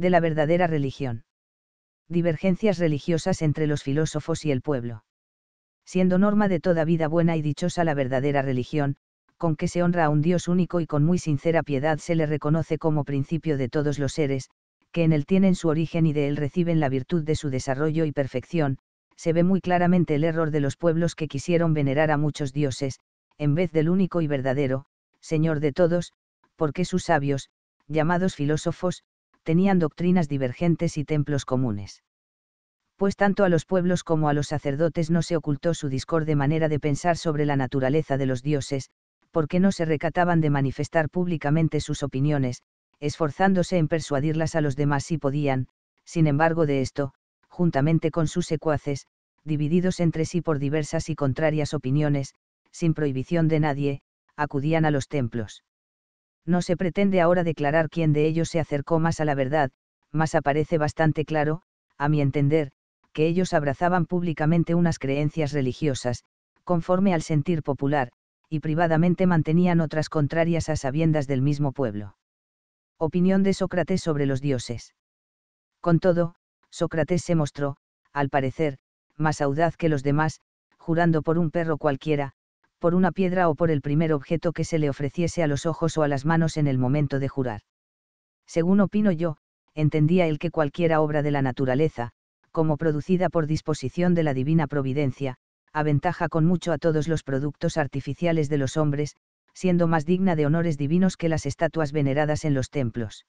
de la verdadera religión. Divergencias religiosas entre los filósofos y el pueblo. Siendo norma de toda vida buena y dichosa la verdadera religión, con que se honra a un Dios único y con muy sincera piedad se le reconoce como principio de todos los seres, que en él tienen su origen y de él reciben la virtud de su desarrollo y perfección, se ve muy claramente el error de los pueblos que quisieron venerar a muchos dioses, en vez del único y verdadero, Señor de todos, porque sus sabios, llamados filósofos, tenían doctrinas divergentes y templos comunes. Pues tanto a los pueblos como a los sacerdotes no se ocultó su discorde manera de pensar sobre la naturaleza de los dioses, porque no se recataban de manifestar públicamente sus opiniones, esforzándose en persuadirlas a los demás si podían, sin embargo de esto, juntamente con sus secuaces, divididos entre sí por diversas y contrarias opiniones, sin prohibición de nadie, acudían a los templos no se pretende ahora declarar quién de ellos se acercó más a la verdad, mas aparece bastante claro, a mi entender, que ellos abrazaban públicamente unas creencias religiosas, conforme al sentir popular, y privadamente mantenían otras contrarias a sabiendas del mismo pueblo. Opinión de Sócrates sobre los dioses. Con todo, Sócrates se mostró, al parecer, más audaz que los demás, jurando por un perro cualquiera, por una piedra o por el primer objeto que se le ofreciese a los ojos o a las manos en el momento de jurar. Según opino yo, entendía él que cualquiera obra de la naturaleza, como producida por disposición de la divina providencia, aventaja con mucho a todos los productos artificiales de los hombres, siendo más digna de honores divinos que las estatuas veneradas en los templos.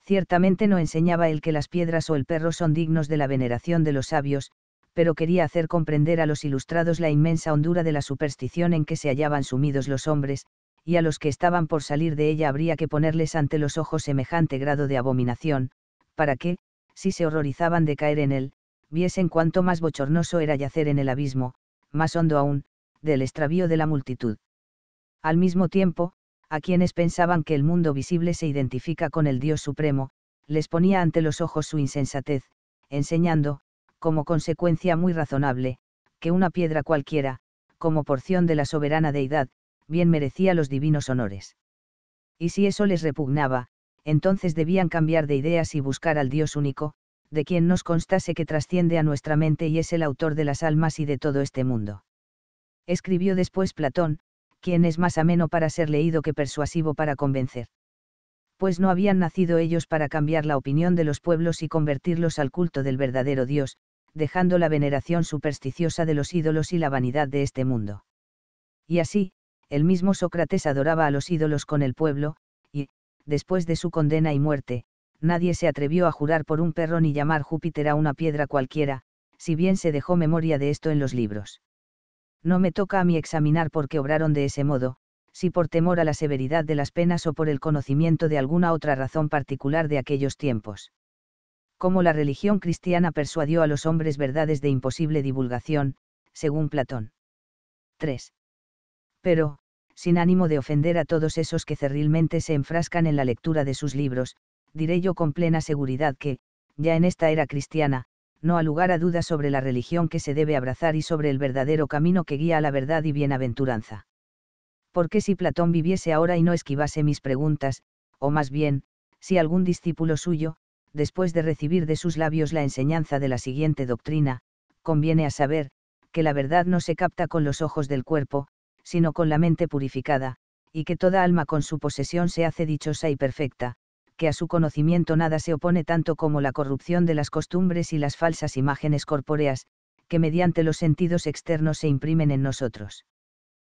Ciertamente no enseñaba él que las piedras o el perro son dignos de la veneración de los sabios, pero quería hacer comprender a los ilustrados la inmensa hondura de la superstición en que se hallaban sumidos los hombres, y a los que estaban por salir de ella habría que ponerles ante los ojos semejante grado de abominación, para que, si se horrorizaban de caer en él, viesen cuánto más bochornoso era yacer en el abismo, más hondo aún, del extravío de la multitud. Al mismo tiempo, a quienes pensaban que el mundo visible se identifica con el Dios Supremo, les ponía ante los ojos su insensatez, enseñando, como consecuencia muy razonable, que una piedra cualquiera, como porción de la soberana deidad, bien merecía los divinos honores. Y si eso les repugnaba, entonces debían cambiar de ideas y buscar al Dios único, de quien nos constase que trasciende a nuestra mente y es el autor de las almas y de todo este mundo. Escribió después Platón, quien es más ameno para ser leído que persuasivo para convencer. Pues no habían nacido ellos para cambiar la opinión de los pueblos y convertirlos al culto del verdadero Dios, dejando la veneración supersticiosa de los ídolos y la vanidad de este mundo. Y así, el mismo Sócrates adoraba a los ídolos con el pueblo, y, después de su condena y muerte, nadie se atrevió a jurar por un perro ni llamar Júpiter a una piedra cualquiera, si bien se dejó memoria de esto en los libros. No me toca a mí examinar por qué obraron de ese modo, si por temor a la severidad de las penas o por el conocimiento de alguna otra razón particular de aquellos tiempos cómo la religión cristiana persuadió a los hombres verdades de imposible divulgación, según Platón. 3. Pero, sin ánimo de ofender a todos esos que cerrilmente se enfrascan en la lectura de sus libros, diré yo con plena seguridad que, ya en esta era cristiana, no ha lugar a dudas sobre la religión que se debe abrazar y sobre el verdadero camino que guía a la verdad y bienaventuranza. Porque si Platón viviese ahora y no esquivase mis preguntas, o más bien, si algún discípulo suyo, después de recibir de sus labios la enseñanza de la siguiente doctrina, conviene a saber, que la verdad no se capta con los ojos del cuerpo, sino con la mente purificada, y que toda alma con su posesión se hace dichosa y perfecta, que a su conocimiento nada se opone tanto como la corrupción de las costumbres y las falsas imágenes corpóreas, que mediante los sentidos externos se imprimen en nosotros.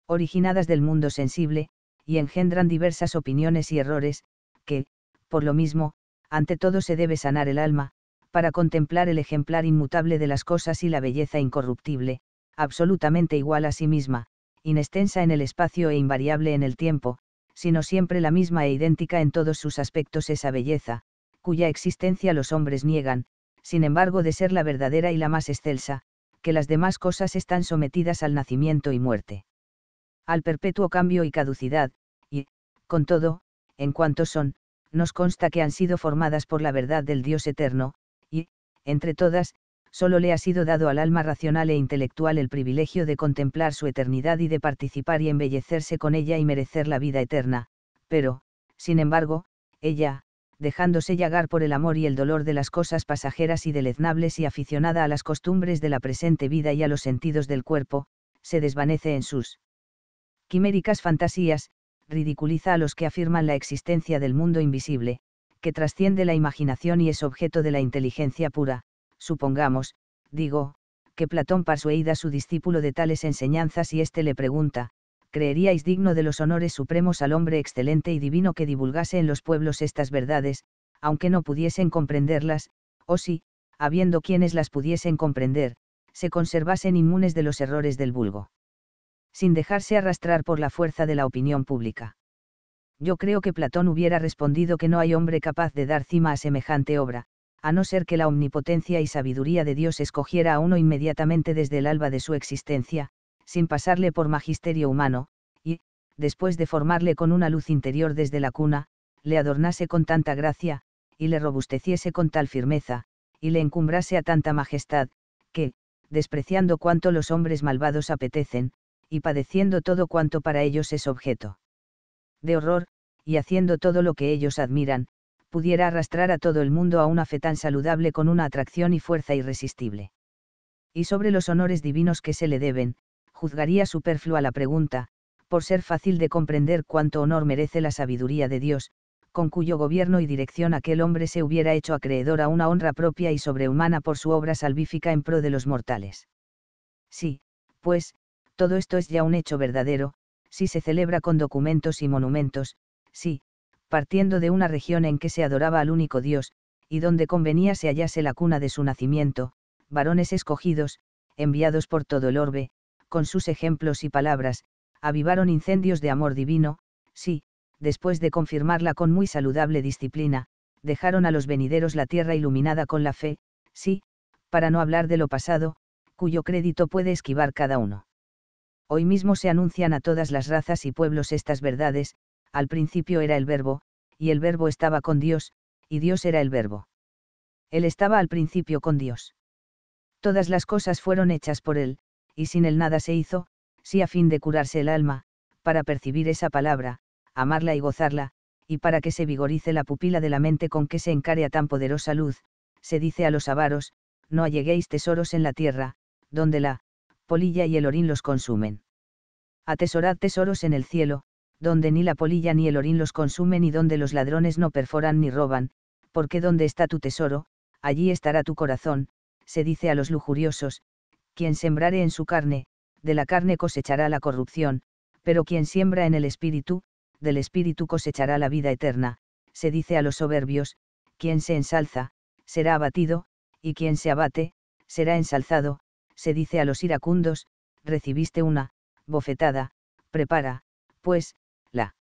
Originadas del mundo sensible, y engendran diversas opiniones y errores, que, por lo mismo, ante todo se debe sanar el alma, para contemplar el ejemplar inmutable de las cosas y la belleza incorruptible, absolutamente igual a sí misma, inextensa en el espacio e invariable en el tiempo, sino siempre la misma e idéntica en todos sus aspectos esa belleza, cuya existencia los hombres niegan, sin embargo de ser la verdadera y la más excelsa, que las demás cosas están sometidas al nacimiento y muerte. Al perpetuo cambio y caducidad, y, con todo, en cuanto son, nos consta que han sido formadas por la verdad del Dios eterno, y, entre todas, solo le ha sido dado al alma racional e intelectual el privilegio de contemplar su eternidad y de participar y embellecerse con ella y merecer la vida eterna, pero, sin embargo, ella, dejándose llagar por el amor y el dolor de las cosas pasajeras y deleznables y aficionada a las costumbres de la presente vida y a los sentidos del cuerpo, se desvanece en sus quiméricas fantasías, ridiculiza a los que afirman la existencia del mundo invisible, que trasciende la imaginación y es objeto de la inteligencia pura, supongamos, digo, que Platón a su discípulo de tales enseñanzas y éste le pregunta, ¿creeríais digno de los honores supremos al hombre excelente y divino que divulgase en los pueblos estas verdades, aunque no pudiesen comprenderlas, o si, habiendo quienes las pudiesen comprender, se conservasen inmunes de los errores del vulgo? sin dejarse arrastrar por la fuerza de la opinión pública. Yo creo que Platón hubiera respondido que no hay hombre capaz de dar cima a semejante obra, a no ser que la omnipotencia y sabiduría de Dios escogiera a uno inmediatamente desde el alba de su existencia, sin pasarle por magisterio humano, y, después de formarle con una luz interior desde la cuna, le adornase con tanta gracia, y le robusteciese con tal firmeza, y le encumbrase a tanta majestad, que, despreciando cuanto los hombres malvados apetecen, y padeciendo todo cuanto para ellos es objeto de horror, y haciendo todo lo que ellos admiran, pudiera arrastrar a todo el mundo a una fe tan saludable con una atracción y fuerza irresistible. Y sobre los honores divinos que se le deben, juzgaría superflua la pregunta, por ser fácil de comprender cuánto honor merece la sabiduría de Dios, con cuyo gobierno y dirección aquel hombre se hubiera hecho acreedor a una honra propia y sobrehumana por su obra salvífica en pro de los mortales. Sí, pues, todo esto es ya un hecho verdadero, si se celebra con documentos y monumentos, si, partiendo de una región en que se adoraba al único Dios, y donde convenía se hallase la cuna de su nacimiento, varones escogidos, enviados por todo el orbe, con sus ejemplos y palabras, avivaron incendios de amor divino, si, después de confirmarla con muy saludable disciplina, dejaron a los venideros la tierra iluminada con la fe, sí, para no hablar de lo pasado, cuyo crédito puede esquivar cada uno. Hoy mismo se anuncian a todas las razas y pueblos estas verdades, al principio era el verbo, y el verbo estaba con Dios, y Dios era el verbo. Él estaba al principio con Dios. Todas las cosas fueron hechas por Él, y sin Él nada se hizo, si a fin de curarse el alma, para percibir esa palabra, amarla y gozarla, y para que se vigorice la pupila de la mente con que se encarea tan poderosa luz, se dice a los avaros, no alleguéis tesoros en la tierra, donde la polilla y el orín los consumen. Atesorad tesoros en el cielo, donde ni la polilla ni el orín los consumen y donde los ladrones no perforan ni roban, porque donde está tu tesoro, allí estará tu corazón, se dice a los lujuriosos, quien sembrare en su carne, de la carne cosechará la corrupción, pero quien siembra en el espíritu, del espíritu cosechará la vida eterna, se dice a los soberbios, quien se ensalza, será abatido, y quien se abate, será ensalzado, se dice a los iracundos, recibiste una, bofetada, prepara, pues, la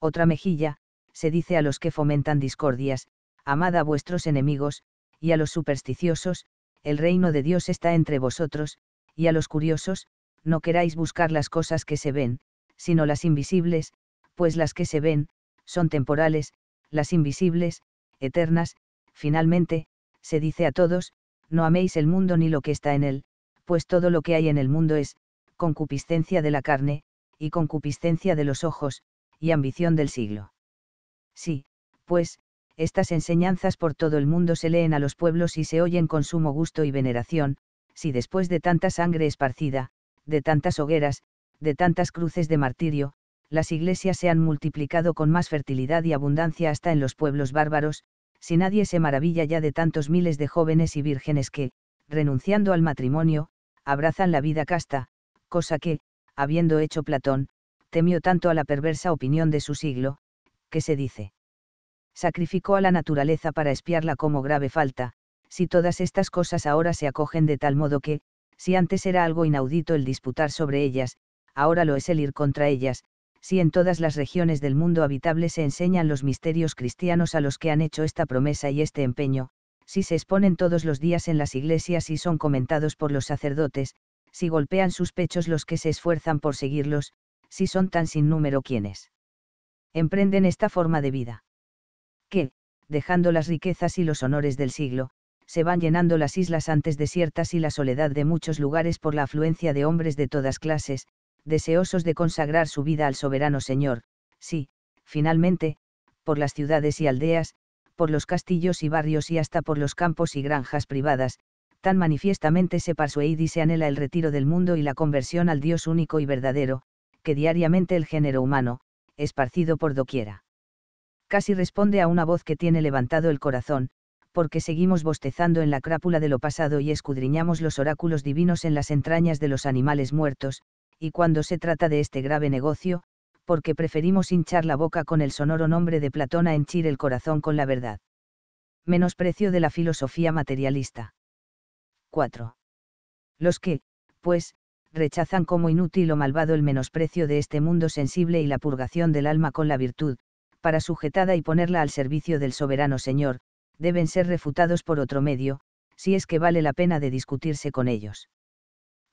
otra mejilla, se dice a los que fomentan discordias, amad a vuestros enemigos, y a los supersticiosos, el reino de Dios está entre vosotros, y a los curiosos, no queráis buscar las cosas que se ven, sino las invisibles, pues las que se ven, son temporales, las invisibles, eternas, finalmente, se dice a todos, no améis el mundo ni lo que está en él, pues todo lo que hay en el mundo es, concupiscencia de la carne, y concupiscencia de los ojos, y ambición del siglo. Sí, pues, estas enseñanzas por todo el mundo se leen a los pueblos y se oyen con sumo gusto y veneración, si después de tanta sangre esparcida, de tantas hogueras, de tantas cruces de martirio, las iglesias se han multiplicado con más fertilidad y abundancia hasta en los pueblos bárbaros, si nadie se maravilla ya de tantos miles de jóvenes y vírgenes que, renunciando al matrimonio, abrazan la vida casta, cosa que, habiendo hecho Platón, temió tanto a la perversa opinión de su siglo, que se dice. Sacrificó a la naturaleza para espiarla como grave falta, si todas estas cosas ahora se acogen de tal modo que, si antes era algo inaudito el disputar sobre ellas, ahora lo es el ir contra ellas, si en todas las regiones del mundo habitable se enseñan los misterios cristianos a los que han hecho esta promesa y este empeño, si se exponen todos los días en las iglesias y son comentados por los sacerdotes, si golpean sus pechos los que se esfuerzan por seguirlos, si son tan sin número quienes emprenden esta forma de vida. Que, dejando las riquezas y los honores del siglo, se van llenando las islas antes desiertas y la soledad de muchos lugares por la afluencia de hombres de todas clases, deseosos de consagrar su vida al soberano Señor, sí, finalmente, por las ciudades y aldeas, por los castillos y barrios y hasta por los campos y granjas privadas, tan manifiestamente se persuade y se anhela el retiro del mundo y la conversión al Dios único y verdadero, que diariamente el género humano, esparcido por doquiera. Casi responde a una voz que tiene levantado el corazón, porque seguimos bostezando en la crápula de lo pasado y escudriñamos los oráculos divinos en las entrañas de los animales muertos, y cuando se trata de este grave negocio, porque preferimos hinchar la boca con el sonoro nombre de Platón a henchir el corazón con la verdad. Menosprecio de la filosofía materialista. 4. Los que, pues, rechazan como inútil o malvado el menosprecio de este mundo sensible y la purgación del alma con la virtud, para sujetada y ponerla al servicio del soberano Señor, deben ser refutados por otro medio, si es que vale la pena de discutirse con ellos.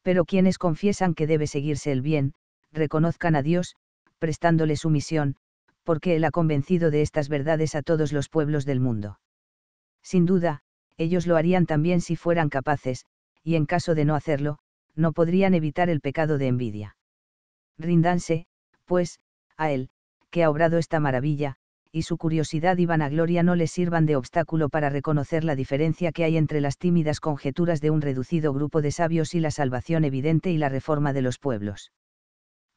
Pero quienes confiesan que debe seguirse el bien, reconozcan a Dios, prestándole sumisión, porque él ha convencido de estas verdades a todos los pueblos del mundo. Sin duda, ellos lo harían también si fueran capaces, y en caso de no hacerlo, no podrían evitar el pecado de envidia. Ríndanse, pues, a él, que ha obrado esta maravilla, y su curiosidad y vanagloria no les sirvan de obstáculo para reconocer la diferencia que hay entre las tímidas conjeturas de un reducido grupo de sabios y la salvación evidente y la reforma de los pueblos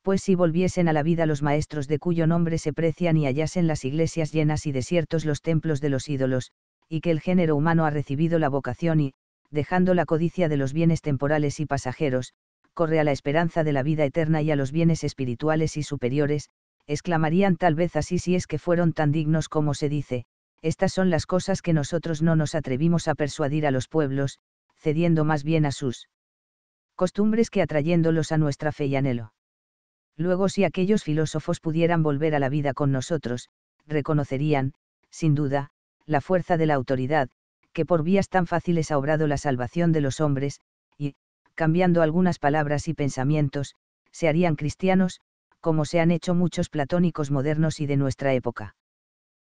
pues si volviesen a la vida los maestros de cuyo nombre se precian y hallasen las iglesias llenas y desiertos los templos de los ídolos, y que el género humano ha recibido la vocación y, dejando la codicia de los bienes temporales y pasajeros, corre a la esperanza de la vida eterna y a los bienes espirituales y superiores, exclamarían tal vez así si es que fueron tan dignos como se dice, estas son las cosas que nosotros no nos atrevimos a persuadir a los pueblos, cediendo más bien a sus costumbres que atrayéndolos a nuestra fe y anhelo. Luego si aquellos filósofos pudieran volver a la vida con nosotros, reconocerían, sin duda, la fuerza de la autoridad, que por vías tan fáciles ha obrado la salvación de los hombres, y, cambiando algunas palabras y pensamientos, se harían cristianos, como se han hecho muchos platónicos modernos y de nuestra época.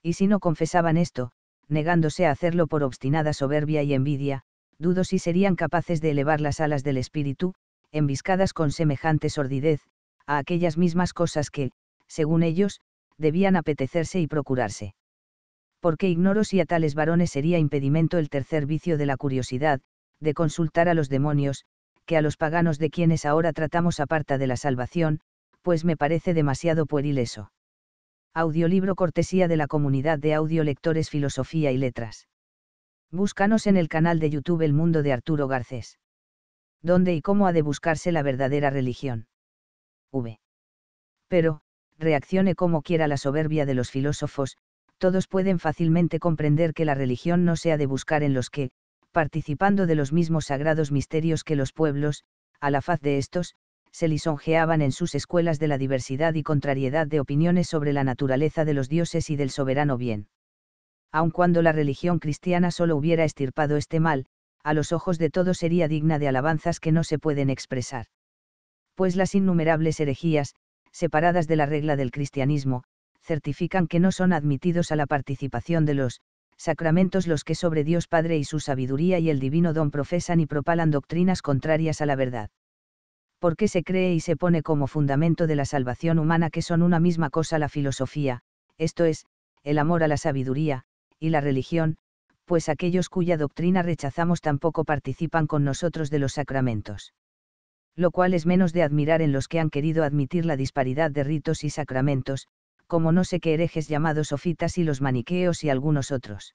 Y si no confesaban esto, negándose a hacerlo por obstinada soberbia y envidia, dudo si serían capaces de elevar las alas del espíritu, embiscadas con semejante sordidez, a aquellas mismas cosas que, según ellos, debían apetecerse y procurarse. Porque ignoro si a tales varones sería impedimento el tercer vicio de la curiosidad, de consultar a los demonios, que a los paganos de quienes ahora tratamos aparta de la salvación, pues me parece demasiado pueril eso. Audiolibro cortesía de la comunidad de audiolectores Filosofía y Letras. Búscanos en el canal de YouTube El Mundo de Arturo Garcés. ¿Dónde y cómo ha de buscarse la verdadera religión? V. Pero, reaccione como quiera la soberbia de los filósofos, todos pueden fácilmente comprender que la religión no sea de buscar en los que, participando de los mismos sagrados misterios que los pueblos, a la faz de estos, se lisonjeaban en sus escuelas de la diversidad y contrariedad de opiniones sobre la naturaleza de los dioses y del soberano bien. Aun cuando la religión cristiana solo hubiera estirpado este mal, a los ojos de todos sería digna de alabanzas que no se pueden expresar pues las innumerables herejías, separadas de la regla del cristianismo, certifican que no son admitidos a la participación de los sacramentos los que sobre Dios Padre y su sabiduría y el divino don profesan y propalan doctrinas contrarias a la verdad. Porque se cree y se pone como fundamento de la salvación humana que son una misma cosa la filosofía, esto es, el amor a la sabiduría, y la religión, pues aquellos cuya doctrina rechazamos tampoco participan con nosotros de los sacramentos lo cual es menos de admirar en los que han querido admitir la disparidad de ritos y sacramentos, como no sé qué herejes llamados ofitas y los maniqueos y algunos otros.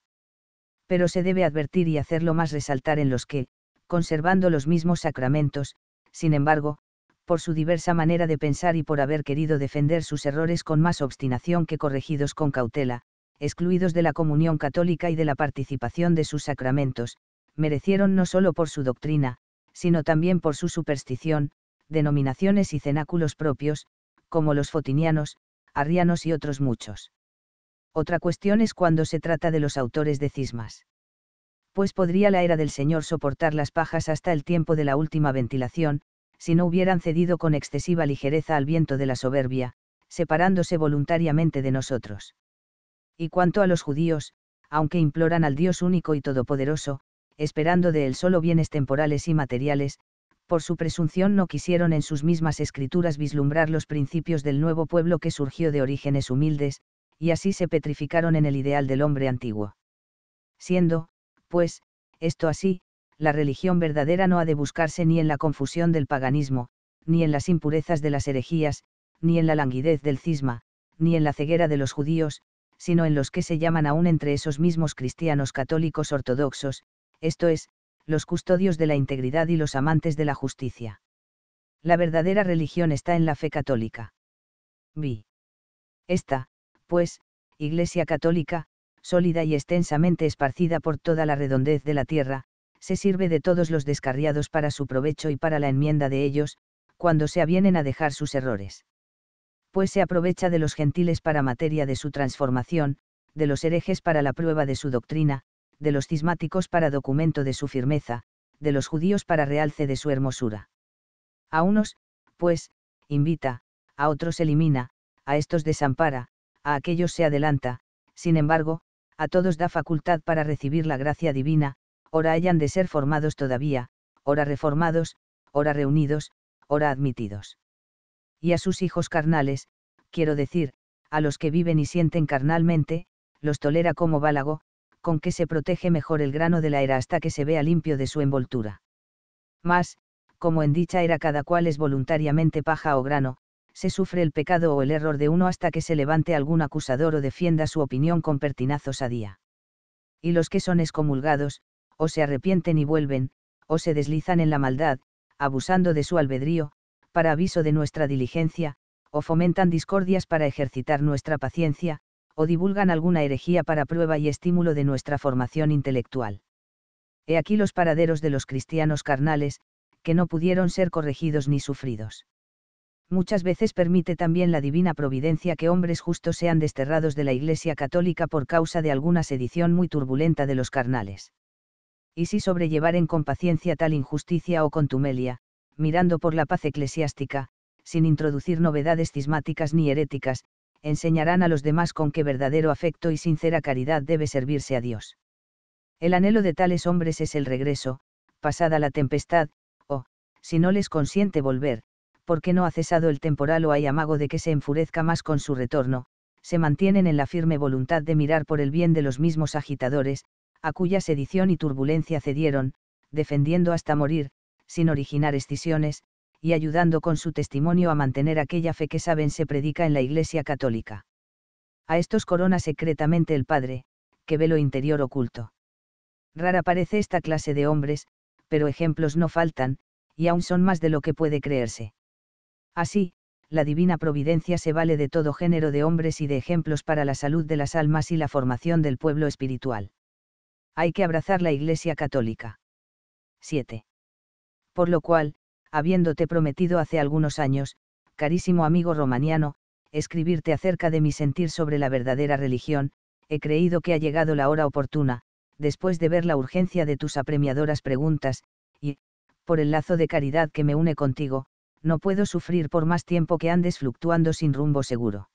Pero se debe advertir y hacerlo más resaltar en los que, conservando los mismos sacramentos, sin embargo, por su diversa manera de pensar y por haber querido defender sus errores con más obstinación que corregidos con cautela, excluidos de la comunión católica y de la participación de sus sacramentos, merecieron no solo por su doctrina, sino también por su superstición, denominaciones y cenáculos propios, como los fotinianos, arrianos y otros muchos. Otra cuestión es cuando se trata de los autores de cismas. Pues podría la era del Señor soportar las pajas hasta el tiempo de la última ventilación, si no hubieran cedido con excesiva ligereza al viento de la soberbia, separándose voluntariamente de nosotros. Y cuanto a los judíos, aunque imploran al Dios único y todopoderoso, esperando de él solo bienes temporales y materiales, por su presunción no quisieron en sus mismas escrituras vislumbrar los principios del nuevo pueblo que surgió de orígenes humildes, y así se petrificaron en el ideal del hombre antiguo. Siendo, pues, esto así, la religión verdadera no ha de buscarse ni en la confusión del paganismo, ni en las impurezas de las herejías, ni en la languidez del cisma, ni en la ceguera de los judíos, sino en los que se llaman aún entre esos mismos cristianos católicos ortodoxos, esto es, los custodios de la integridad y los amantes de la justicia. La verdadera religión está en la fe católica. Vi. Esta, pues, Iglesia católica, sólida y extensamente esparcida por toda la redondez de la tierra, se sirve de todos los descarriados para su provecho y para la enmienda de ellos, cuando se avienen a dejar sus errores. Pues se aprovecha de los gentiles para materia de su transformación, de los herejes para la prueba de su doctrina, de los cismáticos para documento de su firmeza, de los judíos para realce de su hermosura. A unos, pues, invita, a otros elimina, a estos desampara, a aquellos se adelanta, sin embargo, a todos da facultad para recibir la gracia divina, ora hayan de ser formados todavía, ora reformados, ora reunidos, ora admitidos. Y a sus hijos carnales, quiero decir, a los que viven y sienten carnalmente, los tolera como válago, con que se protege mejor el grano de la era hasta que se vea limpio de su envoltura. Mas, como en dicha era cada cual es voluntariamente paja o grano, se sufre el pecado o el error de uno hasta que se levante algún acusador o defienda su opinión con pertinazos a día. Y los que son excomulgados, o se arrepienten y vuelven, o se deslizan en la maldad, abusando de su albedrío, para aviso de nuestra diligencia, o fomentan discordias para ejercitar nuestra paciencia, o divulgan alguna herejía para prueba y estímulo de nuestra formación intelectual. He aquí los paraderos de los cristianos carnales, que no pudieron ser corregidos ni sufridos. Muchas veces permite también la divina providencia que hombres justos sean desterrados de la Iglesia católica por causa de alguna sedición muy turbulenta de los carnales. Y si sobrellevaren con paciencia tal injusticia o contumelia, mirando por la paz eclesiástica, sin introducir novedades cismáticas ni heréticas, enseñarán a los demás con qué verdadero afecto y sincera caridad debe servirse a Dios. El anhelo de tales hombres es el regreso, pasada la tempestad, o, si no les consiente volver, porque no ha cesado el temporal o hay amago de que se enfurezca más con su retorno, se mantienen en la firme voluntad de mirar por el bien de los mismos agitadores, a cuya sedición y turbulencia cedieron, defendiendo hasta morir, sin originar escisiones, y ayudando con su testimonio a mantener aquella fe que saben se predica en la Iglesia Católica. A estos corona secretamente el Padre, que ve lo interior oculto. Rara parece esta clase de hombres, pero ejemplos no faltan, y aún son más de lo que puede creerse. Así, la divina providencia se vale de todo género de hombres y de ejemplos para la salud de las almas y la formación del pueblo espiritual. Hay que abrazar la Iglesia Católica. 7. Por lo cual, habiéndote prometido hace algunos años, carísimo amigo romaniano, escribirte acerca de mi sentir sobre la verdadera religión, he creído que ha llegado la hora oportuna, después de ver la urgencia de tus apremiadoras preguntas, y, por el lazo de caridad que me une contigo, no puedo sufrir por más tiempo que andes fluctuando sin rumbo seguro.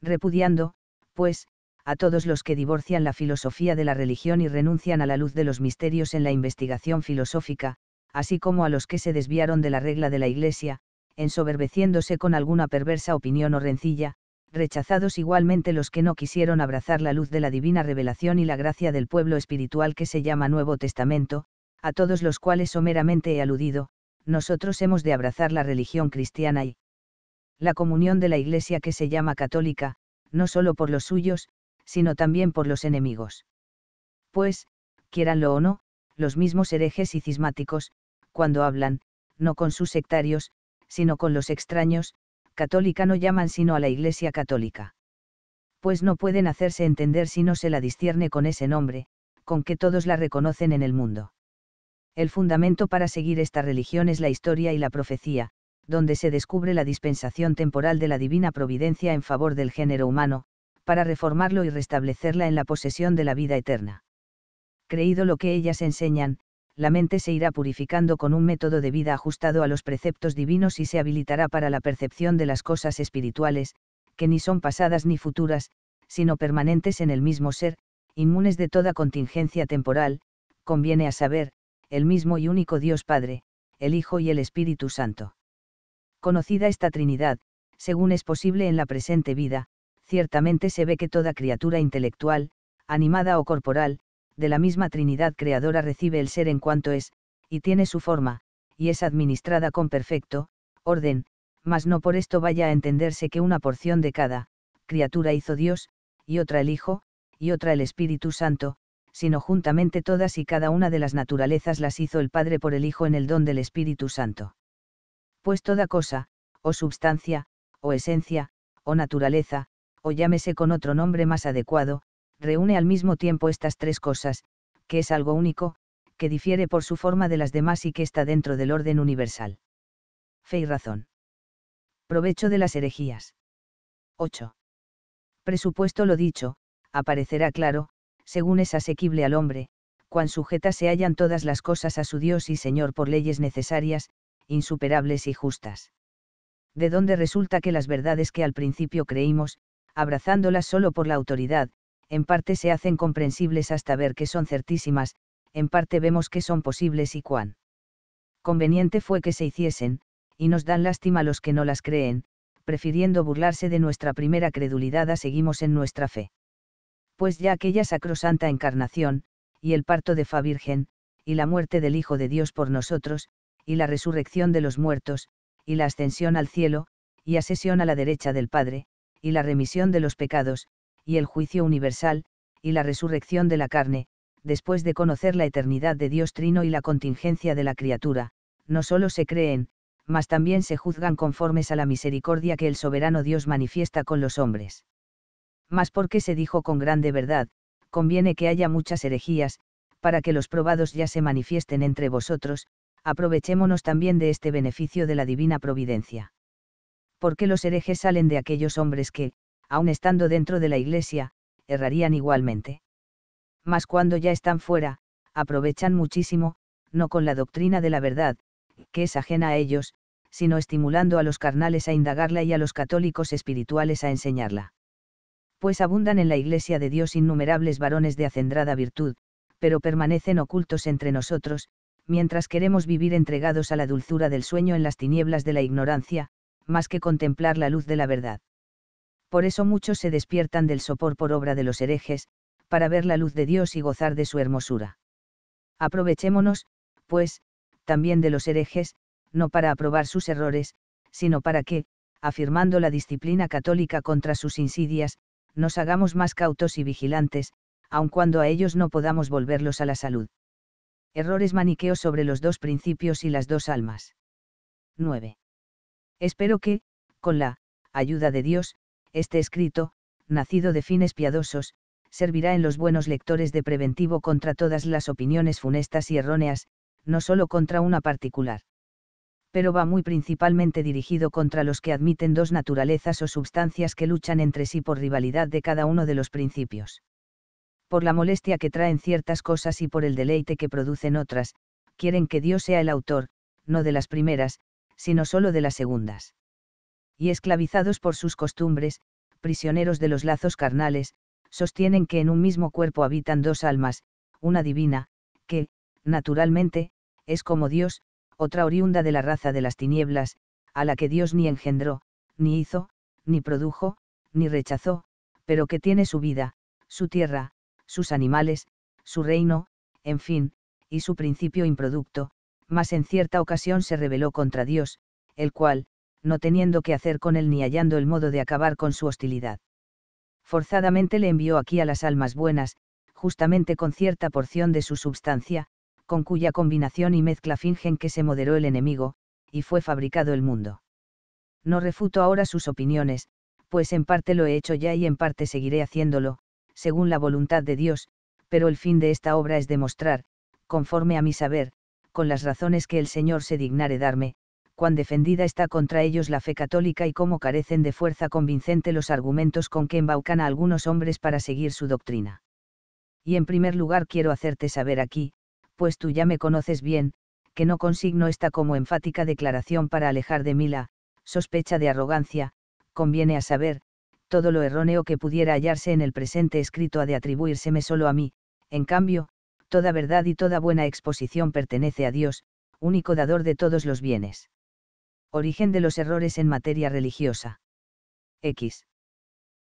Repudiando, pues, a todos los que divorcian la filosofía de la religión y renuncian a la luz de los misterios en la investigación filosófica, así como a los que se desviaron de la regla de la Iglesia, ensoberbeciéndose con alguna perversa opinión o rencilla, rechazados igualmente los que no quisieron abrazar la luz de la divina revelación y la gracia del pueblo espiritual que se llama Nuevo Testamento, a todos los cuales someramente he aludido, nosotros hemos de abrazar la religión cristiana y la comunión de la Iglesia que se llama católica, no solo por los suyos, sino también por los enemigos. Pues, quieranlo o no, los mismos herejes y cismáticos, cuando hablan, no con sus sectarios, sino con los extraños, católica no llaman sino a la Iglesia católica. Pues no pueden hacerse entender si no se la discierne con ese nombre, con que todos la reconocen en el mundo. El fundamento para seguir esta religión es la historia y la profecía, donde se descubre la dispensación temporal de la divina providencia en favor del género humano, para reformarlo y restablecerla en la posesión de la vida eterna. Creído lo que ellas enseñan, la mente se irá purificando con un método de vida ajustado a los preceptos divinos y se habilitará para la percepción de las cosas espirituales, que ni son pasadas ni futuras, sino permanentes en el mismo ser, inmunes de toda contingencia temporal, conviene a saber, el mismo y único Dios Padre, el Hijo y el Espíritu Santo. Conocida esta Trinidad, según es posible en la presente vida, ciertamente se ve que toda criatura intelectual, animada o corporal, de la misma Trinidad creadora recibe el ser en cuanto es, y tiene su forma, y es administrada con perfecto, orden, mas no por esto vaya a entenderse que una porción de cada, criatura hizo Dios, y otra el Hijo, y otra el Espíritu Santo, sino juntamente todas y cada una de las naturalezas las hizo el Padre por el Hijo en el don del Espíritu Santo. Pues toda cosa, o substancia, o esencia, o naturaleza, o llámese con otro nombre más adecuado, reúne al mismo tiempo estas tres cosas, que es algo único, que difiere por su forma de las demás y que está dentro del orden universal. Fe y razón. Provecho de las herejías. 8. Presupuesto lo dicho, aparecerá claro, según es asequible al hombre, cuán sujetas se hallan todas las cosas a su Dios y Señor por leyes necesarias, insuperables y justas. De donde resulta que las verdades que al principio creímos, abrazándolas solo por la autoridad, en parte se hacen comprensibles hasta ver que son certísimas, en parte vemos que son posibles y cuán conveniente fue que se hiciesen, y nos dan lástima los que no las creen, prefiriendo burlarse de nuestra primera credulidad a seguimos en nuestra fe. Pues ya aquella sacrosanta encarnación, y el parto de Fa Virgen, y la muerte del Hijo de Dios por nosotros, y la resurrección de los muertos, y la ascensión al cielo, y asesión a la derecha del Padre, y la remisión de los pecados, y el juicio universal, y la resurrección de la carne, después de conocer la eternidad de Dios Trino y la contingencia de la criatura, no solo se creen, mas también se juzgan conformes a la misericordia que el soberano Dios manifiesta con los hombres. Mas porque se dijo con grande verdad, conviene que haya muchas herejías, para que los probados ya se manifiesten entre vosotros, aprovechémonos también de este beneficio de la divina providencia. Porque los herejes salen de aquellos hombres que, aun estando dentro de la iglesia, errarían igualmente. Mas cuando ya están fuera, aprovechan muchísimo, no con la doctrina de la verdad, que es ajena a ellos, sino estimulando a los carnales a indagarla y a los católicos espirituales a enseñarla. Pues abundan en la Iglesia de Dios innumerables varones de acendrada virtud, pero permanecen ocultos entre nosotros, mientras queremos vivir entregados a la dulzura del sueño en las tinieblas de la ignorancia, más que contemplar la luz de la verdad por eso muchos se despiertan del sopor por obra de los herejes, para ver la luz de Dios y gozar de su hermosura. Aprovechémonos, pues, también de los herejes, no para aprobar sus errores, sino para que, afirmando la disciplina católica contra sus insidias, nos hagamos más cautos y vigilantes, aun cuando a ellos no podamos volverlos a la salud. Errores maniqueos sobre los dos principios y las dos almas. 9. Espero que, con la ayuda de Dios, este escrito, nacido de fines piadosos, servirá en los buenos lectores de preventivo contra todas las opiniones funestas y erróneas, no solo contra una particular. Pero va muy principalmente dirigido contra los que admiten dos naturalezas o substancias que luchan entre sí por rivalidad de cada uno de los principios. Por la molestia que traen ciertas cosas y por el deleite que producen otras, quieren que Dios sea el autor, no de las primeras, sino solo de las segundas y esclavizados por sus costumbres, prisioneros de los lazos carnales, sostienen que en un mismo cuerpo habitan dos almas, una divina, que, naturalmente, es como Dios, otra oriunda de la raza de las tinieblas, a la que Dios ni engendró, ni hizo, ni produjo, ni rechazó, pero que tiene su vida, su tierra, sus animales, su reino, en fin, y su principio improducto, mas en cierta ocasión se rebeló contra Dios, el cual, no teniendo que hacer con él ni hallando el modo de acabar con su hostilidad. Forzadamente le envió aquí a las almas buenas, justamente con cierta porción de su substancia, con cuya combinación y mezcla fingen que se moderó el enemigo, y fue fabricado el mundo. No refuto ahora sus opiniones, pues en parte lo he hecho ya y en parte seguiré haciéndolo, según la voluntad de Dios, pero el fin de esta obra es demostrar, conforme a mi saber, con las razones que el Señor se dignare darme, cuán defendida está contra ellos la fe católica y cómo carecen de fuerza convincente los argumentos con que embaucan a algunos hombres para seguir su doctrina. Y en primer lugar quiero hacerte saber aquí, pues tú ya me conoces bien, que no consigno esta como enfática declaración para alejar de mí la sospecha de arrogancia, conviene a saber, todo lo erróneo que pudiera hallarse en el presente escrito ha de atribuírseme solo a mí, en cambio, toda verdad y toda buena exposición pertenece a Dios, único dador de todos los bienes. Origen de los errores en materia religiosa. X.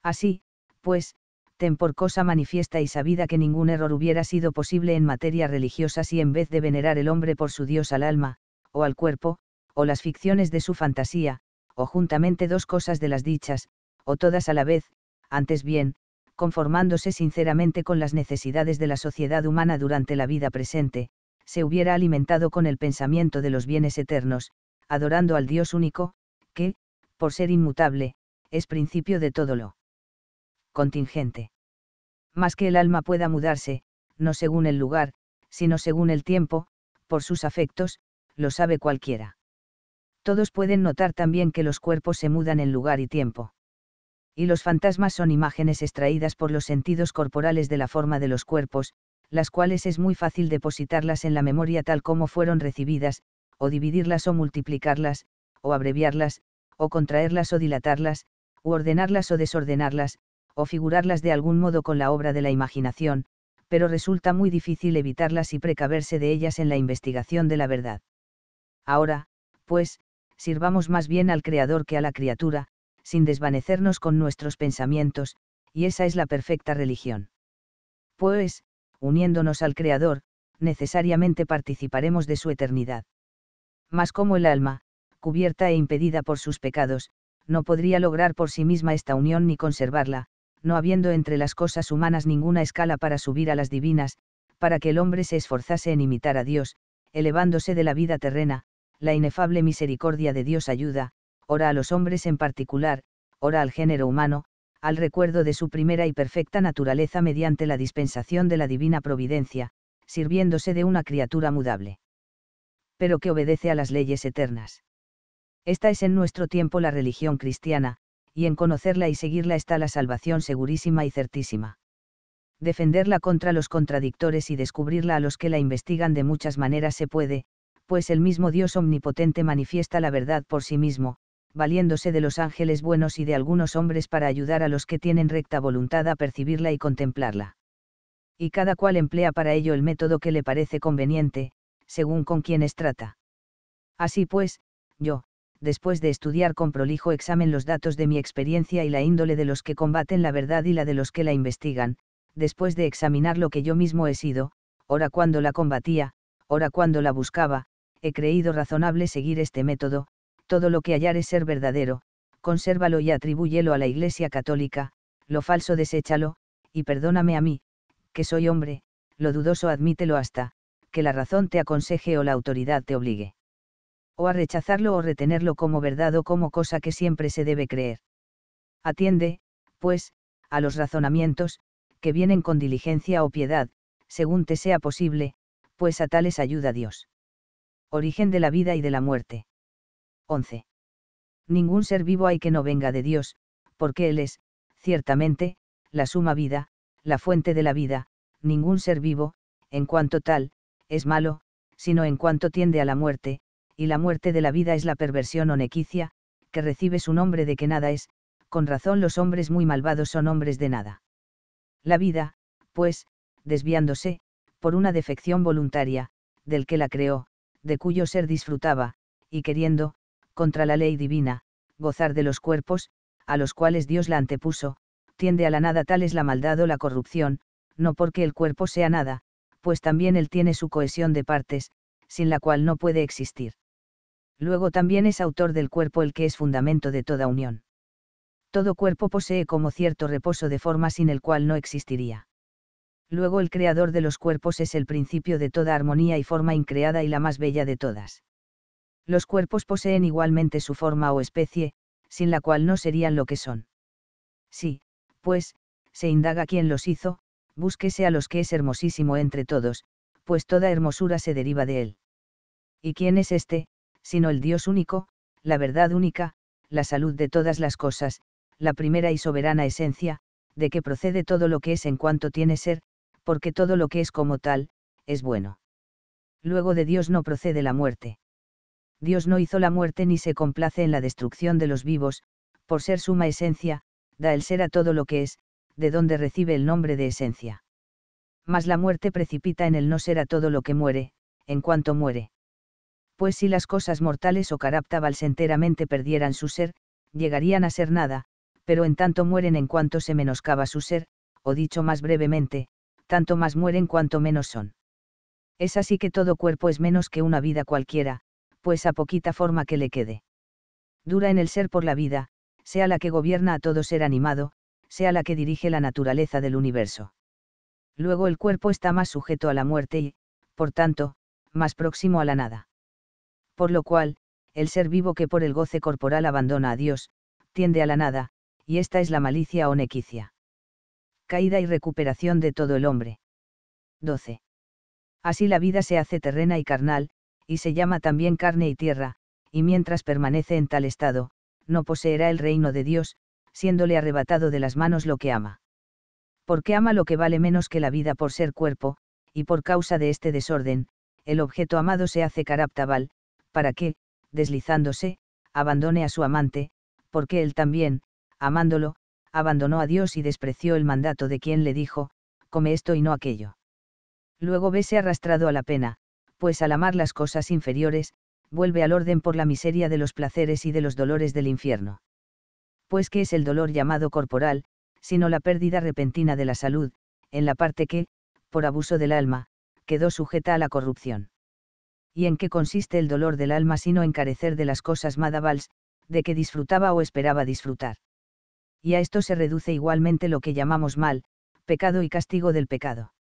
Así, pues, ten por cosa manifiesta y sabida que ningún error hubiera sido posible en materia religiosa si en vez de venerar el hombre por su Dios al alma, o al cuerpo, o las ficciones de su fantasía, o juntamente dos cosas de las dichas, o todas a la vez, antes bien, conformándose sinceramente con las necesidades de la sociedad humana durante la vida presente, se hubiera alimentado con el pensamiento de los bienes eternos, adorando al Dios único, que, por ser inmutable, es principio de todo lo contingente. Más que el alma pueda mudarse, no según el lugar, sino según el tiempo, por sus afectos, lo sabe cualquiera. Todos pueden notar también que los cuerpos se mudan en lugar y tiempo. Y los fantasmas son imágenes extraídas por los sentidos corporales de la forma de los cuerpos, las cuales es muy fácil depositarlas en la memoria tal como fueron recibidas, o dividirlas o multiplicarlas, o abreviarlas, o contraerlas o dilatarlas, u ordenarlas o desordenarlas, o figurarlas de algún modo con la obra de la imaginación, pero resulta muy difícil evitarlas y precaverse de ellas en la investigación de la verdad. Ahora, pues, sirvamos más bien al Creador que a la criatura, sin desvanecernos con nuestros pensamientos, y esa es la perfecta religión. Pues, uniéndonos al Creador, necesariamente participaremos de su eternidad mas como el alma, cubierta e impedida por sus pecados, no podría lograr por sí misma esta unión ni conservarla, no habiendo entre las cosas humanas ninguna escala para subir a las divinas, para que el hombre se esforzase en imitar a Dios, elevándose de la vida terrena, la inefable misericordia de Dios ayuda, ora a los hombres en particular, ora al género humano, al recuerdo de su primera y perfecta naturaleza mediante la dispensación de la divina providencia, sirviéndose de una criatura mudable pero que obedece a las leyes eternas. Esta es en nuestro tiempo la religión cristiana, y en conocerla y seguirla está la salvación segurísima y certísima. Defenderla contra los contradictores y descubrirla a los que la investigan de muchas maneras se puede, pues el mismo Dios omnipotente manifiesta la verdad por sí mismo, valiéndose de los ángeles buenos y de algunos hombres para ayudar a los que tienen recta voluntad a percibirla y contemplarla. Y cada cual emplea para ello el método que le parece conveniente, según con quienes trata. Así pues, yo, después de estudiar con prolijo examen los datos de mi experiencia y la índole de los que combaten la verdad y la de los que la investigan, después de examinar lo que yo mismo he sido, ora cuando la combatía, ora cuando la buscaba, he creído razonable seguir este método, todo lo que hallar es ser verdadero, consérvalo y atribúyelo a la Iglesia católica, lo falso deséchalo, y perdóname a mí, que soy hombre, lo dudoso admítelo hasta, que la razón te aconseje o la autoridad te obligue. O a rechazarlo o retenerlo como verdad o como cosa que siempre se debe creer. Atiende, pues, a los razonamientos, que vienen con diligencia o piedad, según te sea posible, pues a tales ayuda Dios. Origen de la vida y de la muerte. 11. Ningún ser vivo hay que no venga de Dios, porque Él es, ciertamente, la suma vida, la fuente de la vida, ningún ser vivo, en cuanto tal, es malo, sino en cuanto tiende a la muerte, y la muerte de la vida es la perversión o nequicia, que recibe su nombre de que nada es, con razón los hombres muy malvados son hombres de nada. La vida, pues, desviándose, por una defección voluntaria, del que la creó, de cuyo ser disfrutaba, y queriendo, contra la ley divina, gozar de los cuerpos, a los cuales Dios la antepuso, tiende a la nada tal es la maldad o la corrupción, no porque el cuerpo sea nada, pues también él tiene su cohesión de partes, sin la cual no puede existir. Luego también es autor del cuerpo el que es fundamento de toda unión. Todo cuerpo posee como cierto reposo de forma sin el cual no existiría. Luego el creador de los cuerpos es el principio de toda armonía y forma increada y la más bella de todas. Los cuerpos poseen igualmente su forma o especie, sin la cual no serían lo que son. Sí, pues, se indaga quién los hizo, búsquese a los que es hermosísimo entre todos, pues toda hermosura se deriva de él. ¿Y quién es este, sino el Dios único, la verdad única, la salud de todas las cosas, la primera y soberana esencia, de que procede todo lo que es en cuanto tiene ser, porque todo lo que es como tal, es bueno. Luego de Dios no procede la muerte. Dios no hizo la muerte ni se complace en la destrucción de los vivos, por ser suma esencia, da el ser a todo lo que es, de donde recibe el nombre de esencia. Mas la muerte precipita en el no ser a todo lo que muere, en cuanto muere. Pues si las cosas mortales o caraptabals enteramente perdieran su ser, llegarían a ser nada, pero en tanto mueren en cuanto se menoscaba su ser, o dicho más brevemente, tanto más mueren cuanto menos son. Es así que todo cuerpo es menos que una vida cualquiera, pues a poquita forma que le quede. Dura en el ser por la vida, sea la que gobierna a todo ser animado, sea la que dirige la naturaleza del universo. Luego el cuerpo está más sujeto a la muerte y, por tanto, más próximo a la nada. Por lo cual, el ser vivo que por el goce corporal abandona a Dios, tiende a la nada, y esta es la malicia o nequicia. Caída y recuperación de todo el hombre. 12. Así la vida se hace terrena y carnal, y se llama también carne y tierra, y mientras permanece en tal estado, no poseerá el reino de Dios, siéndole arrebatado de las manos lo que ama. Porque ama lo que vale menos que la vida por ser cuerpo, y por causa de este desorden, el objeto amado se hace caraptabal, para que, deslizándose, abandone a su amante, porque él también, amándolo, abandonó a Dios y despreció el mandato de quien le dijo, come esto y no aquello. Luego vese arrastrado a la pena, pues al amar las cosas inferiores, vuelve al orden por la miseria de los placeres y de los dolores del infierno pues qué es el dolor llamado corporal, sino la pérdida repentina de la salud, en la parte que, por abuso del alma, quedó sujeta a la corrupción. ¿Y en qué consiste el dolor del alma sino en carecer de las cosas madavals, de que disfrutaba o esperaba disfrutar? Y a esto se reduce igualmente lo que llamamos mal, pecado y castigo del pecado.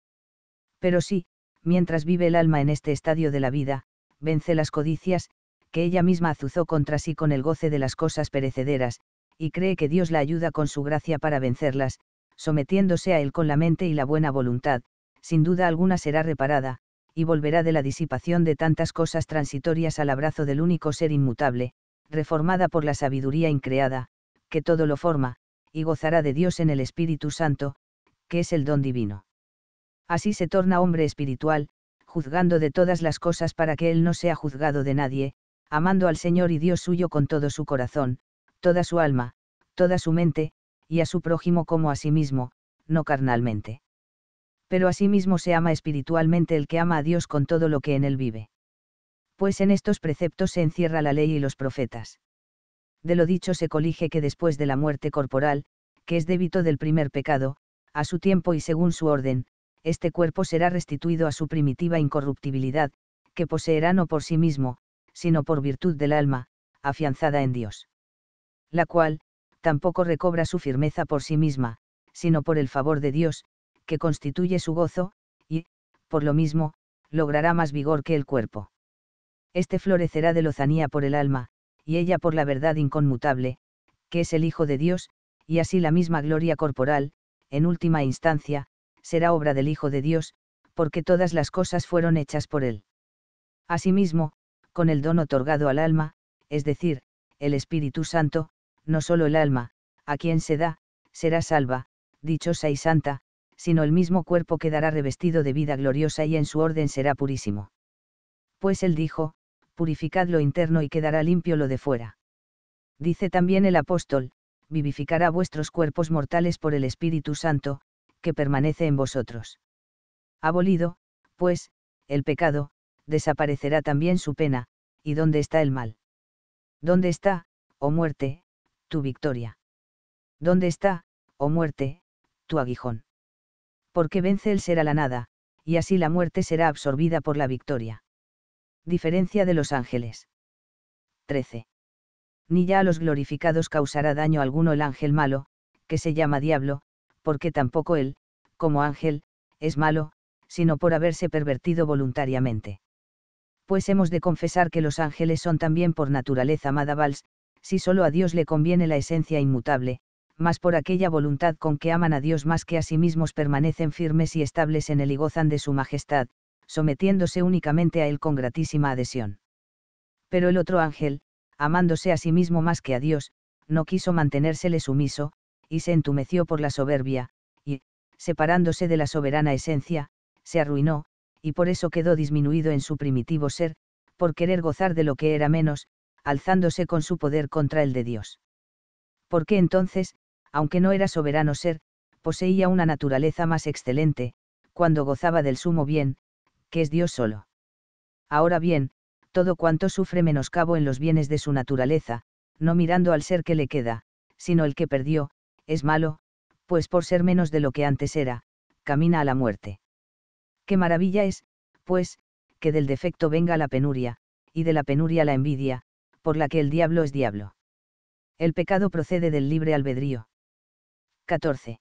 Pero sí, mientras vive el alma en este estadio de la vida, vence las codicias, que ella misma azuzó contra sí con el goce de las cosas perecederas, y cree que Dios la ayuda con su gracia para vencerlas, sometiéndose a Él con la mente y la buena voluntad, sin duda alguna será reparada, y volverá de la disipación de tantas cosas transitorias al abrazo del único ser inmutable, reformada por la sabiduría increada, que todo lo forma, y gozará de Dios en el Espíritu Santo, que es el don divino. Así se torna hombre espiritual, juzgando de todas las cosas para que Él no sea juzgado de nadie, amando al Señor y Dios suyo con todo su corazón, toda su alma, toda su mente, y a su prójimo como a sí mismo, no carnalmente. Pero a sí mismo se ama espiritualmente el que ama a Dios con todo lo que en él vive. Pues en estos preceptos se encierra la ley y los profetas. De lo dicho se colige que después de la muerte corporal, que es débito del primer pecado, a su tiempo y según su orden, este cuerpo será restituido a su primitiva incorruptibilidad, que poseerá no por sí mismo, sino por virtud del alma, afianzada en Dios la cual, tampoco recobra su firmeza por sí misma, sino por el favor de Dios, que constituye su gozo, y, por lo mismo, logrará más vigor que el cuerpo. Este florecerá de lozanía por el alma, y ella por la verdad inconmutable, que es el Hijo de Dios, y así la misma gloria corporal, en última instancia, será obra del Hijo de Dios, porque todas las cosas fueron hechas por Él. Asimismo, con el don otorgado al alma, es decir, el Espíritu Santo, no solo el alma, a quien se da, será salva, dichosa y santa, sino el mismo cuerpo quedará revestido de vida gloriosa y en su orden será purísimo. Pues él dijo, purificad lo interno y quedará limpio lo de fuera. Dice también el apóstol, vivificará vuestros cuerpos mortales por el Espíritu Santo, que permanece en vosotros. Abolido, pues, el pecado, desaparecerá también su pena, y dónde está el mal. ¿Dónde está, oh muerte, tu victoria. ¿Dónde está, oh muerte, tu aguijón? Porque vence el ser la nada, y así la muerte será absorbida por la victoria. Diferencia de los ángeles. 13. Ni ya a los glorificados causará daño alguno el ángel malo, que se llama diablo, porque tampoco él, como ángel, es malo, sino por haberse pervertido voluntariamente. Pues hemos de confesar que los ángeles son también por naturaleza madavals, si solo a Dios le conviene la esencia inmutable, mas por aquella voluntad con que aman a Dios más que a sí mismos permanecen firmes y estables en él y gozan de su majestad, sometiéndose únicamente a él con gratísima adhesión. Pero el otro ángel, amándose a sí mismo más que a Dios, no quiso mantenérsele sumiso, y se entumeció por la soberbia, y, separándose de la soberana esencia, se arruinó, y por eso quedó disminuido en su primitivo ser, por querer gozar de lo que era menos, alzándose con su poder contra el de Dios. Porque entonces, aunque no era soberano ser, poseía una naturaleza más excelente, cuando gozaba del sumo bien, que es Dios solo. Ahora bien, todo cuanto sufre menoscabo en los bienes de su naturaleza, no mirando al ser que le queda, sino el que perdió, es malo, pues por ser menos de lo que antes era, camina a la muerte. Qué maravilla es, pues, que del defecto venga la penuria, y de la penuria la envidia, por la que el diablo es diablo. El pecado procede del libre albedrío. 14.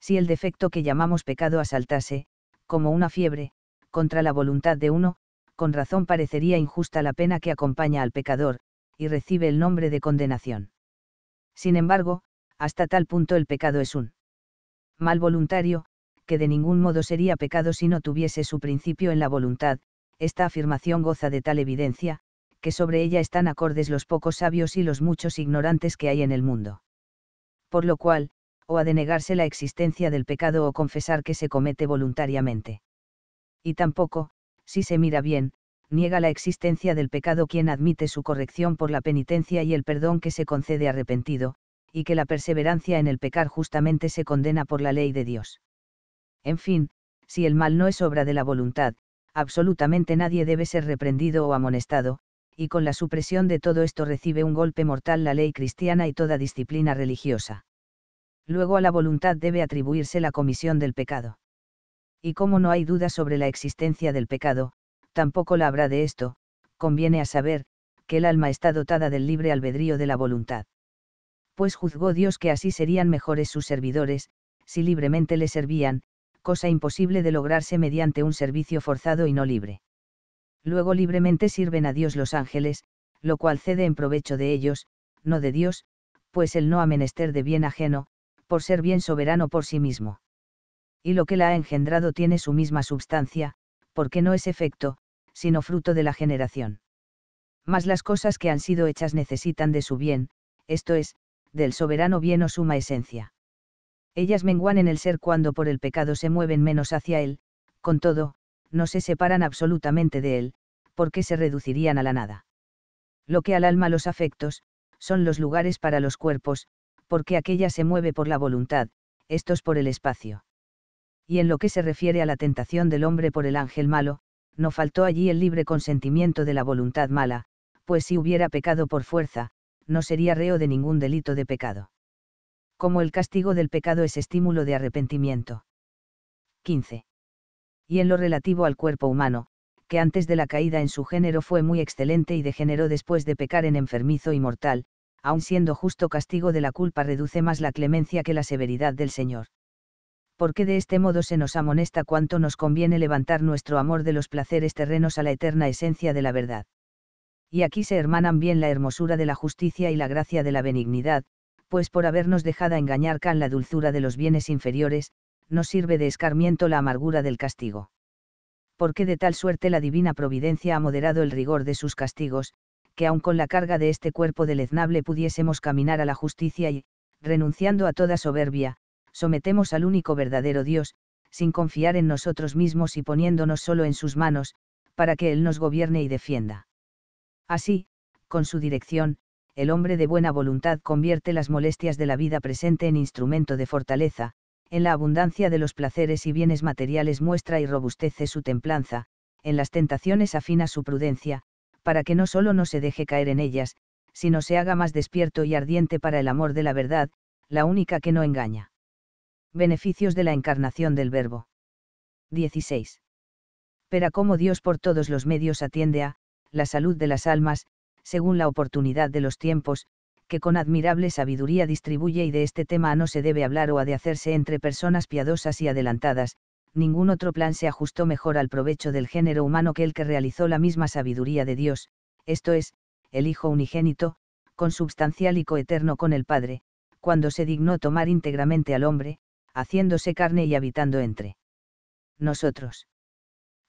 Si el defecto que llamamos pecado asaltase, como una fiebre, contra la voluntad de uno, con razón parecería injusta la pena que acompaña al pecador, y recibe el nombre de condenación. Sin embargo, hasta tal punto el pecado es un mal voluntario, que de ningún modo sería pecado si no tuviese su principio en la voluntad, esta afirmación goza de tal evidencia, que sobre ella están acordes los pocos sabios y los muchos ignorantes que hay en el mundo. Por lo cual, o ha de negarse la existencia del pecado o confesar que se comete voluntariamente. Y tampoco, si se mira bien, niega la existencia del pecado quien admite su corrección por la penitencia y el perdón que se concede arrepentido, y que la perseverancia en el pecar justamente se condena por la ley de Dios. En fin, si el mal no es obra de la voluntad, absolutamente nadie debe ser reprendido o amonestado, y con la supresión de todo esto recibe un golpe mortal la ley cristiana y toda disciplina religiosa. Luego a la voluntad debe atribuirse la comisión del pecado. Y como no hay duda sobre la existencia del pecado, tampoco la habrá de esto, conviene a saber, que el alma está dotada del libre albedrío de la voluntad. Pues juzgó Dios que así serían mejores sus servidores, si libremente le servían, cosa imposible de lograrse mediante un servicio forzado y no libre. Luego libremente sirven a Dios los ángeles, lo cual cede en provecho de ellos, no de Dios, pues él no ha menester de bien ajeno, por ser bien soberano por sí mismo. Y lo que la ha engendrado tiene su misma substancia, porque no es efecto, sino fruto de la generación. Mas las cosas que han sido hechas necesitan de su bien, esto es, del soberano bien o suma esencia. Ellas menguan en el ser cuando por el pecado se mueven menos hacia él, con todo, no se separan absolutamente de él, porque se reducirían a la nada. Lo que al alma los afectos, son los lugares para los cuerpos, porque aquella se mueve por la voluntad, estos por el espacio. Y en lo que se refiere a la tentación del hombre por el ángel malo, no faltó allí el libre consentimiento de la voluntad mala, pues si hubiera pecado por fuerza, no sería reo de ningún delito de pecado. Como el castigo del pecado es estímulo de arrepentimiento. 15 y en lo relativo al cuerpo humano, que antes de la caída en su género fue muy excelente y degeneró después de pecar en enfermizo y mortal, aun siendo justo castigo de la culpa reduce más la clemencia que la severidad del Señor. Porque de este modo se nos amonesta cuánto nos conviene levantar nuestro amor de los placeres terrenos a la eterna esencia de la verdad. Y aquí se hermanan bien la hermosura de la justicia y la gracia de la benignidad, pues por habernos dejado engañar can la dulzura de los bienes inferiores, nos sirve de escarmiento la amargura del castigo. Porque de tal suerte la divina providencia ha moderado el rigor de sus castigos, que aun con la carga de este cuerpo deleznable pudiésemos caminar a la justicia y, renunciando a toda soberbia, sometemos al único verdadero Dios, sin confiar en nosotros mismos y poniéndonos solo en sus manos, para que Él nos gobierne y defienda. Así, con su dirección, el hombre de buena voluntad convierte las molestias de la vida presente en instrumento de fortaleza, en la abundancia de los placeres y bienes materiales muestra y robustece su templanza, en las tentaciones afina su prudencia, para que no solo no se deje caer en ellas, sino se haga más despierto y ardiente para el amor de la verdad, la única que no engaña. Beneficios de la encarnación del Verbo. 16. Pero como Dios por todos los medios atiende a, la salud de las almas, según la oportunidad de los tiempos, que con admirable sabiduría distribuye y de este tema no se debe hablar o ha de hacerse entre personas piadosas y adelantadas, ningún otro plan se ajustó mejor al provecho del género humano que el que realizó la misma sabiduría de Dios, esto es, el Hijo unigénito, consubstancial y coeterno con el Padre, cuando se dignó tomar íntegramente al hombre, haciéndose carne y habitando entre nosotros.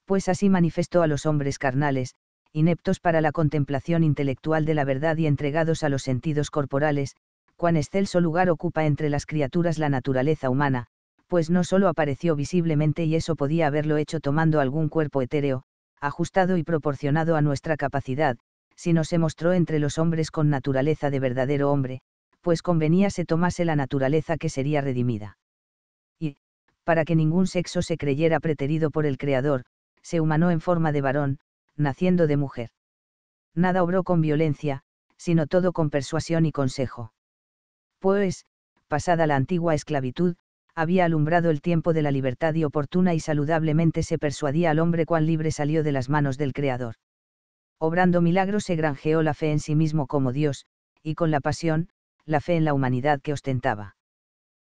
Pues así manifestó a los hombres carnales, ineptos para la contemplación intelectual de la verdad y entregados a los sentidos corporales, cuán excelso lugar ocupa entre las criaturas la naturaleza humana, pues no solo apareció visiblemente y eso podía haberlo hecho tomando algún cuerpo etéreo, ajustado y proporcionado a nuestra capacidad, sino se mostró entre los hombres con naturaleza de verdadero hombre, pues convenía se tomase la naturaleza que sería redimida Y, para que ningún sexo se creyera preterido por el Creador, se humanó en forma de varón, naciendo de mujer. Nada obró con violencia, sino todo con persuasión y consejo. Pues, pasada la antigua esclavitud, había alumbrado el tiempo de la libertad y oportuna y saludablemente se persuadía al hombre cuán libre salió de las manos del Creador. Obrando milagros se granjeó la fe en sí mismo como Dios, y con la pasión, la fe en la humanidad que ostentaba.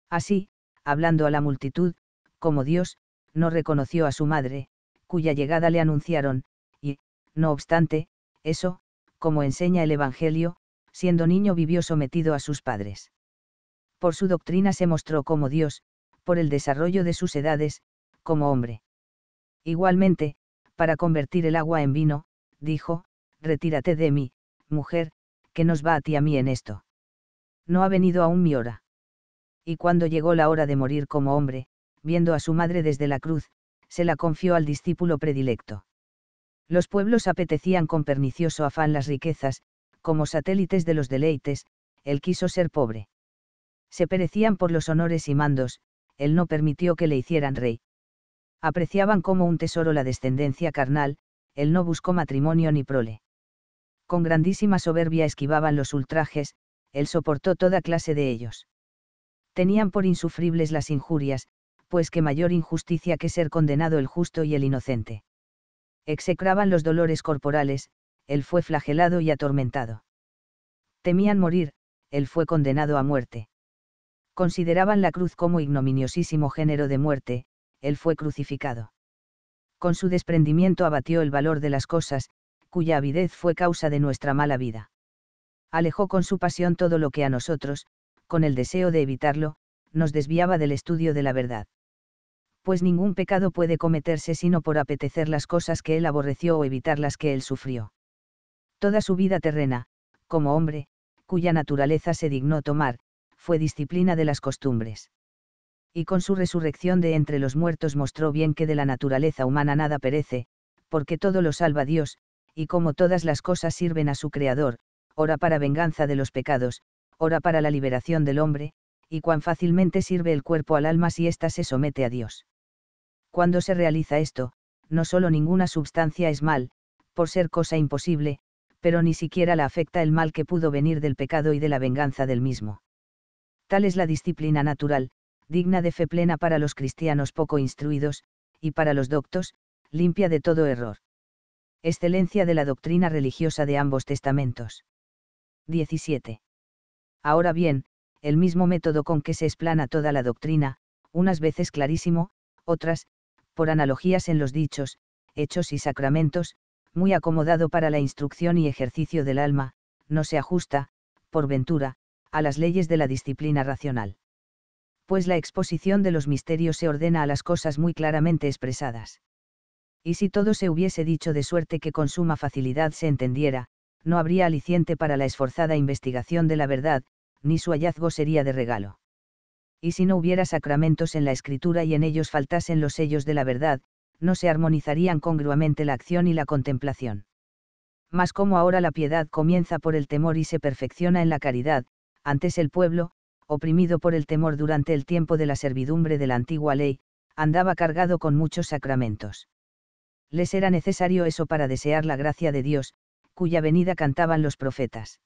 Así, hablando a la multitud, como Dios, no reconoció a su madre, cuya llegada le anunciaron, no obstante, eso, como enseña el Evangelio, siendo niño vivió sometido a sus padres. Por su doctrina se mostró como Dios, por el desarrollo de sus edades, como hombre. Igualmente, para convertir el agua en vino, dijo, retírate de mí, mujer, que nos va a ti a mí en esto. No ha venido aún mi hora. Y cuando llegó la hora de morir como hombre, viendo a su madre desde la cruz, se la confió al discípulo predilecto. Los pueblos apetecían con pernicioso afán las riquezas, como satélites de los deleites, él quiso ser pobre. Se perecían por los honores y mandos, él no permitió que le hicieran rey. Apreciaban como un tesoro la descendencia carnal, él no buscó matrimonio ni prole. Con grandísima soberbia esquivaban los ultrajes, él soportó toda clase de ellos. Tenían por insufribles las injurias, pues qué mayor injusticia que ser condenado el justo y el inocente. Execraban los dolores corporales, él fue flagelado y atormentado. Temían morir, él fue condenado a muerte. Consideraban la cruz como ignominiosísimo género de muerte, él fue crucificado. Con su desprendimiento abatió el valor de las cosas, cuya avidez fue causa de nuestra mala vida. Alejó con su pasión todo lo que a nosotros, con el deseo de evitarlo, nos desviaba del estudio de la verdad pues ningún pecado puede cometerse sino por apetecer las cosas que él aborreció o evitar las que él sufrió. Toda su vida terrena, como hombre, cuya naturaleza se dignó tomar, fue disciplina de las costumbres. Y con su resurrección de entre los muertos mostró bien que de la naturaleza humana nada perece, porque todo lo salva Dios, y como todas las cosas sirven a su Creador, ora para venganza de los pecados, ora para la liberación del hombre, y cuán fácilmente sirve el cuerpo al alma si ésta se somete a Dios. Cuando se realiza esto, no solo ninguna sustancia es mal, por ser cosa imposible, pero ni siquiera la afecta el mal que pudo venir del pecado y de la venganza del mismo. Tal es la disciplina natural, digna de fe plena para los cristianos poco instruidos, y para los doctos, limpia de todo error. Excelencia de la doctrina religiosa de ambos testamentos. 17. Ahora bien, el mismo método con que se explana toda la doctrina, unas veces clarísimo, otras, por analogías en los dichos, hechos y sacramentos, muy acomodado para la instrucción y ejercicio del alma, no se ajusta, por ventura, a las leyes de la disciplina racional. Pues la exposición de los misterios se ordena a las cosas muy claramente expresadas. Y si todo se hubiese dicho de suerte que con suma facilidad se entendiera, no habría aliciente para la esforzada investigación de la verdad, ni su hallazgo sería de regalo y si no hubiera sacramentos en la escritura y en ellos faltasen los sellos de la verdad, no se armonizarían congruamente la acción y la contemplación. Mas como ahora la piedad comienza por el temor y se perfecciona en la caridad, antes el pueblo, oprimido por el temor durante el tiempo de la servidumbre de la antigua ley, andaba cargado con muchos sacramentos. Les era necesario eso para desear la gracia de Dios, cuya venida cantaban los profetas.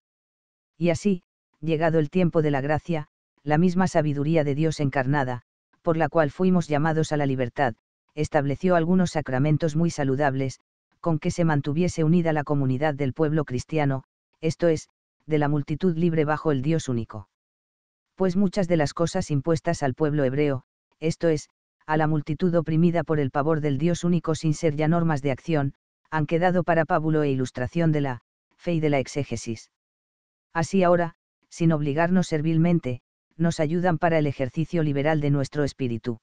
Y así, llegado el tiempo de la gracia, la misma sabiduría de Dios encarnada, por la cual fuimos llamados a la libertad, estableció algunos sacramentos muy saludables, con que se mantuviese unida la comunidad del pueblo cristiano, esto es, de la multitud libre bajo el Dios único. Pues muchas de las cosas impuestas al pueblo hebreo, esto es, a la multitud oprimida por el pavor del Dios único sin ser ya normas de acción, han quedado para pábulo e ilustración de la fe y de la exégesis. Así ahora, sin obligarnos servilmente, nos ayudan para el ejercicio liberal de nuestro espíritu.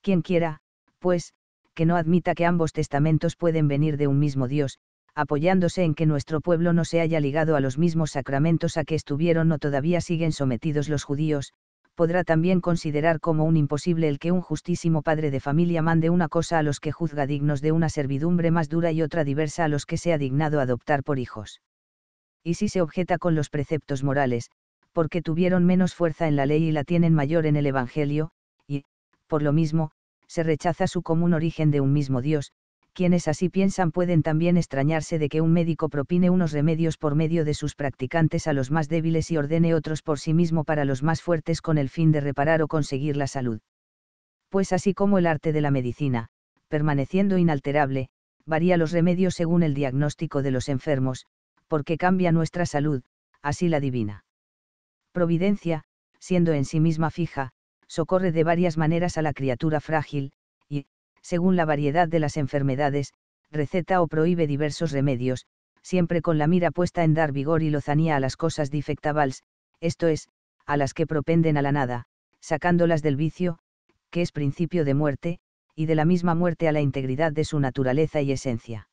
Quien quiera, pues, que no admita que ambos testamentos pueden venir de un mismo Dios, apoyándose en que nuestro pueblo no se haya ligado a los mismos sacramentos a que estuvieron o todavía siguen sometidos los judíos, podrá también considerar como un imposible el que un justísimo padre de familia mande una cosa a los que juzga dignos de una servidumbre más dura y otra diversa a los que sea dignado adoptar por hijos. Y si se objeta con los preceptos morales, porque tuvieron menos fuerza en la ley y la tienen mayor en el Evangelio, y, por lo mismo, se rechaza su común origen de un mismo Dios, quienes así piensan pueden también extrañarse de que un médico propine unos remedios por medio de sus practicantes a los más débiles y ordene otros por sí mismo para los más fuertes con el fin de reparar o conseguir la salud. Pues así como el arte de la medicina, permaneciendo inalterable, varía los remedios según el diagnóstico de los enfermos, porque cambia nuestra salud, así la divina. Providencia, siendo en sí misma fija, socorre de varias maneras a la criatura frágil, y, según la variedad de las enfermedades, receta o prohíbe diversos remedios, siempre con la mira puesta en dar vigor y lozanía a las cosas defectables, esto es, a las que propenden a la nada, sacándolas del vicio, que es principio de muerte, y de la misma muerte a la integridad de su naturaleza y esencia.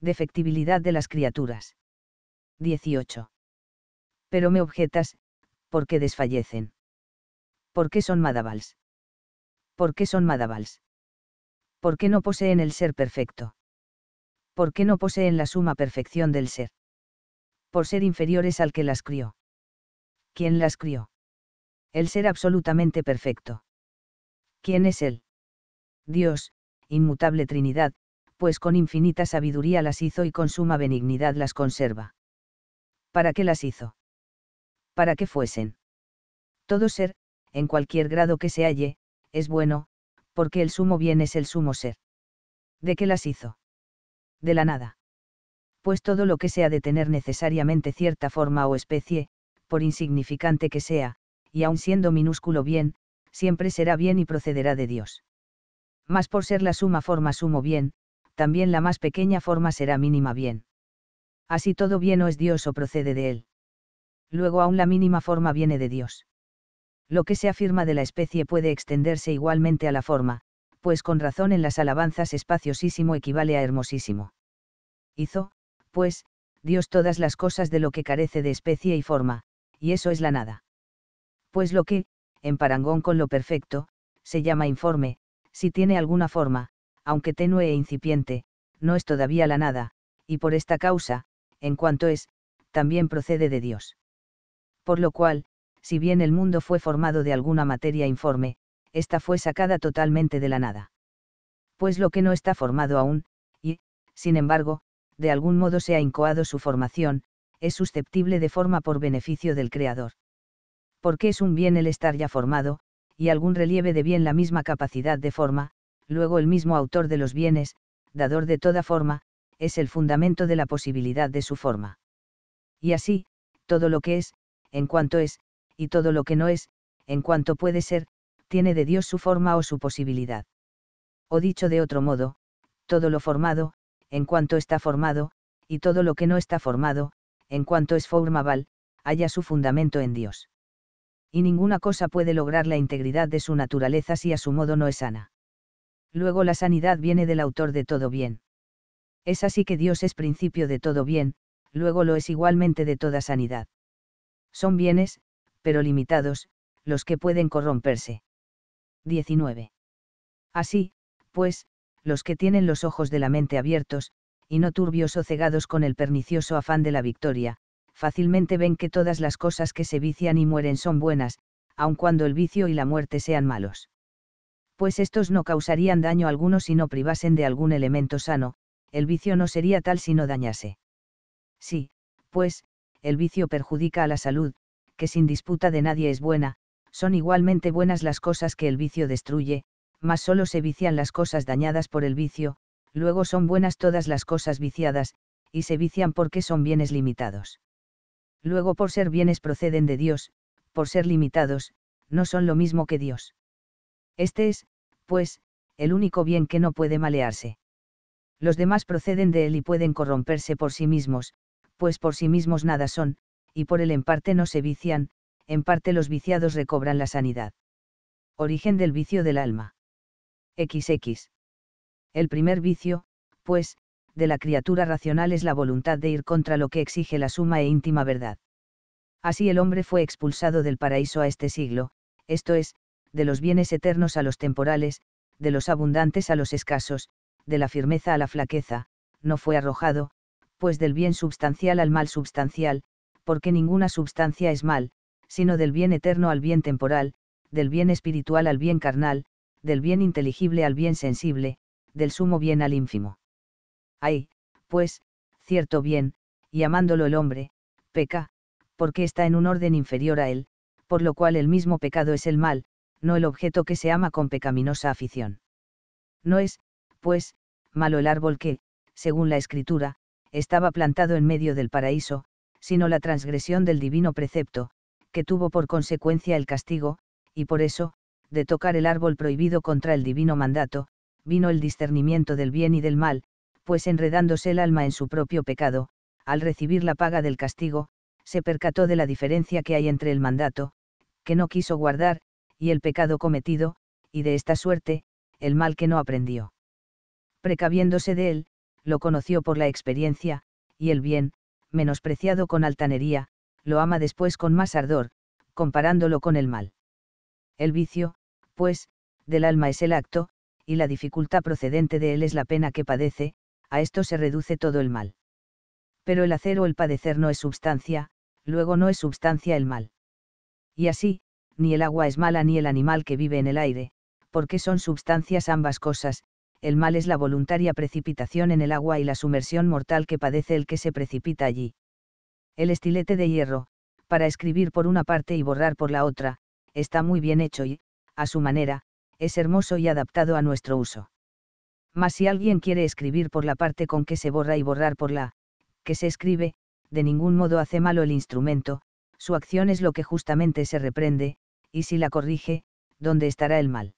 Defectibilidad de las criaturas. 18. Pero me objetas, ¿Por qué desfallecen? ¿Por qué son madavals? ¿Por qué son madavals? ¿Por qué no poseen el ser perfecto? ¿Por qué no poseen la suma perfección del ser? Por ser inferiores al que las crió. ¿Quién las crió? El ser absolutamente perfecto. ¿Quién es él? Dios, inmutable Trinidad, pues con infinita sabiduría las hizo y con suma benignidad las conserva. ¿Para qué las hizo? para que fuesen. Todo ser, en cualquier grado que se halle, es bueno, porque el sumo bien es el sumo ser. ¿De qué las hizo? De la nada. Pues todo lo que sea de tener necesariamente cierta forma o especie, por insignificante que sea, y aun siendo minúsculo bien, siempre será bien y procederá de Dios. Mas por ser la suma forma sumo bien, también la más pequeña forma será mínima bien. Así todo bien o es Dios o procede de Él luego aún la mínima forma viene de Dios. Lo que se afirma de la especie puede extenderse igualmente a la forma, pues con razón en las alabanzas espaciosísimo equivale a hermosísimo. Hizo, pues, Dios todas las cosas de lo que carece de especie y forma, y eso es la nada. Pues lo que, en parangón con lo perfecto, se llama informe, si tiene alguna forma, aunque tenue e incipiente, no es todavía la nada, y por esta causa, en cuanto es, también procede de Dios por lo cual, si bien el mundo fue formado de alguna materia informe, esta fue sacada totalmente de la nada. Pues lo que no está formado aún, y, sin embargo, de algún modo se ha incoado su formación, es susceptible de forma por beneficio del Creador. Porque es un bien el estar ya formado, y algún relieve de bien la misma capacidad de forma, luego el mismo autor de los bienes, dador de toda forma, es el fundamento de la posibilidad de su forma. Y así, todo lo que es, en cuanto es, y todo lo que no es, en cuanto puede ser, tiene de Dios su forma o su posibilidad. O dicho de otro modo, todo lo formado, en cuanto está formado, y todo lo que no está formado, en cuanto es formaval, haya su fundamento en Dios. Y ninguna cosa puede lograr la integridad de su naturaleza si a su modo no es sana. Luego la sanidad viene del autor de todo bien. Es así que Dios es principio de todo bien, luego lo es igualmente de toda sanidad. Son bienes, pero limitados, los que pueden corromperse. 19. Así, pues, los que tienen los ojos de la mente abiertos, y no turbios o cegados con el pernicioso afán de la victoria, fácilmente ven que todas las cosas que se vician y mueren son buenas, aun cuando el vicio y la muerte sean malos. Pues estos no causarían daño alguno si no privasen de algún elemento sano, el vicio no sería tal si no dañase. Sí, pues, el vicio perjudica a la salud, que sin disputa de nadie es buena, son igualmente buenas las cosas que el vicio destruye, mas solo se vician las cosas dañadas por el vicio, luego son buenas todas las cosas viciadas, y se vician porque son bienes limitados. Luego por ser bienes proceden de Dios, por ser limitados, no son lo mismo que Dios. Este es, pues, el único bien que no puede malearse. Los demás proceden de Él y pueden corromperse por sí mismos, pues por sí mismos nada son, y por él en parte no se vician, en parte los viciados recobran la sanidad. Origen del vicio del alma. XX. El primer vicio, pues, de la criatura racional es la voluntad de ir contra lo que exige la suma e íntima verdad. Así el hombre fue expulsado del paraíso a este siglo, esto es, de los bienes eternos a los temporales, de los abundantes a los escasos, de la firmeza a la flaqueza, no fue arrojado, pues del bien substancial al mal substancial, porque ninguna substancia es mal, sino del bien eterno al bien temporal, del bien espiritual al bien carnal, del bien inteligible al bien sensible, del sumo bien al ínfimo. Hay, pues, cierto bien, y amándolo el hombre, peca, porque está en un orden inferior a él, por lo cual el mismo pecado es el mal, no el objeto que se ama con pecaminosa afición. No es, pues, malo el árbol que, según la escritura, estaba plantado en medio del paraíso, sino la transgresión del divino precepto, que tuvo por consecuencia el castigo, y por eso, de tocar el árbol prohibido contra el divino mandato, vino el discernimiento del bien y del mal, pues enredándose el alma en su propio pecado, al recibir la paga del castigo, se percató de la diferencia que hay entre el mandato, que no quiso guardar, y el pecado cometido, y de esta suerte, el mal que no aprendió. Precaviéndose de él, lo conoció por la experiencia, y el bien, menospreciado con altanería, lo ama después con más ardor, comparándolo con el mal. El vicio, pues, del alma es el acto, y la dificultad procedente de él es la pena que padece, a esto se reduce todo el mal. Pero el hacer o el padecer no es substancia, luego no es substancia el mal. Y así, ni el agua es mala ni el animal que vive en el aire, porque son substancias ambas cosas, el mal es la voluntaria precipitación en el agua y la sumersión mortal que padece el que se precipita allí. El estilete de hierro, para escribir por una parte y borrar por la otra, está muy bien hecho y, a su manera, es hermoso y adaptado a nuestro uso. Mas si alguien quiere escribir por la parte con que se borra y borrar por la, que se escribe, de ningún modo hace malo el instrumento, su acción es lo que justamente se reprende, y si la corrige, ¿dónde estará el mal?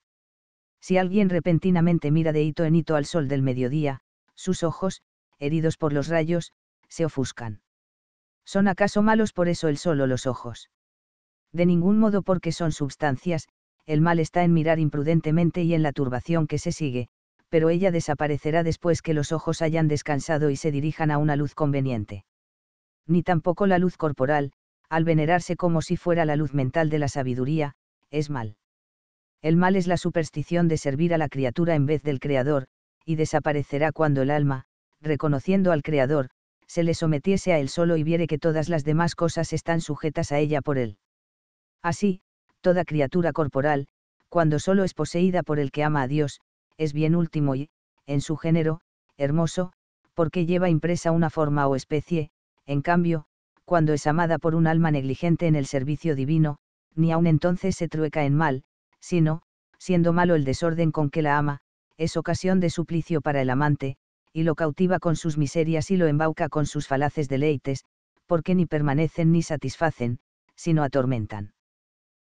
Si alguien repentinamente mira de hito en hito al sol del mediodía, sus ojos, heridos por los rayos, se ofuscan. ¿Son acaso malos por eso el sol o los ojos? De ningún modo porque son sustancias. el mal está en mirar imprudentemente y en la turbación que se sigue, pero ella desaparecerá después que los ojos hayan descansado y se dirijan a una luz conveniente. Ni tampoco la luz corporal, al venerarse como si fuera la luz mental de la sabiduría, es mal. El mal es la superstición de servir a la criatura en vez del Creador, y desaparecerá cuando el alma, reconociendo al Creador, se le sometiese a él solo y viere que todas las demás cosas están sujetas a ella por él. Así, toda criatura corporal, cuando solo es poseída por el que ama a Dios, es bien último y, en su género, hermoso, porque lleva impresa una forma o especie, en cambio, cuando es amada por un alma negligente en el servicio divino, ni aun entonces se trueca en mal, sino, siendo malo el desorden con que la ama, es ocasión de suplicio para el amante, y lo cautiva con sus miserias y lo embauca con sus falaces deleites, porque ni permanecen ni satisfacen, sino atormentan.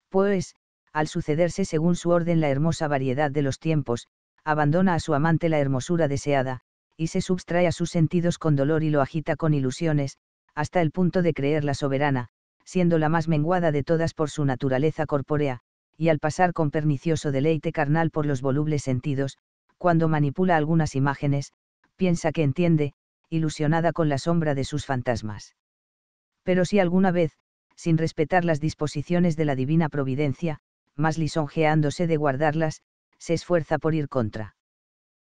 Pues, al sucederse según su orden la hermosa variedad de los tiempos, abandona a su amante la hermosura deseada, y se subtrae a sus sentidos con dolor y lo agita con ilusiones, hasta el punto de creerla soberana, siendo la más menguada de todas por su naturaleza corpórea, y al pasar con pernicioso deleite carnal por los volubles sentidos, cuando manipula algunas imágenes, piensa que entiende, ilusionada con la sombra de sus fantasmas. Pero si alguna vez, sin respetar las disposiciones de la divina providencia, más lisonjeándose de guardarlas, se esfuerza por ir contra.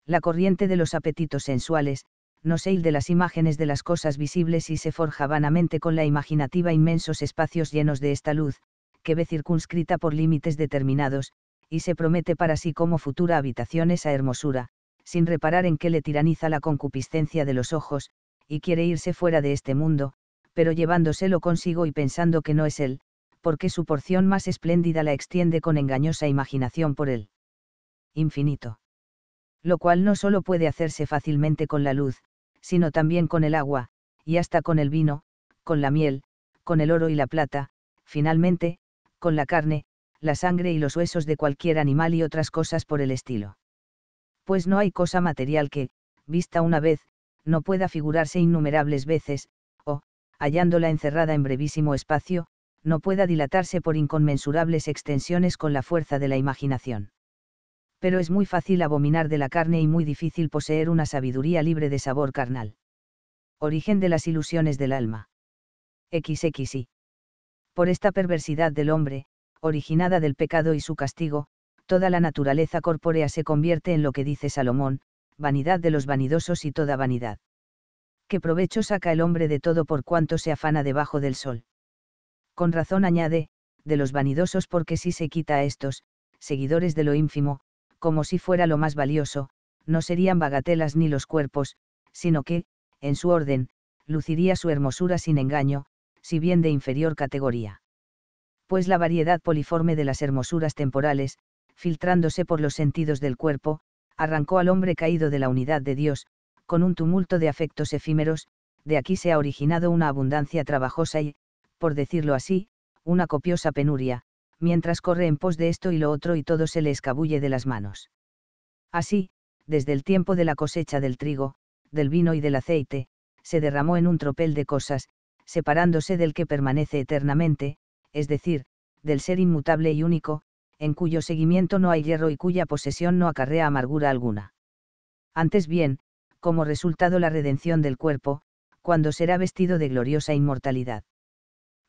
La corriente de los apetitos sensuales, no se de las imágenes de las cosas visibles y se forja vanamente con la imaginativa inmensos espacios llenos de esta luz, que ve circunscrita por límites determinados, y se promete para sí como futura habitación esa hermosura, sin reparar en que le tiraniza la concupiscencia de los ojos, y quiere irse fuera de este mundo, pero llevándoselo consigo y pensando que no es él, porque su porción más espléndida la extiende con engañosa imaginación por él. Infinito. Lo cual no solo puede hacerse fácilmente con la luz, sino también con el agua, y hasta con el vino, con la miel, con el oro y la plata, finalmente, con la carne, la sangre y los huesos de cualquier animal y otras cosas por el estilo. Pues no hay cosa material que, vista una vez, no pueda figurarse innumerables veces, o, hallándola encerrada en brevísimo espacio, no pueda dilatarse por inconmensurables extensiones con la fuerza de la imaginación. Pero es muy fácil abominar de la carne y muy difícil poseer una sabiduría libre de sabor carnal. Origen de las ilusiones del alma. XXI por esta perversidad del hombre, originada del pecado y su castigo, toda la naturaleza corpórea se convierte en lo que dice Salomón, vanidad de los vanidosos y toda vanidad. ¿Qué provecho saca el hombre de todo por cuanto se afana debajo del sol? Con razón añade, de los vanidosos porque si se quita a estos, seguidores de lo ínfimo, como si fuera lo más valioso, no serían bagatelas ni los cuerpos, sino que, en su orden, luciría su hermosura sin engaño, si bien de inferior categoría. Pues la variedad poliforme de las hermosuras temporales, filtrándose por los sentidos del cuerpo, arrancó al hombre caído de la unidad de Dios, con un tumulto de afectos efímeros, de aquí se ha originado una abundancia trabajosa y, por decirlo así, una copiosa penuria, mientras corre en pos de esto y lo otro y todo se le escabulle de las manos. Así, desde el tiempo de la cosecha del trigo, del vino y del aceite, se derramó en un tropel de cosas, separándose del que permanece eternamente, es decir, del ser inmutable y único, en cuyo seguimiento no hay hierro y cuya posesión no acarrea amargura alguna. Antes bien, como resultado la redención del cuerpo, cuando será vestido de gloriosa inmortalidad.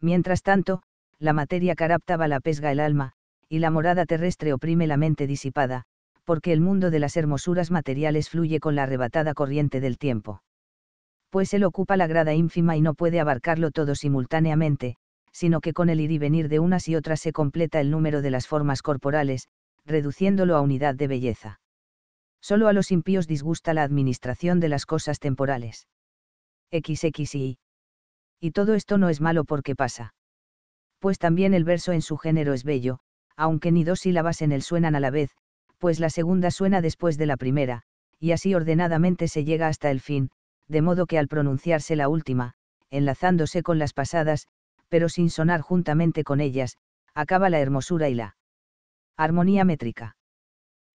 Mientras tanto, la materia caráptava la pesga el alma, y la morada terrestre oprime la mente disipada, porque el mundo de las hermosuras materiales fluye con la arrebatada corriente del tiempo pues él ocupa la grada ínfima y no puede abarcarlo todo simultáneamente, sino que con el ir y venir de unas y otras se completa el número de las formas corporales, reduciéndolo a unidad de belleza. Solo a los impíos disgusta la administración de las cosas temporales. XXI. Y todo esto no es malo porque pasa. Pues también el verso en su género es bello, aunque ni dos sílabas en él suenan a la vez, pues la segunda suena después de la primera, y así ordenadamente se llega hasta el fin, de modo que al pronunciarse la última, enlazándose con las pasadas, pero sin sonar juntamente con ellas, acaba la hermosura y la armonía métrica.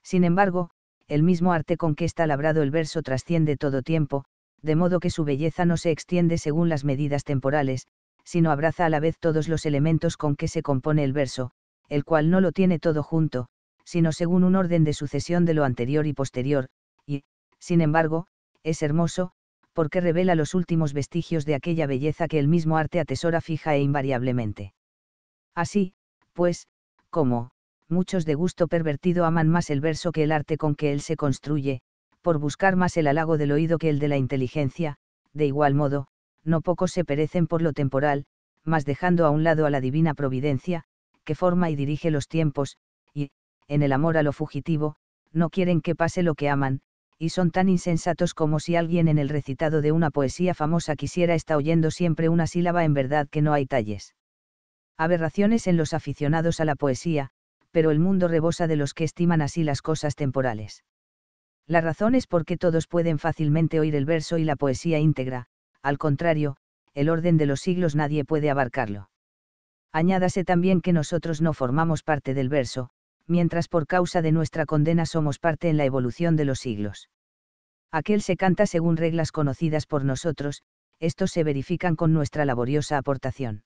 Sin embargo, el mismo arte con que está labrado el verso trasciende todo tiempo, de modo que su belleza no se extiende según las medidas temporales, sino abraza a la vez todos los elementos con que se compone el verso, el cual no lo tiene todo junto, sino según un orden de sucesión de lo anterior y posterior, y, sin embargo, es hermoso, porque revela los últimos vestigios de aquella belleza que el mismo arte atesora fija e invariablemente. Así, pues, como, muchos de gusto pervertido aman más el verso que el arte con que él se construye, por buscar más el halago del oído que el de la inteligencia, de igual modo, no pocos se perecen por lo temporal, mas dejando a un lado a la divina providencia, que forma y dirige los tiempos, y, en el amor a lo fugitivo, no quieren que pase lo que aman, y son tan insensatos como si alguien en el recitado de una poesía famosa quisiera estar oyendo siempre una sílaba en verdad que no hay talles. Aberraciones en los aficionados a la poesía, pero el mundo rebosa de los que estiman así las cosas temporales. La razón es porque todos pueden fácilmente oír el verso y la poesía íntegra, al contrario, el orden de los siglos nadie puede abarcarlo. Añádase también que nosotros no formamos parte del verso, mientras por causa de nuestra condena somos parte en la evolución de los siglos. Aquel se canta según reglas conocidas por nosotros, estos se verifican con nuestra laboriosa aportación.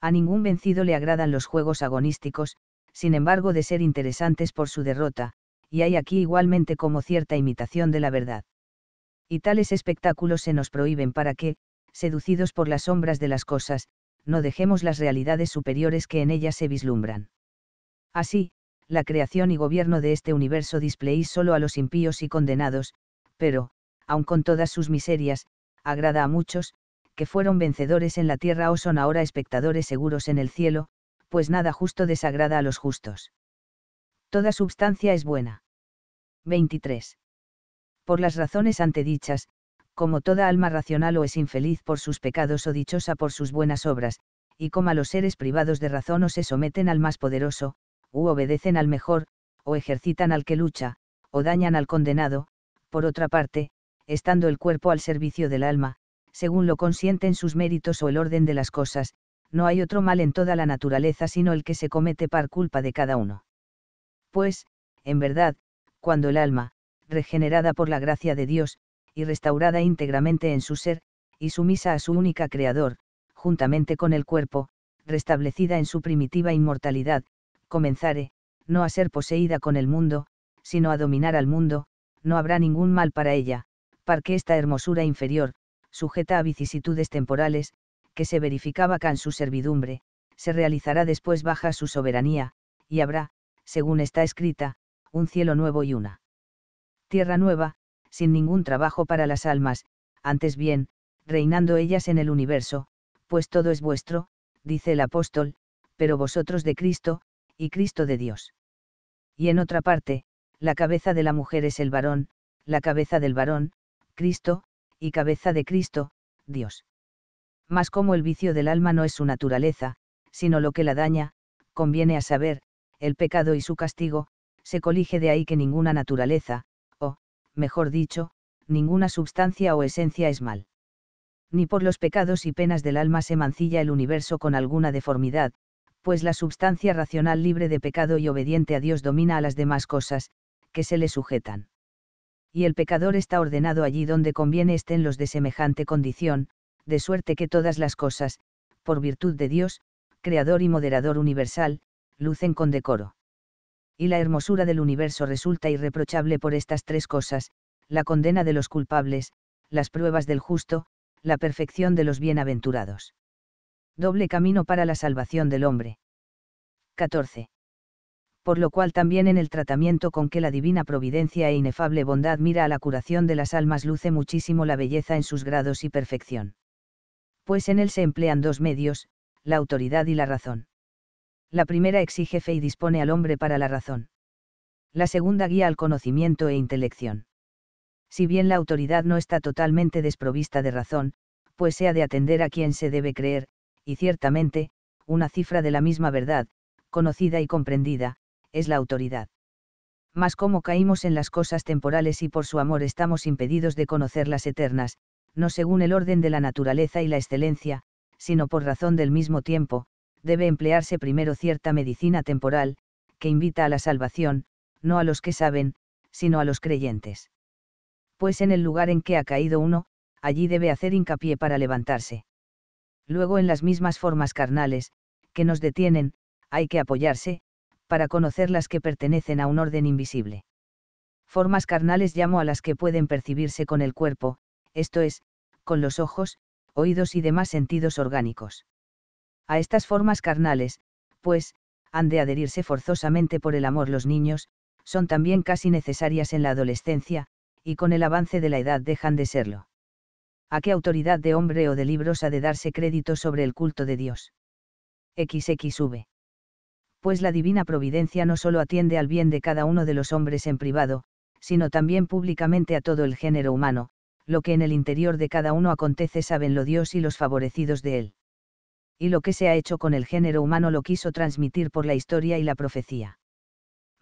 A ningún vencido le agradan los juegos agonísticos, sin embargo de ser interesantes por su derrota, y hay aquí igualmente como cierta imitación de la verdad. Y tales espectáculos se nos prohíben para que, seducidos por las sombras de las cosas, no dejemos las realidades superiores que en ellas se vislumbran. Así, la creación y gobierno de este universo displeís solo a los impíos y condenados, pero, aun con todas sus miserias, agrada a muchos, que fueron vencedores en la tierra o son ahora espectadores seguros en el cielo, pues nada justo desagrada a los justos. Toda substancia es buena. 23. Por las razones antedichas, como toda alma racional o es infeliz por sus pecados o dichosa por sus buenas obras, y como a los seres privados de razón o se someten al más poderoso, u obedecen al mejor, o ejercitan al que lucha, o dañan al condenado, por otra parte, estando el cuerpo al servicio del alma, según lo consienten sus méritos o el orden de las cosas, no hay otro mal en toda la naturaleza sino el que se comete par culpa de cada uno. Pues, en verdad, cuando el alma, regenerada por la gracia de Dios, y restaurada íntegramente en su ser, y sumisa a su única Creador, juntamente con el cuerpo, restablecida en su primitiva inmortalidad, comenzare, no a ser poseída con el mundo, sino a dominar al mundo, no habrá ningún mal para ella, porque esta hermosura inferior, sujeta a vicisitudes temporales, que se verificaba en su servidumbre, se realizará después baja su soberanía, y habrá, según está escrita, un cielo nuevo y una tierra nueva, sin ningún trabajo para las almas, antes bien, reinando ellas en el universo, pues todo es vuestro, dice el apóstol, pero vosotros de Cristo, y Cristo de Dios. Y en otra parte, la cabeza de la mujer es el varón, la cabeza del varón, Cristo, y cabeza de Cristo, Dios. Mas como el vicio del alma no es su naturaleza, sino lo que la daña, conviene a saber, el pecado y su castigo, se colige de ahí que ninguna naturaleza, o, mejor dicho, ninguna substancia o esencia es mal. Ni por los pecados y penas del alma se mancilla el universo con alguna deformidad, pues la substancia racional libre de pecado y obediente a Dios domina a las demás cosas, que se le sujetan. Y el pecador está ordenado allí donde conviene estén los de semejante condición, de suerte que todas las cosas, por virtud de Dios, Creador y Moderador universal, lucen con decoro. Y la hermosura del universo resulta irreprochable por estas tres cosas, la condena de los culpables, las pruebas del justo, la perfección de los bienaventurados doble camino para la salvación del hombre. 14. Por lo cual también en el tratamiento con que la divina providencia e inefable bondad mira a la curación de las almas luce muchísimo la belleza en sus grados y perfección. Pues en él se emplean dos medios, la autoridad y la razón. La primera exige fe y dispone al hombre para la razón. La segunda guía al conocimiento e intelección. Si bien la autoridad no está totalmente desprovista de razón, pues sea de atender a quien se debe creer, y ciertamente, una cifra de la misma verdad, conocida y comprendida, es la autoridad. Mas como caímos en las cosas temporales y por su amor estamos impedidos de conocer las eternas, no según el orden de la naturaleza y la excelencia, sino por razón del mismo tiempo, debe emplearse primero cierta medicina temporal, que invita a la salvación, no a los que saben, sino a los creyentes. Pues en el lugar en que ha caído uno, allí debe hacer hincapié para levantarse. Luego en las mismas formas carnales, que nos detienen, hay que apoyarse, para conocer las que pertenecen a un orden invisible. Formas carnales llamo a las que pueden percibirse con el cuerpo, esto es, con los ojos, oídos y demás sentidos orgánicos. A estas formas carnales, pues, han de adherirse forzosamente por el amor los niños, son también casi necesarias en la adolescencia, y con el avance de la edad dejan de serlo. ¿a qué autoridad de hombre o de libros ha de darse crédito sobre el culto de Dios? XXV. Pues la divina providencia no solo atiende al bien de cada uno de los hombres en privado, sino también públicamente a todo el género humano, lo que en el interior de cada uno acontece saben lo Dios y los favorecidos de él. Y lo que se ha hecho con el género humano lo quiso transmitir por la historia y la profecía.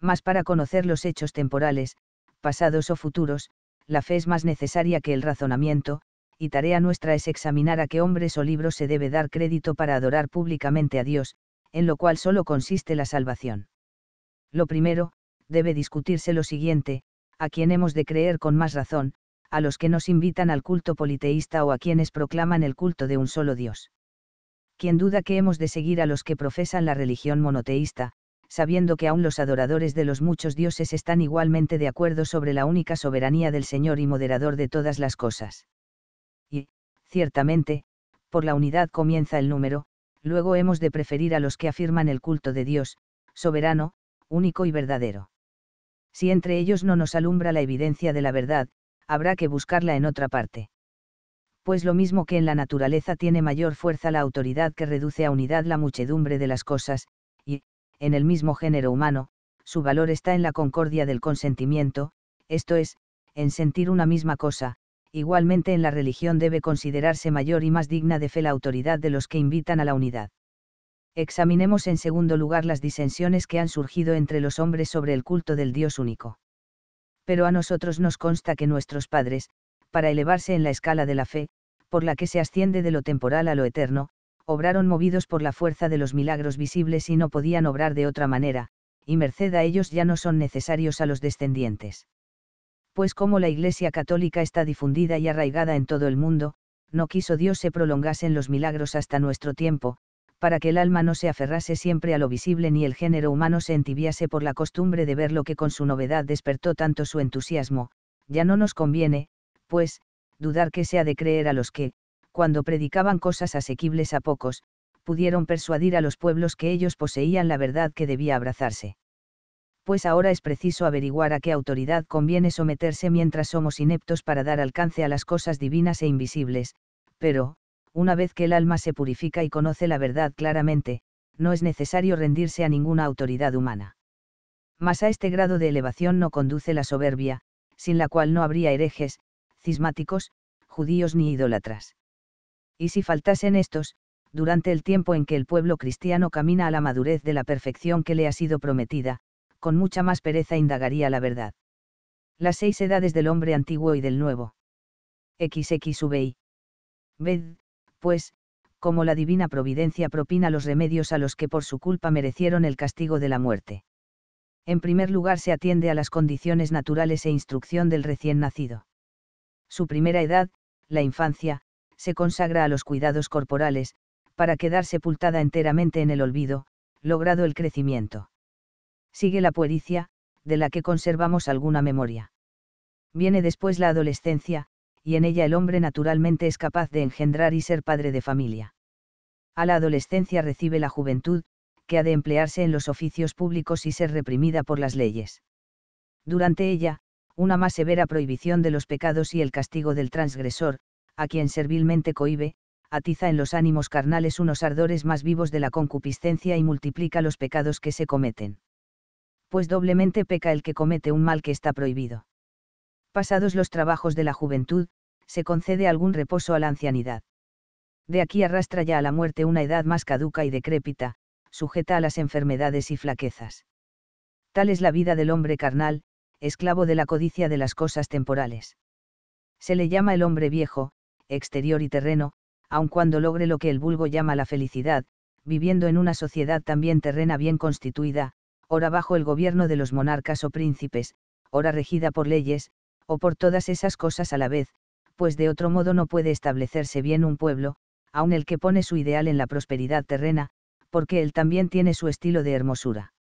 Mas para conocer los hechos temporales, pasados o futuros, la fe es más necesaria que el razonamiento, y tarea nuestra es examinar a qué hombres o libros se debe dar crédito para adorar públicamente a Dios, en lo cual solo consiste la salvación. Lo primero, debe discutirse lo siguiente, a quién hemos de creer con más razón, a los que nos invitan al culto politeísta o a quienes proclaman el culto de un solo Dios. Quien duda que hemos de seguir a los que profesan la religión monoteísta, sabiendo que aún los adoradores de los muchos dioses están igualmente de acuerdo sobre la única soberanía del Señor y moderador de todas las cosas ciertamente, por la unidad comienza el número, luego hemos de preferir a los que afirman el culto de Dios, soberano, único y verdadero. Si entre ellos no nos alumbra la evidencia de la verdad, habrá que buscarla en otra parte. Pues lo mismo que en la naturaleza tiene mayor fuerza la autoridad que reduce a unidad la muchedumbre de las cosas, y, en el mismo género humano, su valor está en la concordia del consentimiento, esto es, en sentir una misma cosa, igualmente en la religión debe considerarse mayor y más digna de fe la autoridad de los que invitan a la unidad. Examinemos en segundo lugar las disensiones que han surgido entre los hombres sobre el culto del Dios único. Pero a nosotros nos consta que nuestros padres, para elevarse en la escala de la fe, por la que se asciende de lo temporal a lo eterno, obraron movidos por la fuerza de los milagros visibles y no podían obrar de otra manera, y merced a ellos ya no son necesarios a los descendientes pues como la Iglesia católica está difundida y arraigada en todo el mundo, no quiso Dios se prolongasen los milagros hasta nuestro tiempo, para que el alma no se aferrase siempre a lo visible ni el género humano se entibiase por la costumbre de ver lo que con su novedad despertó tanto su entusiasmo, ya no nos conviene, pues, dudar que sea de creer a los que, cuando predicaban cosas asequibles a pocos, pudieron persuadir a los pueblos que ellos poseían la verdad que debía abrazarse pues ahora es preciso averiguar a qué autoridad conviene someterse mientras somos ineptos para dar alcance a las cosas divinas e invisibles, pero, una vez que el alma se purifica y conoce la verdad claramente, no es necesario rendirse a ninguna autoridad humana. Mas a este grado de elevación no conduce la soberbia, sin la cual no habría herejes, cismáticos, judíos ni idólatras. Y si faltasen estos, durante el tiempo en que el pueblo cristiano camina a la madurez de la perfección que le ha sido prometida, con mucha más pereza indagaría la verdad. Las seis edades del hombre antiguo y del nuevo. XXVI. Ved, pues, como la divina providencia propina los remedios a los que por su culpa merecieron el castigo de la muerte. En primer lugar se atiende a las condiciones naturales e instrucción del recién nacido. Su primera edad, la infancia, se consagra a los cuidados corporales, para quedar sepultada enteramente en el olvido, logrado el crecimiento sigue la puericia, de la que conservamos alguna memoria. Viene después la adolescencia, y en ella el hombre naturalmente es capaz de engendrar y ser padre de familia. A la adolescencia recibe la juventud, que ha de emplearse en los oficios públicos y ser reprimida por las leyes. Durante ella, una más severa prohibición de los pecados y el castigo del transgresor, a quien servilmente cohibe, atiza en los ánimos carnales unos ardores más vivos de la concupiscencia y multiplica los pecados que se cometen pues doblemente peca el que comete un mal que está prohibido. Pasados los trabajos de la juventud, se concede algún reposo a la ancianidad. De aquí arrastra ya a la muerte una edad más caduca y decrépita, sujeta a las enfermedades y flaquezas. Tal es la vida del hombre carnal, esclavo de la codicia de las cosas temporales. Se le llama el hombre viejo, exterior y terreno, aun cuando logre lo que el vulgo llama la felicidad, viviendo en una sociedad también terrena bien constituida, ora bajo el gobierno de los monarcas o príncipes, ora regida por leyes, o por todas esas cosas a la vez, pues de otro modo no puede establecerse bien un pueblo, aun el que pone su ideal en la prosperidad terrena, porque él también tiene su estilo de hermosura.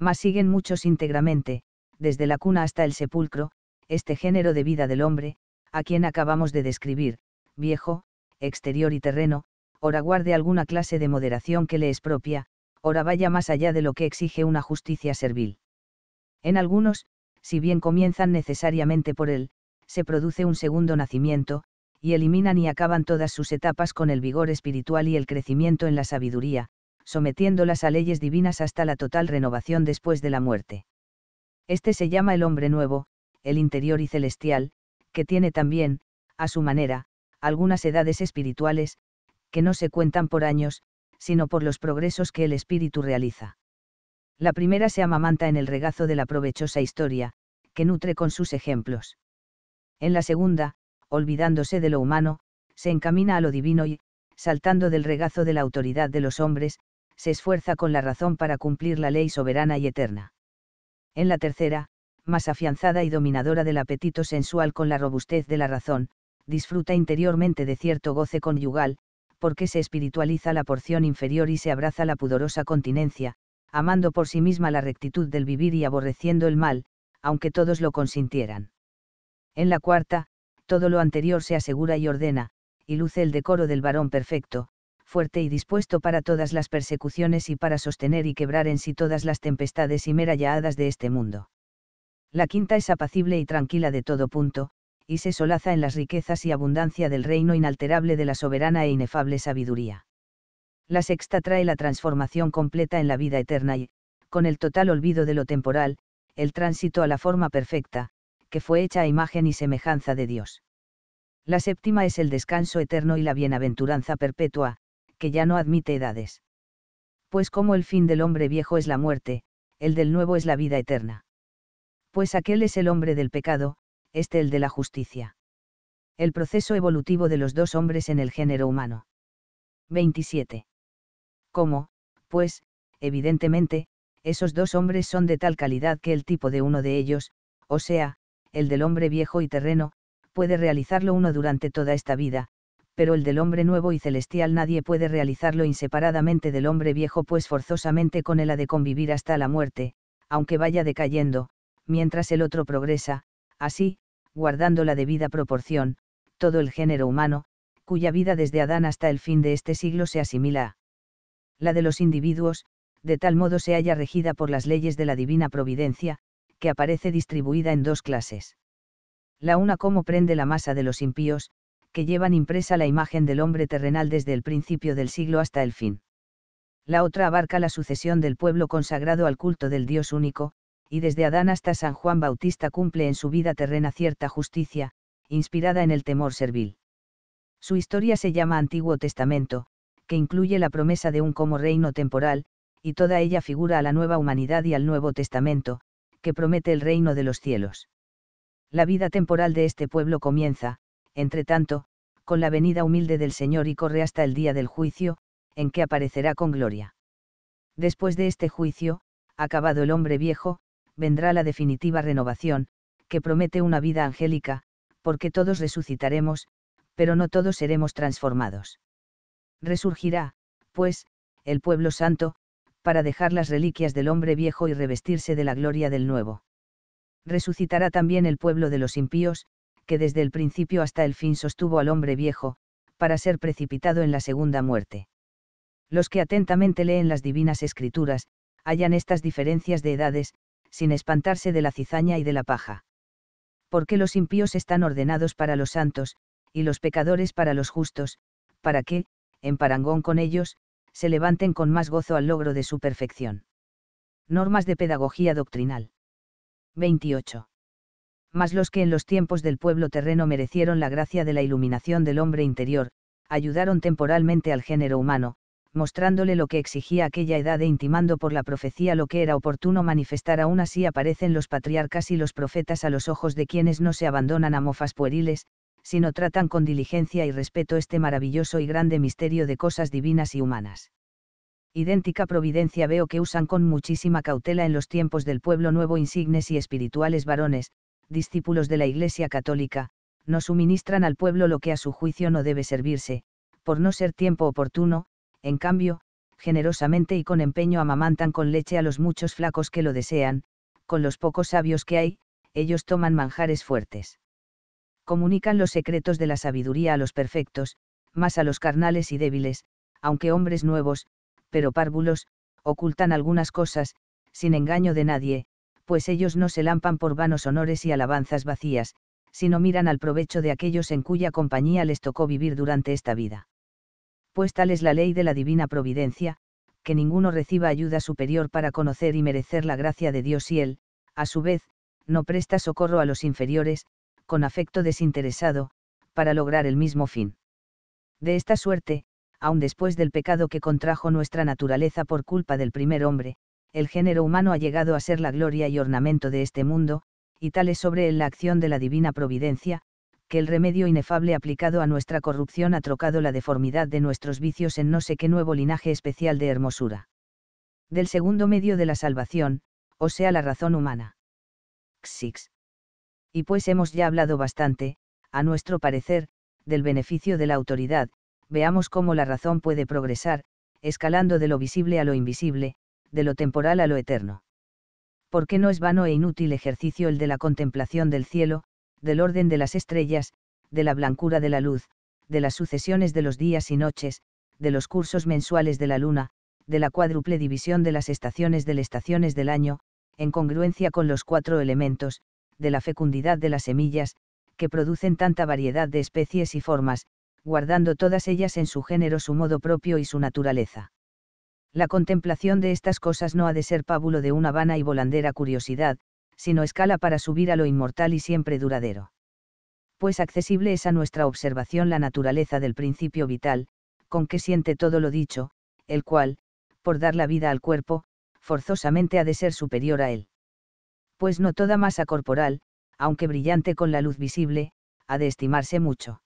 Mas siguen muchos íntegramente, desde la cuna hasta el sepulcro, este género de vida del hombre, a quien acabamos de describir, viejo, exterior y terreno, ora guarde alguna clase de moderación que le es propia, ora vaya más allá de lo que exige una justicia servil. En algunos, si bien comienzan necesariamente por él, se produce un segundo nacimiento, y eliminan y acaban todas sus etapas con el vigor espiritual y el crecimiento en la sabiduría, sometiéndolas a leyes divinas hasta la total renovación después de la muerte. Este se llama el hombre nuevo, el interior y celestial, que tiene también, a su manera, algunas edades espirituales, que no se cuentan por años, sino por los progresos que el espíritu realiza. La primera se amamanta en el regazo de la provechosa historia, que nutre con sus ejemplos. En la segunda, olvidándose de lo humano, se encamina a lo divino y, saltando del regazo de la autoridad de los hombres, se esfuerza con la razón para cumplir la ley soberana y eterna. En la tercera, más afianzada y dominadora del apetito sensual con la robustez de la razón, disfruta interiormente de cierto goce conyugal, porque se espiritualiza la porción inferior y se abraza la pudorosa continencia, amando por sí misma la rectitud del vivir y aborreciendo el mal, aunque todos lo consintieran. En la cuarta, todo lo anterior se asegura y ordena, y luce el decoro del varón perfecto, fuerte y dispuesto para todas las persecuciones y para sostener y quebrar en sí todas las tempestades y meralladas de este mundo. La quinta es apacible y tranquila de todo punto, y se solaza en las riquezas y abundancia del reino inalterable de la soberana e inefable sabiduría. La sexta trae la transformación completa en la vida eterna y, con el total olvido de lo temporal, el tránsito a la forma perfecta, que fue hecha a imagen y semejanza de Dios. La séptima es el descanso eterno y la bienaventuranza perpetua, que ya no admite edades. Pues como el fin del hombre viejo es la muerte, el del nuevo es la vida eterna. Pues aquel es el hombre del pecado, este el de la justicia. El proceso evolutivo de los dos hombres en el género humano. 27. ¿Cómo, pues, evidentemente, esos dos hombres son de tal calidad que el tipo de uno de ellos, o sea, el del hombre viejo y terreno, puede realizarlo uno durante toda esta vida, pero el del hombre nuevo y celestial nadie puede realizarlo inseparadamente del hombre viejo, pues forzosamente con él ha de convivir hasta la muerte, aunque vaya decayendo, mientras el otro progresa, así, guardando la debida proporción, todo el género humano, cuya vida desde Adán hasta el fin de este siglo se asimila a la de los individuos, de tal modo se halla regida por las leyes de la divina providencia, que aparece distribuida en dos clases. La una como prende la masa de los impíos, que llevan impresa la imagen del hombre terrenal desde el principio del siglo hasta el fin. La otra abarca la sucesión del pueblo consagrado al culto del Dios único, y desde Adán hasta San Juan Bautista cumple en su vida terrena cierta justicia, inspirada en el temor servil. Su historia se llama Antiguo Testamento, que incluye la promesa de un como reino temporal, y toda ella figura a la nueva humanidad y al Nuevo Testamento, que promete el reino de los cielos. La vida temporal de este pueblo comienza, entre tanto, con la venida humilde del Señor y corre hasta el día del juicio, en que aparecerá con gloria. Después de este juicio, acabado el hombre viejo, vendrá la definitiva renovación, que promete una vida angélica, porque todos resucitaremos, pero no todos seremos transformados. Resurgirá, pues, el pueblo santo, para dejar las reliquias del hombre viejo y revestirse de la gloria del nuevo. Resucitará también el pueblo de los impíos, que desde el principio hasta el fin sostuvo al hombre viejo, para ser precipitado en la segunda muerte. Los que atentamente leen las divinas escrituras, hallan estas diferencias de edades, sin espantarse de la cizaña y de la paja. Porque los impíos están ordenados para los santos, y los pecadores para los justos, para que, en parangón con ellos, se levanten con más gozo al logro de su perfección. Normas de pedagogía doctrinal. 28. Mas los que en los tiempos del pueblo terreno merecieron la gracia de la iluminación del hombre interior, ayudaron temporalmente al género humano, mostrándole lo que exigía aquella edad e intimando por la profecía lo que era oportuno manifestar. Aún así aparecen los patriarcas y los profetas a los ojos de quienes no se abandonan a mofas pueriles, sino tratan con diligencia y respeto este maravilloso y grande misterio de cosas divinas y humanas. Idéntica providencia veo que usan con muchísima cautela en los tiempos del pueblo nuevo insignes y espirituales varones, discípulos de la Iglesia católica, no suministran al pueblo lo que a su juicio no debe servirse, por no ser tiempo oportuno, en cambio, generosamente y con empeño amamantan con leche a los muchos flacos que lo desean, con los pocos sabios que hay, ellos toman manjares fuertes. Comunican los secretos de la sabiduría a los perfectos, más a los carnales y débiles, aunque hombres nuevos, pero párvulos, ocultan algunas cosas, sin engaño de nadie, pues ellos no se lampan por vanos honores y alabanzas vacías, sino miran al provecho de aquellos en cuya compañía les tocó vivir durante esta vida pues tal es la ley de la divina providencia, que ninguno reciba ayuda superior para conocer y merecer la gracia de Dios y Él, a su vez, no presta socorro a los inferiores, con afecto desinteresado, para lograr el mismo fin. De esta suerte, aun después del pecado que contrajo nuestra naturaleza por culpa del primer hombre, el género humano ha llegado a ser la gloria y ornamento de este mundo, y tal es sobre él la acción de la divina providencia, el remedio inefable aplicado a nuestra corrupción ha trocado la deformidad de nuestros vicios en no sé qué nuevo linaje especial de hermosura. Del segundo medio de la salvación, o sea la razón humana. Xix. Y pues hemos ya hablado bastante, a nuestro parecer, del beneficio de la autoridad, veamos cómo la razón puede progresar, escalando de lo visible a lo invisible, de lo temporal a lo eterno. ¿Por qué no es vano e inútil ejercicio el de la contemplación del cielo, del orden de las estrellas, de la blancura de la luz, de las sucesiones de los días y noches, de los cursos mensuales de la luna, de la cuádruple división de las estaciones de estaciones del año, en congruencia con los cuatro elementos, de la fecundidad de las semillas, que producen tanta variedad de especies y formas, guardando todas ellas en su género su modo propio y su naturaleza. La contemplación de estas cosas no ha de ser pábulo de una vana y volandera curiosidad, sino escala para subir a lo inmortal y siempre duradero. Pues accesible es a nuestra observación la naturaleza del principio vital, con que siente todo lo dicho, el cual, por dar la vida al cuerpo, forzosamente ha de ser superior a él. Pues no toda masa corporal, aunque brillante con la luz visible, ha de estimarse mucho.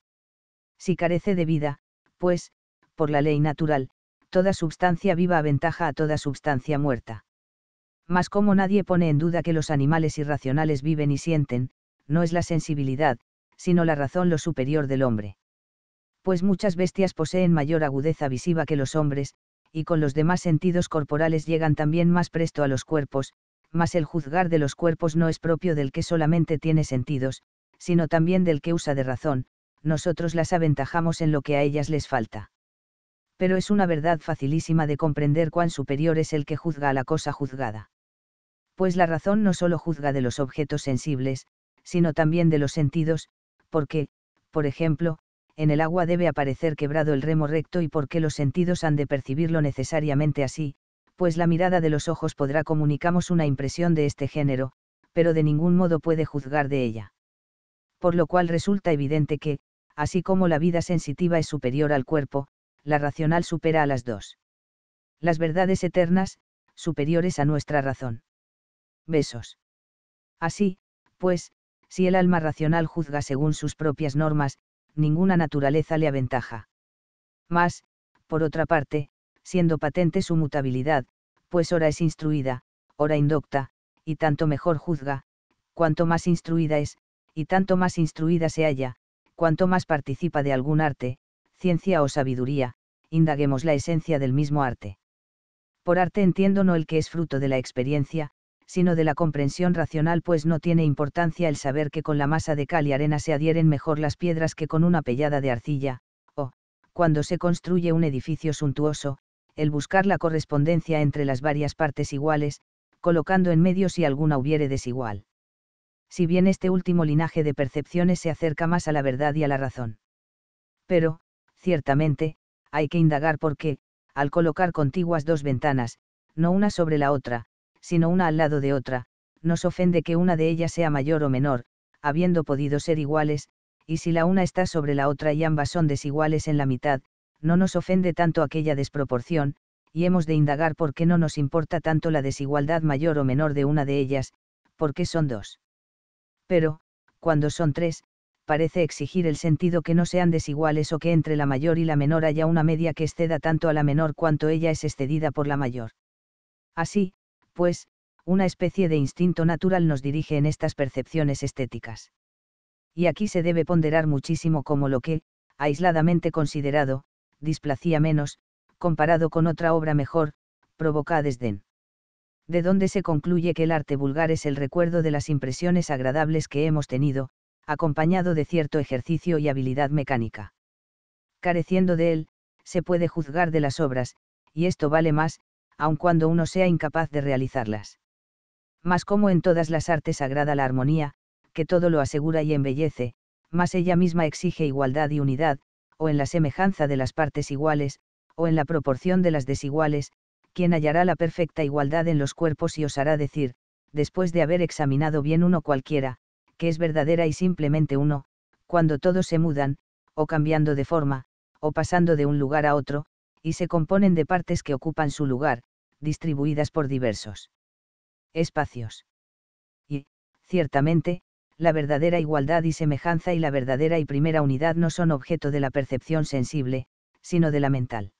Si carece de vida, pues, por la ley natural, toda substancia viva aventaja a toda substancia muerta. Mas como nadie pone en duda que los animales irracionales viven y sienten, no es la sensibilidad, sino la razón lo superior del hombre. Pues muchas bestias poseen mayor agudeza visiva que los hombres, y con los demás sentidos corporales llegan también más presto a los cuerpos, mas el juzgar de los cuerpos no es propio del que solamente tiene sentidos, sino también del que usa de razón, nosotros las aventajamos en lo que a ellas les falta. Pero es una verdad facilísima de comprender cuán superior es el que juzga a la cosa juzgada pues la razón no solo juzga de los objetos sensibles, sino también de los sentidos, porque, por ejemplo, en el agua debe aparecer quebrado el remo recto y porque los sentidos han de percibirlo necesariamente así, pues la mirada de los ojos podrá comunicarnos una impresión de este género, pero de ningún modo puede juzgar de ella. Por lo cual resulta evidente que, así como la vida sensitiva es superior al cuerpo, la racional supera a las dos. Las verdades eternas, superiores a nuestra razón besos. Así, pues, si el alma racional juzga según sus propias normas, ninguna naturaleza le aventaja. Mas, por otra parte, siendo patente su mutabilidad, pues ora es instruida, ora indocta, y tanto mejor juzga, cuanto más instruida es, y tanto más instruida se halla, cuanto más participa de algún arte, ciencia o sabiduría, indaguemos la esencia del mismo arte. Por arte entiendo no el que es fruto de la experiencia, sino de la comprensión racional, pues no tiene importancia el saber que con la masa de cal y arena se adhieren mejor las piedras que con una pellada de arcilla, o, cuando se construye un edificio suntuoso, el buscar la correspondencia entre las varias partes iguales, colocando en medio si alguna hubiere desigual. Si bien este último linaje de percepciones se acerca más a la verdad y a la razón. Pero, ciertamente, hay que indagar por qué, al colocar contiguas dos ventanas, no una sobre la otra, sino una al lado de otra, nos ofende que una de ellas sea mayor o menor, habiendo podido ser iguales, y si la una está sobre la otra y ambas son desiguales en la mitad, no nos ofende tanto aquella desproporción, y hemos de indagar por qué no nos importa tanto la desigualdad mayor o menor de una de ellas, porque son dos. Pero, cuando son tres, parece exigir el sentido que no sean desiguales o que entre la mayor y la menor haya una media que exceda tanto a la menor cuanto ella es excedida por la mayor. Así, pues, una especie de instinto natural nos dirige en estas percepciones estéticas. Y aquí se debe ponderar muchísimo como lo que, aisladamente considerado, displacía menos, comparado con otra obra mejor, provoca desdén. De donde se concluye que el arte vulgar es el recuerdo de las impresiones agradables que hemos tenido, acompañado de cierto ejercicio y habilidad mecánica. Careciendo de él, se puede juzgar de las obras, y esto vale más, aun cuando uno sea incapaz de realizarlas. Mas como en todas las artes agrada la armonía, que todo lo asegura y embellece, más ella misma exige igualdad y unidad, o en la semejanza de las partes iguales, o en la proporción de las desiguales, quien hallará la perfecta igualdad en los cuerpos y os hará decir, después de haber examinado bien uno cualquiera, que es verdadera y simplemente uno, cuando todos se mudan, o cambiando de forma, o pasando de un lugar a otro, y se componen de partes que ocupan su lugar, distribuidas por diversos espacios. Y, ciertamente, la verdadera igualdad y semejanza y la verdadera y primera unidad no son objeto de la percepción sensible, sino de la mental.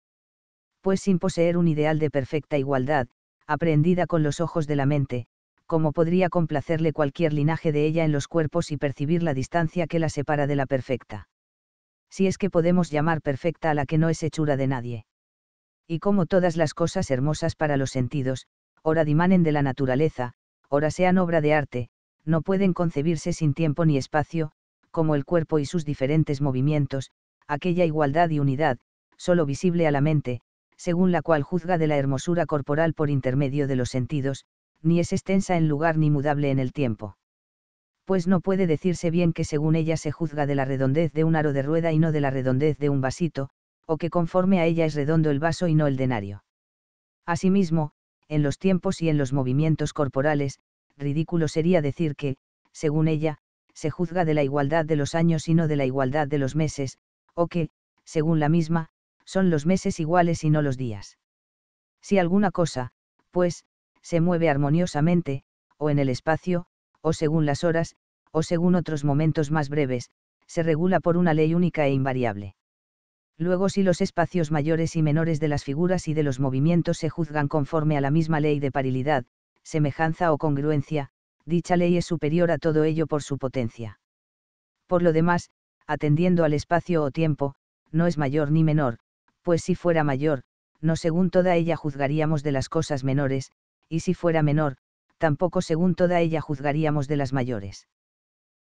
Pues sin poseer un ideal de perfecta igualdad, aprendida con los ojos de la mente, como podría complacerle cualquier linaje de ella en los cuerpos y percibir la distancia que la separa de la perfecta? Si es que podemos llamar perfecta a la que no es hechura de nadie y como todas las cosas hermosas para los sentidos, ora dimanen de la naturaleza, ora sean obra de arte, no pueden concebirse sin tiempo ni espacio, como el cuerpo y sus diferentes movimientos, aquella igualdad y unidad, solo visible a la mente, según la cual juzga de la hermosura corporal por intermedio de los sentidos, ni es extensa en lugar ni mudable en el tiempo. Pues no puede decirse bien que según ella se juzga de la redondez de un aro de rueda y no de la redondez de un vasito, o que conforme a ella es redondo el vaso y no el denario. Asimismo, en los tiempos y en los movimientos corporales, ridículo sería decir que, según ella, se juzga de la igualdad de los años y no de la igualdad de los meses, o que, según la misma, son los meses iguales y no los días. Si alguna cosa, pues, se mueve armoniosamente, o en el espacio, o según las horas, o según otros momentos más breves, se regula por una ley única e invariable. Luego si los espacios mayores y menores de las figuras y de los movimientos se juzgan conforme a la misma ley de parilidad, semejanza o congruencia, dicha ley es superior a todo ello por su potencia. Por lo demás, atendiendo al espacio o tiempo, no es mayor ni menor, pues si fuera mayor, no según toda ella juzgaríamos de las cosas menores, y si fuera menor, tampoco según toda ella juzgaríamos de las mayores.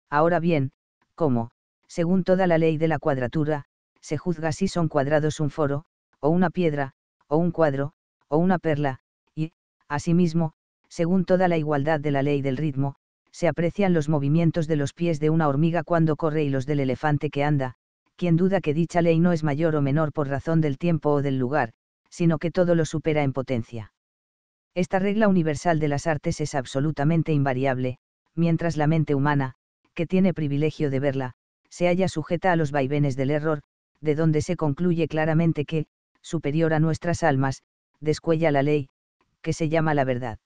Ahora bien, cómo, según toda la ley de la cuadratura, se juzga si son cuadrados un foro, o una piedra, o un cuadro, o una perla, y, asimismo, según toda la igualdad de la ley del ritmo, se aprecian los movimientos de los pies de una hormiga cuando corre y los del elefante que anda, quien duda que dicha ley no es mayor o menor por razón del tiempo o del lugar, sino que todo lo supera en potencia. Esta regla universal de las artes es absolutamente invariable, mientras la mente humana, que tiene privilegio de verla, se halla sujeta a los vaivenes del error, de donde se concluye claramente que, superior a nuestras almas, descuella la ley, que se llama la verdad.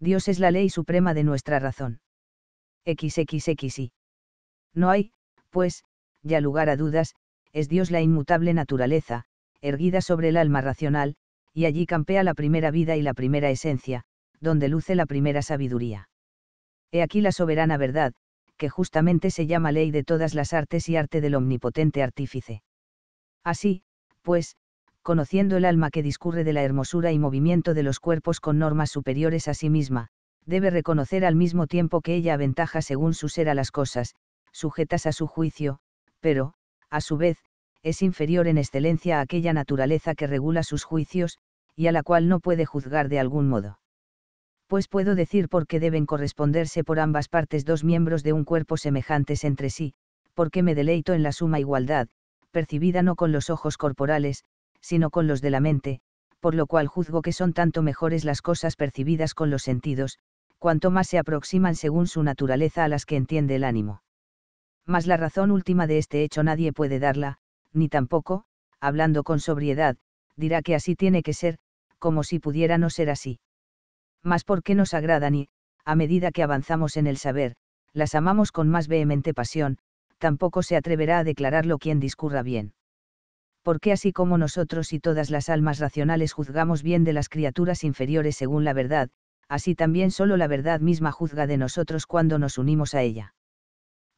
Dios es la ley suprema de nuestra razón. XXXI. No hay, pues, ya lugar a dudas, es Dios la inmutable naturaleza, erguida sobre el alma racional, y allí campea la primera vida y la primera esencia, donde luce la primera sabiduría. He aquí la soberana verdad, que justamente se llama ley de todas las artes y arte del omnipotente artífice. Así, pues, conociendo el alma que discurre de la hermosura y movimiento de los cuerpos con normas superiores a sí misma, debe reconocer al mismo tiempo que ella aventaja según su ser a las cosas, sujetas a su juicio, pero, a su vez, es inferior en excelencia a aquella naturaleza que regula sus juicios, y a la cual no puede juzgar de algún modo pues puedo decir por qué deben corresponderse por ambas partes dos miembros de un cuerpo semejantes entre sí, porque me deleito en la suma igualdad, percibida no con los ojos corporales, sino con los de la mente, por lo cual juzgo que son tanto mejores las cosas percibidas con los sentidos, cuanto más se aproximan según su naturaleza a las que entiende el ánimo. Mas la razón última de este hecho nadie puede darla, ni tampoco, hablando con sobriedad, dirá que así tiene que ser, como si pudiera no ser así mas porque nos agradan y, a medida que avanzamos en el saber, las amamos con más vehemente pasión, tampoco se atreverá a declararlo quien discurra bien. Porque así como nosotros y todas las almas racionales juzgamos bien de las criaturas inferiores según la verdad, así también solo la verdad misma juzga de nosotros cuando nos unimos a ella.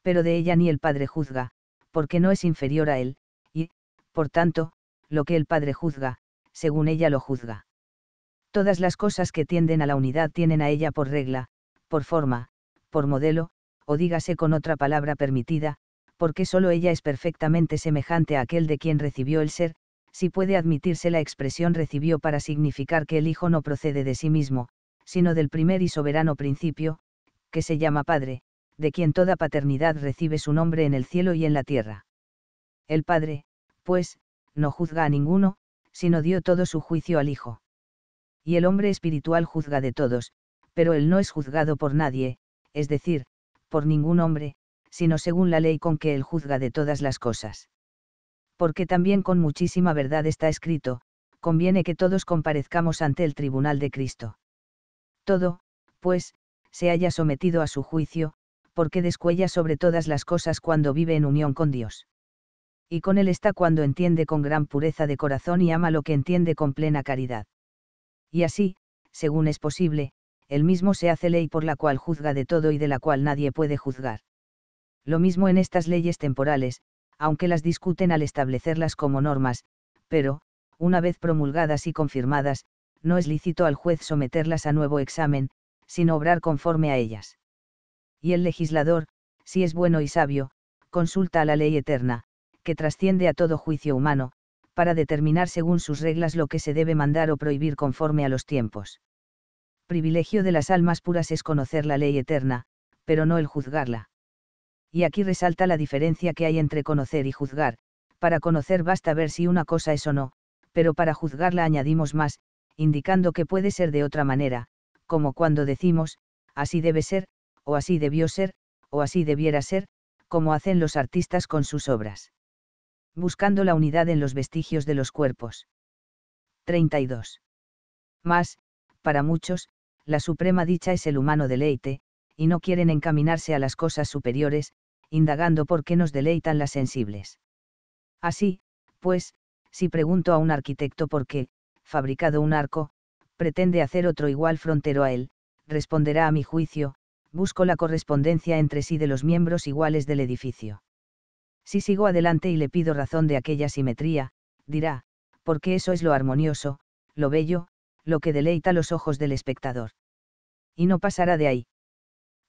Pero de ella ni el Padre juzga, porque no es inferior a él, y, por tanto, lo que el Padre juzga, según ella lo juzga. Todas las cosas que tienden a la unidad tienen a ella por regla, por forma, por modelo, o dígase con otra palabra permitida, porque solo ella es perfectamente semejante a aquel de quien recibió el ser, si puede admitirse la expresión recibió para significar que el Hijo no procede de sí mismo, sino del primer y soberano principio, que se llama Padre, de quien toda paternidad recibe su nombre en el cielo y en la tierra. El Padre, pues, no juzga a ninguno, sino dio todo su juicio al Hijo y el hombre espiritual juzga de todos, pero él no es juzgado por nadie, es decir, por ningún hombre, sino según la ley con que él juzga de todas las cosas. Porque también con muchísima verdad está escrito, conviene que todos comparezcamos ante el tribunal de Cristo. Todo, pues, se haya sometido a su juicio, porque descuella sobre todas las cosas cuando vive en unión con Dios. Y con Él está cuando entiende con gran pureza de corazón y ama lo que entiende con plena caridad y así, según es posible, el mismo se hace ley por la cual juzga de todo y de la cual nadie puede juzgar. Lo mismo en estas leyes temporales, aunque las discuten al establecerlas como normas, pero, una vez promulgadas y confirmadas, no es lícito al juez someterlas a nuevo examen, sin obrar conforme a ellas. Y el legislador, si es bueno y sabio, consulta a la ley eterna, que trasciende a todo juicio humano, para determinar según sus reglas lo que se debe mandar o prohibir conforme a los tiempos. Privilegio de las almas puras es conocer la ley eterna, pero no el juzgarla. Y aquí resalta la diferencia que hay entre conocer y juzgar, para conocer basta ver si una cosa es o no, pero para juzgarla añadimos más, indicando que puede ser de otra manera, como cuando decimos, así debe ser, o así debió ser, o así debiera ser, como hacen los artistas con sus obras buscando la unidad en los vestigios de los cuerpos. 32. Más, para muchos, la suprema dicha es el humano deleite, y no quieren encaminarse a las cosas superiores, indagando por qué nos deleitan las sensibles. Así, pues, si pregunto a un arquitecto por qué, fabricado un arco, pretende hacer otro igual frontero a él, responderá a mi juicio, busco la correspondencia entre sí de los miembros iguales del edificio. Si sigo adelante y le pido razón de aquella simetría, dirá, porque eso es lo armonioso, lo bello, lo que deleita los ojos del espectador. Y no pasará de ahí.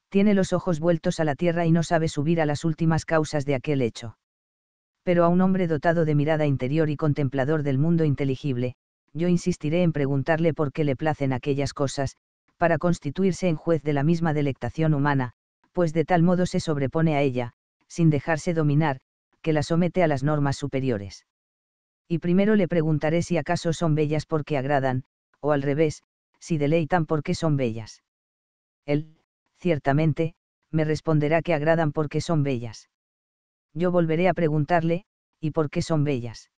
Tiene los ojos vueltos a la tierra y no sabe subir a las últimas causas de aquel hecho. Pero a un hombre dotado de mirada interior y contemplador del mundo inteligible, yo insistiré en preguntarle por qué le placen aquellas cosas, para constituirse en juez de la misma delectación humana, pues de tal modo se sobrepone a ella, sin dejarse dominar, que la somete a las normas superiores. Y primero le preguntaré si acaso son bellas porque agradan, o al revés, si deleitan porque son bellas. Él, ciertamente, me responderá que agradan porque son bellas. Yo volveré a preguntarle, ¿y por qué son bellas?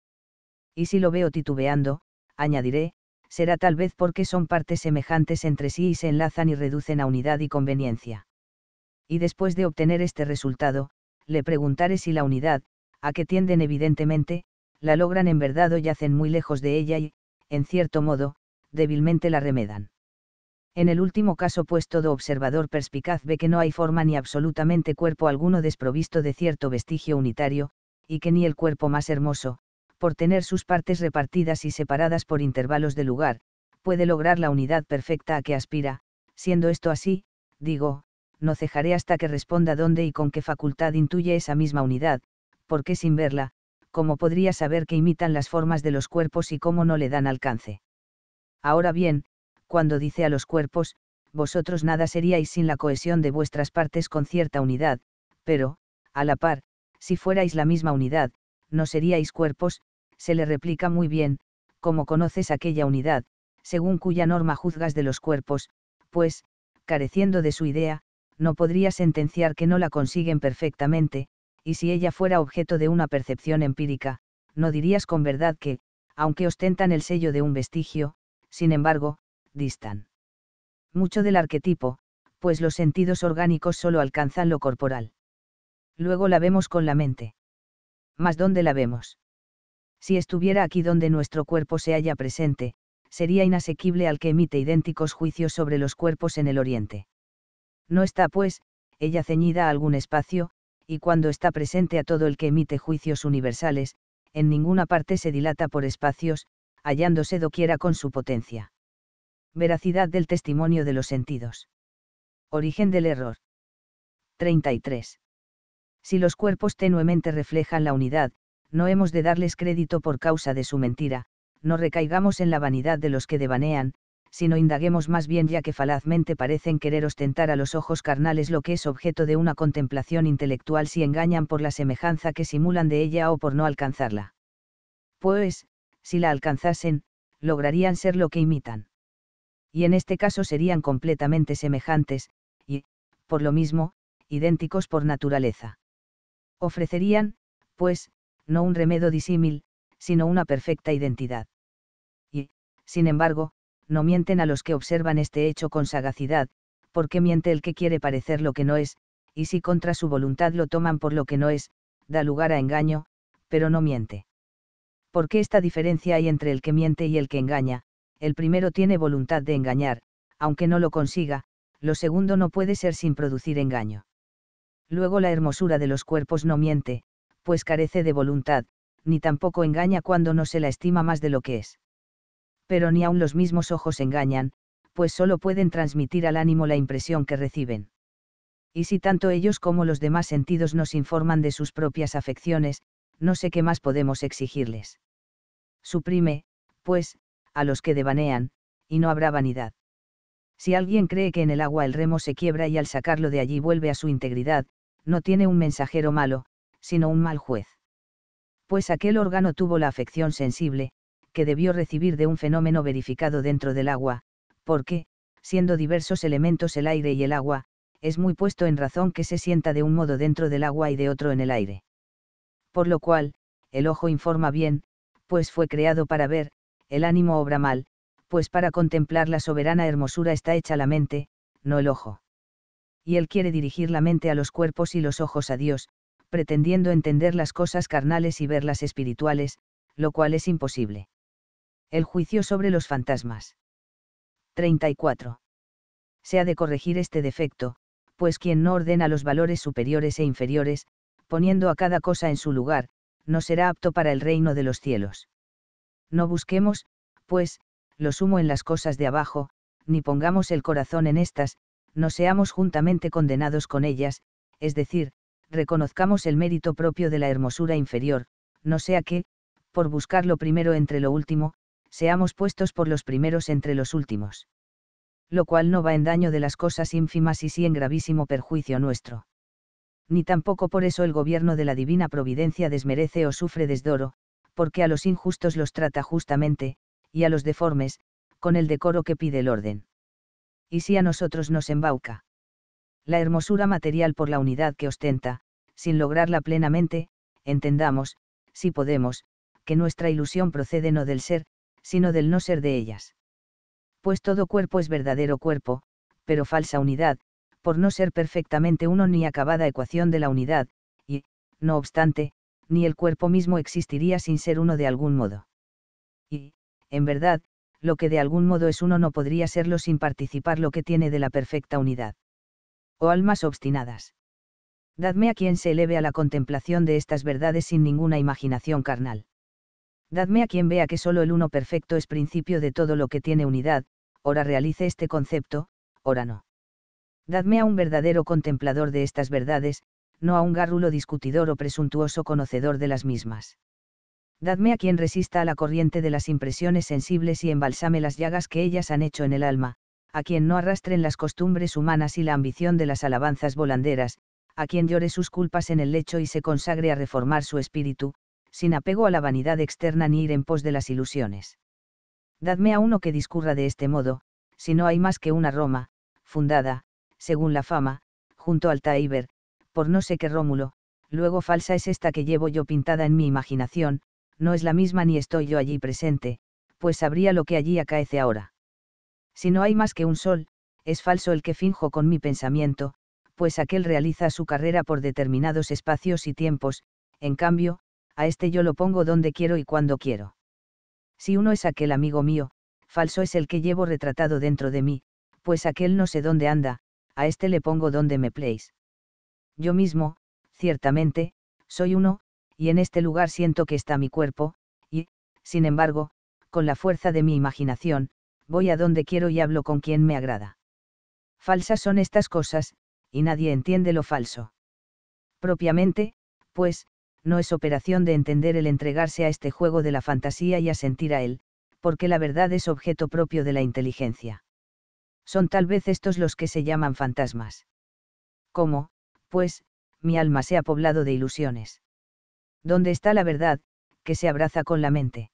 Y si lo veo titubeando, añadiré, será tal vez porque son partes semejantes entre sí y se enlazan y reducen a unidad y conveniencia. Y después de obtener este resultado, le preguntaré si la unidad, a que tienden evidentemente, la logran en verdad o yacen muy lejos de ella y, en cierto modo, débilmente la remedan. En el último caso pues todo observador perspicaz ve que no hay forma ni absolutamente cuerpo alguno desprovisto de cierto vestigio unitario, y que ni el cuerpo más hermoso, por tener sus partes repartidas y separadas por intervalos de lugar, puede lograr la unidad perfecta a que aspira, siendo esto así, digo, no cejaré hasta que responda dónde y con qué facultad intuye esa misma unidad, porque sin verla, ¿cómo podría saber que imitan las formas de los cuerpos y cómo no le dan alcance? Ahora bien, cuando dice a los cuerpos, vosotros nada seríais sin la cohesión de vuestras partes con cierta unidad, pero, a la par, si fuerais la misma unidad, no seríais cuerpos, se le replica muy bien, como conoces aquella unidad, según cuya norma juzgas de los cuerpos, pues, careciendo de su idea, no podría sentenciar que no la consiguen perfectamente, y si ella fuera objeto de una percepción empírica, no dirías con verdad que, aunque ostentan el sello de un vestigio, sin embargo, distan mucho del arquetipo, pues los sentidos orgánicos solo alcanzan lo corporal. Luego la vemos con la mente. ¿Más dónde la vemos? Si estuviera aquí donde nuestro cuerpo se halla presente, sería inasequible al que emite idénticos juicios sobre los cuerpos en el Oriente. No está, pues, ella ceñida a algún espacio, y cuando está presente a todo el que emite juicios universales, en ninguna parte se dilata por espacios, hallándose doquiera con su potencia. Veracidad del testimonio de los sentidos. Origen del error. 33. Si los cuerpos tenuemente reflejan la unidad, no hemos de darles crédito por causa de su mentira, no recaigamos en la vanidad de los que devanean, sino indaguemos más bien ya que falazmente parecen querer ostentar a los ojos carnales lo que es objeto de una contemplación intelectual si engañan por la semejanza que simulan de ella o por no alcanzarla. Pues, si la alcanzasen, lograrían ser lo que imitan. Y en este caso serían completamente semejantes, y, por lo mismo, idénticos por naturaleza. Ofrecerían, pues, no un remedio disímil, sino una perfecta identidad. Y, sin embargo, no mienten a los que observan este hecho con sagacidad, porque miente el que quiere parecer lo que no es, y si contra su voluntad lo toman por lo que no es, da lugar a engaño, pero no miente. Porque qué esta diferencia hay entre el que miente y el que engaña? El primero tiene voluntad de engañar, aunque no lo consiga, lo segundo no puede ser sin producir engaño. Luego la hermosura de los cuerpos no miente, pues carece de voluntad, ni tampoco engaña cuando no se la estima más de lo que es pero ni aun los mismos ojos engañan, pues solo pueden transmitir al ánimo la impresión que reciben. Y si tanto ellos como los demás sentidos nos informan de sus propias afecciones, no sé qué más podemos exigirles. Suprime, pues, a los que devanean, y no habrá vanidad. Si alguien cree que en el agua el remo se quiebra y al sacarlo de allí vuelve a su integridad, no tiene un mensajero malo, sino un mal juez. Pues aquel órgano tuvo la afección sensible, que debió recibir de un fenómeno verificado dentro del agua, porque, siendo diversos elementos el aire y el agua, es muy puesto en razón que se sienta de un modo dentro del agua y de otro en el aire. Por lo cual, el ojo informa bien, pues fue creado para ver, el ánimo obra mal, pues para contemplar la soberana hermosura está hecha la mente, no el ojo. Y él quiere dirigir la mente a los cuerpos y los ojos a Dios, pretendiendo entender las cosas carnales y ver las espirituales, lo cual es imposible. El juicio sobre los fantasmas. 34. Se ha de corregir este defecto, pues quien no ordena los valores superiores e inferiores, poniendo a cada cosa en su lugar, no será apto para el reino de los cielos. No busquemos, pues, lo sumo en las cosas de abajo, ni pongamos el corazón en estas, no seamos juntamente condenados con ellas, es decir, reconozcamos el mérito propio de la hermosura inferior, no sea que, por buscar lo primero entre lo último, seamos puestos por los primeros entre los últimos. Lo cual no va en daño de las cosas ínfimas y sí en gravísimo perjuicio nuestro. Ni tampoco por eso el gobierno de la divina providencia desmerece o sufre desdoro, porque a los injustos los trata justamente, y a los deformes, con el decoro que pide el orden. Y si a nosotros nos embauca. La hermosura material por la unidad que ostenta, sin lograrla plenamente, entendamos, si podemos, que nuestra ilusión procede no del ser, sino del no ser de ellas. Pues todo cuerpo es verdadero cuerpo, pero falsa unidad, por no ser perfectamente uno ni acabada ecuación de la unidad, y, no obstante, ni el cuerpo mismo existiría sin ser uno de algún modo. Y, en verdad, lo que de algún modo es uno no podría serlo sin participar lo que tiene de la perfecta unidad. O oh almas obstinadas. Dadme a quien se eleve a la contemplación de estas verdades sin ninguna imaginación carnal. Dadme a quien vea que solo el uno perfecto es principio de todo lo que tiene unidad, ora realice este concepto, ora no. Dadme a un verdadero contemplador de estas verdades, no a un gárrulo discutidor o presuntuoso conocedor de las mismas. Dadme a quien resista a la corriente de las impresiones sensibles y embalsame las llagas que ellas han hecho en el alma, a quien no arrastren las costumbres humanas y la ambición de las alabanzas volanderas, a quien llore sus culpas en el lecho y se consagre a reformar su espíritu, sin apego a la vanidad externa ni ir en pos de las ilusiones. Dadme a uno que discurra de este modo, si no hay más que una Roma, fundada, según la fama, junto al Tiber, por no sé qué Rómulo, luego falsa es esta que llevo yo pintada en mi imaginación, no es la misma ni estoy yo allí presente, pues sabría lo que allí acaece ahora. Si no hay más que un sol, es falso el que finjo con mi pensamiento, pues aquel realiza su carrera por determinados espacios y tiempos, en cambio, a este yo lo pongo donde quiero y cuando quiero. Si uno es aquel amigo mío, falso es el que llevo retratado dentro de mí, pues aquel no sé dónde anda, a este le pongo donde me pleis. Yo mismo, ciertamente, soy uno, y en este lugar siento que está mi cuerpo, y, sin embargo, con la fuerza de mi imaginación, voy a donde quiero y hablo con quien me agrada. Falsas son estas cosas, y nadie entiende lo falso. Propiamente, pues, no es operación de entender el entregarse a este juego de la fantasía y a sentir a él, porque la verdad es objeto propio de la inteligencia. Son tal vez estos los que se llaman fantasmas. ¿Cómo, pues, mi alma se ha poblado de ilusiones? ¿Dónde está la verdad, que se abraza con la mente?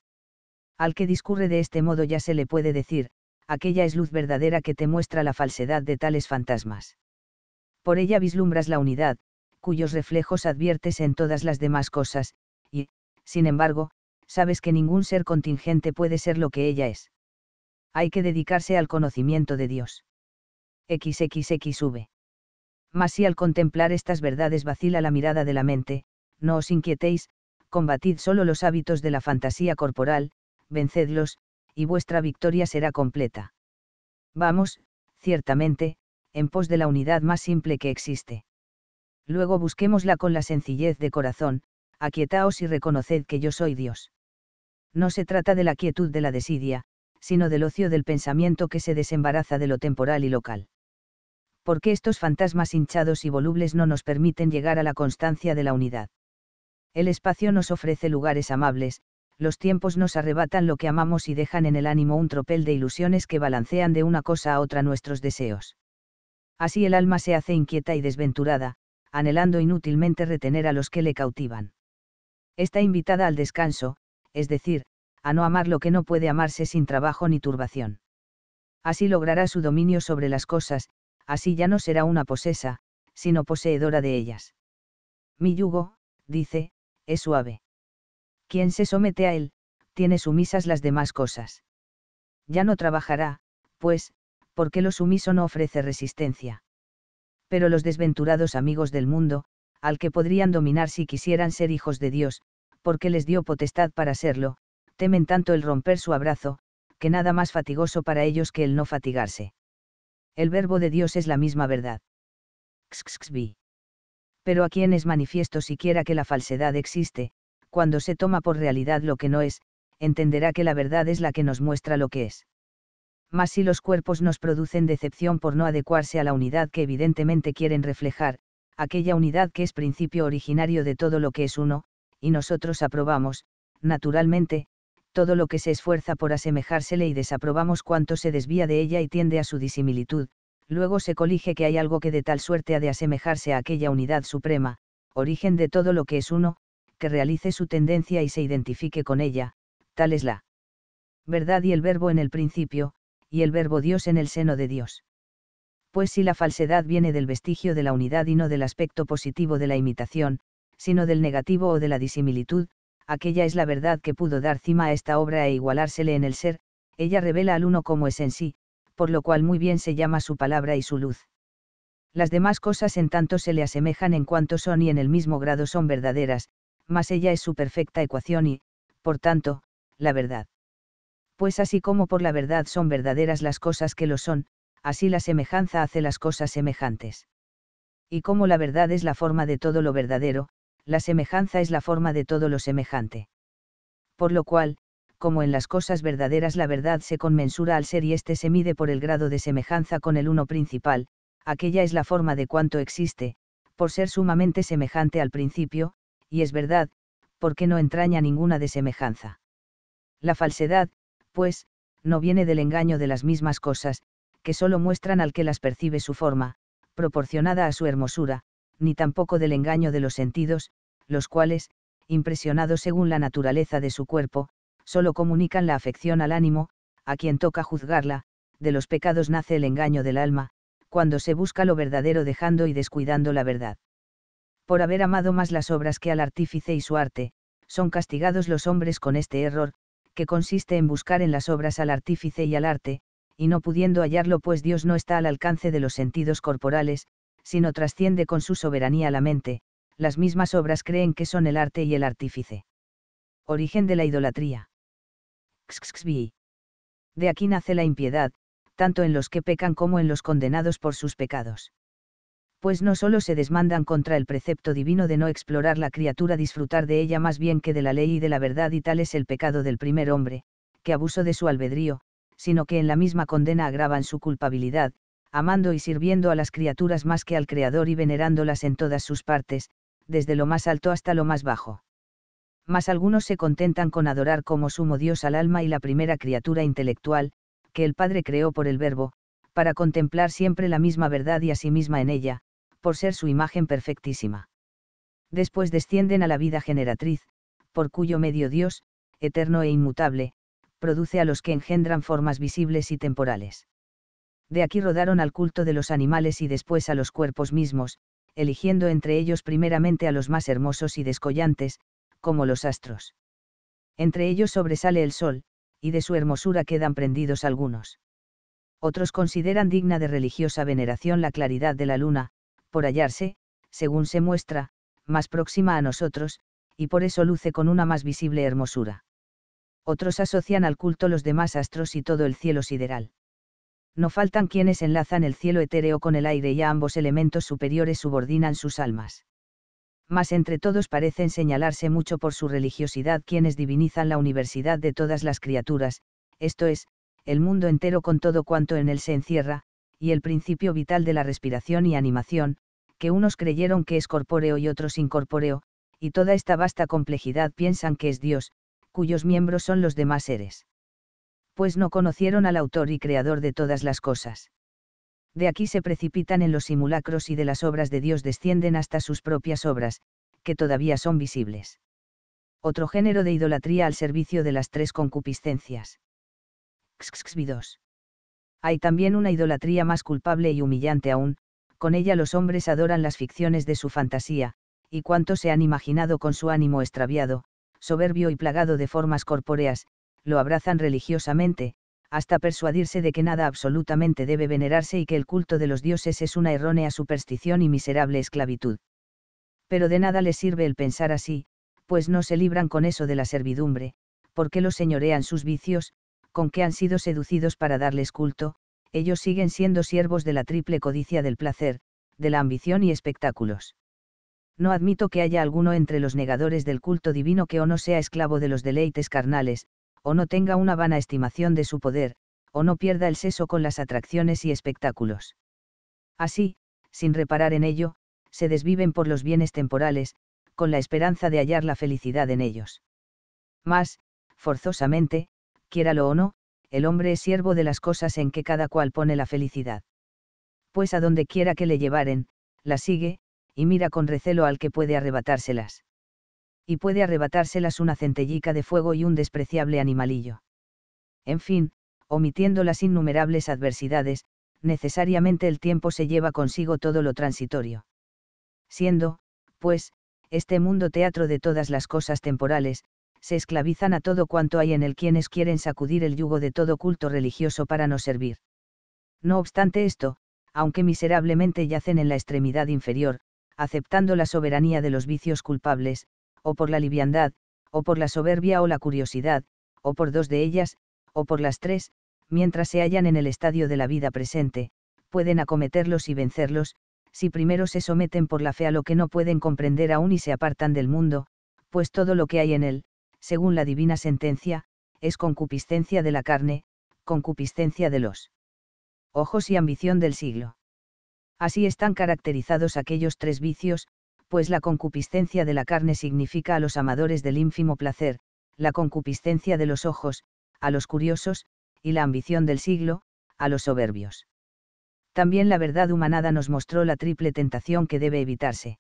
Al que discurre de este modo ya se le puede decir, aquella es luz verdadera que te muestra la falsedad de tales fantasmas. Por ella vislumbras la unidad, cuyos reflejos adviertes en todas las demás cosas, y, sin embargo, sabes que ningún ser contingente puede ser lo que ella es. Hay que dedicarse al conocimiento de Dios. XXXV. Mas si al contemplar estas verdades vacila la mirada de la mente, no os inquietéis, combatid solo los hábitos de la fantasía corporal, vencedlos, y vuestra victoria será completa. Vamos, ciertamente, en pos de la unidad más simple que existe luego busquémosla con la sencillez de corazón, aquietaos y reconoced que yo soy Dios. No se trata de la quietud de la desidia, sino del ocio del pensamiento que se desembaraza de lo temporal y local. Porque estos fantasmas hinchados y volubles no nos permiten llegar a la constancia de la unidad. El espacio nos ofrece lugares amables, los tiempos nos arrebatan lo que amamos y dejan en el ánimo un tropel de ilusiones que balancean de una cosa a otra nuestros deseos. Así el alma se hace inquieta y desventurada, anhelando inútilmente retener a los que le cautivan. Está invitada al descanso, es decir, a no amar lo que no puede amarse sin trabajo ni turbación. Así logrará su dominio sobre las cosas, así ya no será una posesa, sino poseedora de ellas. Mi yugo, dice, es suave. Quien se somete a él, tiene sumisas las demás cosas. Ya no trabajará, pues, porque lo sumiso no ofrece resistencia pero los desventurados amigos del mundo, al que podrían dominar si quisieran ser hijos de Dios, porque les dio potestad para serlo, temen tanto el romper su abrazo, que nada más fatigoso para ellos que el no fatigarse. El verbo de Dios es la misma verdad. XXXVI. Pero a quien es manifiesto siquiera que la falsedad existe, cuando se toma por realidad lo que no es, entenderá que la verdad es la que nos muestra lo que es más si los cuerpos nos producen decepción por no adecuarse a la unidad que evidentemente quieren reflejar, aquella unidad que es principio originario de todo lo que es uno, y nosotros aprobamos, naturalmente, todo lo que se esfuerza por asemejársele y desaprobamos cuanto se desvía de ella y tiende a su disimilitud, luego se colige que hay algo que de tal suerte ha de asemejarse a aquella unidad suprema, origen de todo lo que es uno, que realice su tendencia y se identifique con ella, tal es la verdad y el verbo en el principio, y el verbo Dios en el seno de Dios. Pues si la falsedad viene del vestigio de la unidad y no del aspecto positivo de la imitación, sino del negativo o de la disimilitud, aquella es la verdad que pudo dar cima a esta obra e igualársele en el ser, ella revela al uno como es en sí, por lo cual muy bien se llama su palabra y su luz. Las demás cosas en tanto se le asemejan en cuanto son y en el mismo grado son verdaderas, mas ella es su perfecta ecuación y, por tanto, la verdad pues así como por la verdad son verdaderas las cosas que lo son, así la semejanza hace las cosas semejantes. Y como la verdad es la forma de todo lo verdadero, la semejanza es la forma de todo lo semejante. Por lo cual, como en las cosas verdaderas la verdad se conmensura al ser y éste se mide por el grado de semejanza con el uno principal, aquella es la forma de cuanto existe, por ser sumamente semejante al principio, y es verdad, porque no entraña ninguna de semejanza. La falsedad, pues, no viene del engaño de las mismas cosas, que solo muestran al que las percibe su forma, proporcionada a su hermosura, ni tampoco del engaño de los sentidos, los cuales, impresionados según la naturaleza de su cuerpo, solo comunican la afección al ánimo, a quien toca juzgarla, de los pecados nace el engaño del alma, cuando se busca lo verdadero dejando y descuidando la verdad. Por haber amado más las obras que al artífice y su arte, son castigados los hombres con este error, que consiste en buscar en las obras al artífice y al arte, y no pudiendo hallarlo pues Dios no está al alcance de los sentidos corporales, sino trasciende con su soberanía la mente, las mismas obras creen que son el arte y el artífice. Origen de la idolatría. Xxxvi. De aquí nace la impiedad, tanto en los que pecan como en los condenados por sus pecados pues no solo se desmandan contra el precepto divino de no explorar la criatura, disfrutar de ella más bien que de la ley y de la verdad, y tal es el pecado del primer hombre, que abuso de su albedrío, sino que en la misma condena agravan su culpabilidad, amando y sirviendo a las criaturas más que al Creador y venerándolas en todas sus partes, desde lo más alto hasta lo más bajo. Mas algunos se contentan con adorar como sumo Dios al alma y la primera criatura intelectual, que el Padre creó por el Verbo, para contemplar siempre la misma verdad y a sí misma en ella, por ser su imagen perfectísima. Después descienden a la vida generatriz, por cuyo medio Dios, eterno e inmutable, produce a los que engendran formas visibles y temporales. De aquí rodaron al culto de los animales y después a los cuerpos mismos, eligiendo entre ellos primeramente a los más hermosos y descollantes, como los astros. Entre ellos sobresale el sol, y de su hermosura quedan prendidos algunos. Otros consideran digna de religiosa veneración la claridad de la luna, por hallarse, según se muestra, más próxima a nosotros, y por eso luce con una más visible hermosura. Otros asocian al culto los demás astros y todo el cielo sideral. No faltan quienes enlazan el cielo etéreo con el aire y a ambos elementos superiores subordinan sus almas. Mas entre todos parecen señalarse mucho por su religiosidad quienes divinizan la universidad de todas las criaturas, esto es, el mundo entero con todo cuanto en él se encierra, y el principio vital de la respiración y animación, que unos creyeron que es corpóreo y otros incorpóreo, y toda esta vasta complejidad piensan que es Dios, cuyos miembros son los demás seres. Pues no conocieron al autor y creador de todas las cosas. De aquí se precipitan en los simulacros y de las obras de Dios descienden hasta sus propias obras, que todavía son visibles. Otro género de idolatría al servicio de las tres concupiscencias. XXXVI. 2 Hay también una idolatría más culpable y humillante aún, con ella los hombres adoran las ficciones de su fantasía, y cuánto se han imaginado con su ánimo extraviado, soberbio y plagado de formas corpóreas, lo abrazan religiosamente, hasta persuadirse de que nada absolutamente debe venerarse y que el culto de los dioses es una errónea superstición y miserable esclavitud. Pero de nada les sirve el pensar así, pues no se libran con eso de la servidumbre, porque los señorean sus vicios, con que han sido seducidos para darles culto, ellos siguen siendo siervos de la triple codicia del placer, de la ambición y espectáculos. No admito que haya alguno entre los negadores del culto divino que o no sea esclavo de los deleites carnales, o no tenga una vana estimación de su poder, o no pierda el seso con las atracciones y espectáculos. Así, sin reparar en ello, se desviven por los bienes temporales, con la esperanza de hallar la felicidad en ellos. Mas, forzosamente, quiéralo o no, el hombre es siervo de las cosas en que cada cual pone la felicidad. Pues a donde quiera que le llevaren, la sigue, y mira con recelo al que puede arrebatárselas. Y puede arrebatárselas una centellica de fuego y un despreciable animalillo. En fin, omitiendo las innumerables adversidades, necesariamente el tiempo se lleva consigo todo lo transitorio. Siendo, pues, este mundo teatro de todas las cosas temporales, se esclavizan a todo cuanto hay en el quienes quieren sacudir el yugo de todo culto religioso para no servir. No obstante esto, aunque miserablemente yacen en la extremidad inferior, aceptando la soberanía de los vicios culpables, o por la liviandad, o por la soberbia o la curiosidad, o por dos de ellas, o por las tres, mientras se hallan en el estadio de la vida presente, pueden acometerlos y vencerlos, si primero se someten por la fe a lo que no pueden comprender aún y se apartan del mundo, pues todo lo que hay en él, según la divina sentencia, es concupiscencia de la carne, concupiscencia de los ojos y ambición del siglo. Así están caracterizados aquellos tres vicios, pues la concupiscencia de la carne significa a los amadores del ínfimo placer, la concupiscencia de los ojos, a los curiosos, y la ambición del siglo, a los soberbios. También la verdad humanada nos mostró la triple tentación que debe evitarse.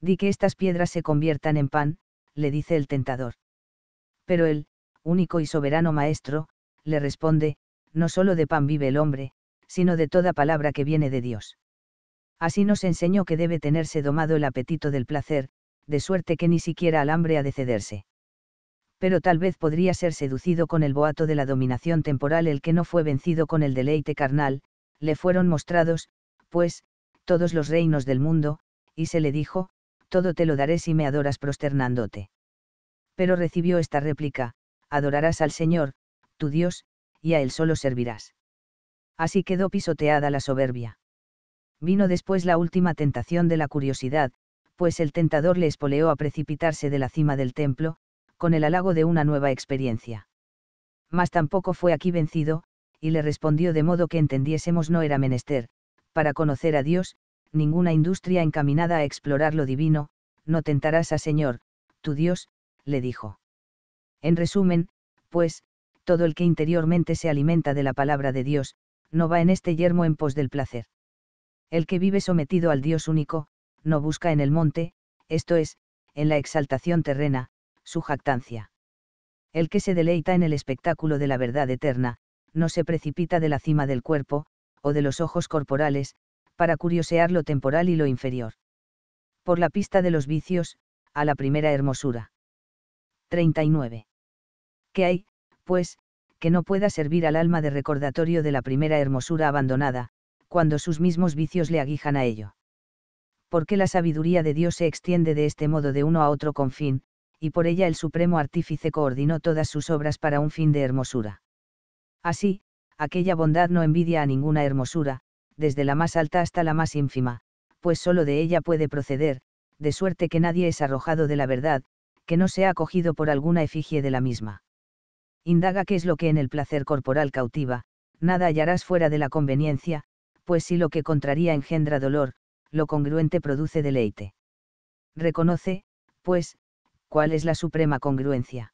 Di que estas piedras se conviertan en pan, le dice el tentador. Pero él, único y soberano Maestro, le responde, no solo de pan vive el hombre, sino de toda palabra que viene de Dios. Así nos enseñó que debe tenerse domado el apetito del placer, de suerte que ni siquiera al hambre ha de cederse. Pero tal vez podría ser seducido con el boato de la dominación temporal el que no fue vencido con el deleite carnal, le fueron mostrados, pues, todos los reinos del mundo, y se le dijo, todo te lo daré si me adoras prosternándote pero recibió esta réplica, adorarás al Señor, tu Dios, y a Él solo servirás. Así quedó pisoteada la soberbia. Vino después la última tentación de la curiosidad, pues el tentador le espoleó a precipitarse de la cima del templo, con el halago de una nueva experiencia. Mas tampoco fue aquí vencido, y le respondió de modo que entendiésemos no era menester, para conocer a Dios, ninguna industria encaminada a explorar lo divino, no tentarás al Señor, tu Dios, le dijo. En resumen, pues, todo el que interiormente se alimenta de la palabra de Dios, no va en este yermo en pos del placer. El que vive sometido al Dios único, no busca en el monte, esto es, en la exaltación terrena, su jactancia. El que se deleita en el espectáculo de la verdad eterna, no se precipita de la cima del cuerpo, o de los ojos corporales, para curiosear lo temporal y lo inferior. Por la pista de los vicios, a la primera hermosura. 39. ¿Qué hay, pues, que no pueda servir al alma de recordatorio de la primera hermosura abandonada, cuando sus mismos vicios le aguijan a ello? Porque la sabiduría de Dios se extiende de este modo de uno a otro con fin, y por ella el Supremo Artífice coordinó todas sus obras para un fin de hermosura. Así, aquella bondad no envidia a ninguna hermosura, desde la más alta hasta la más ínfima, pues sólo de ella puede proceder, de suerte que nadie es arrojado de la verdad, que no sea acogido por alguna efigie de la misma. Indaga qué es lo que en el placer corporal cautiva, nada hallarás fuera de la conveniencia, pues si lo que contraría engendra dolor, lo congruente produce deleite. Reconoce, pues, cuál es la suprema congruencia.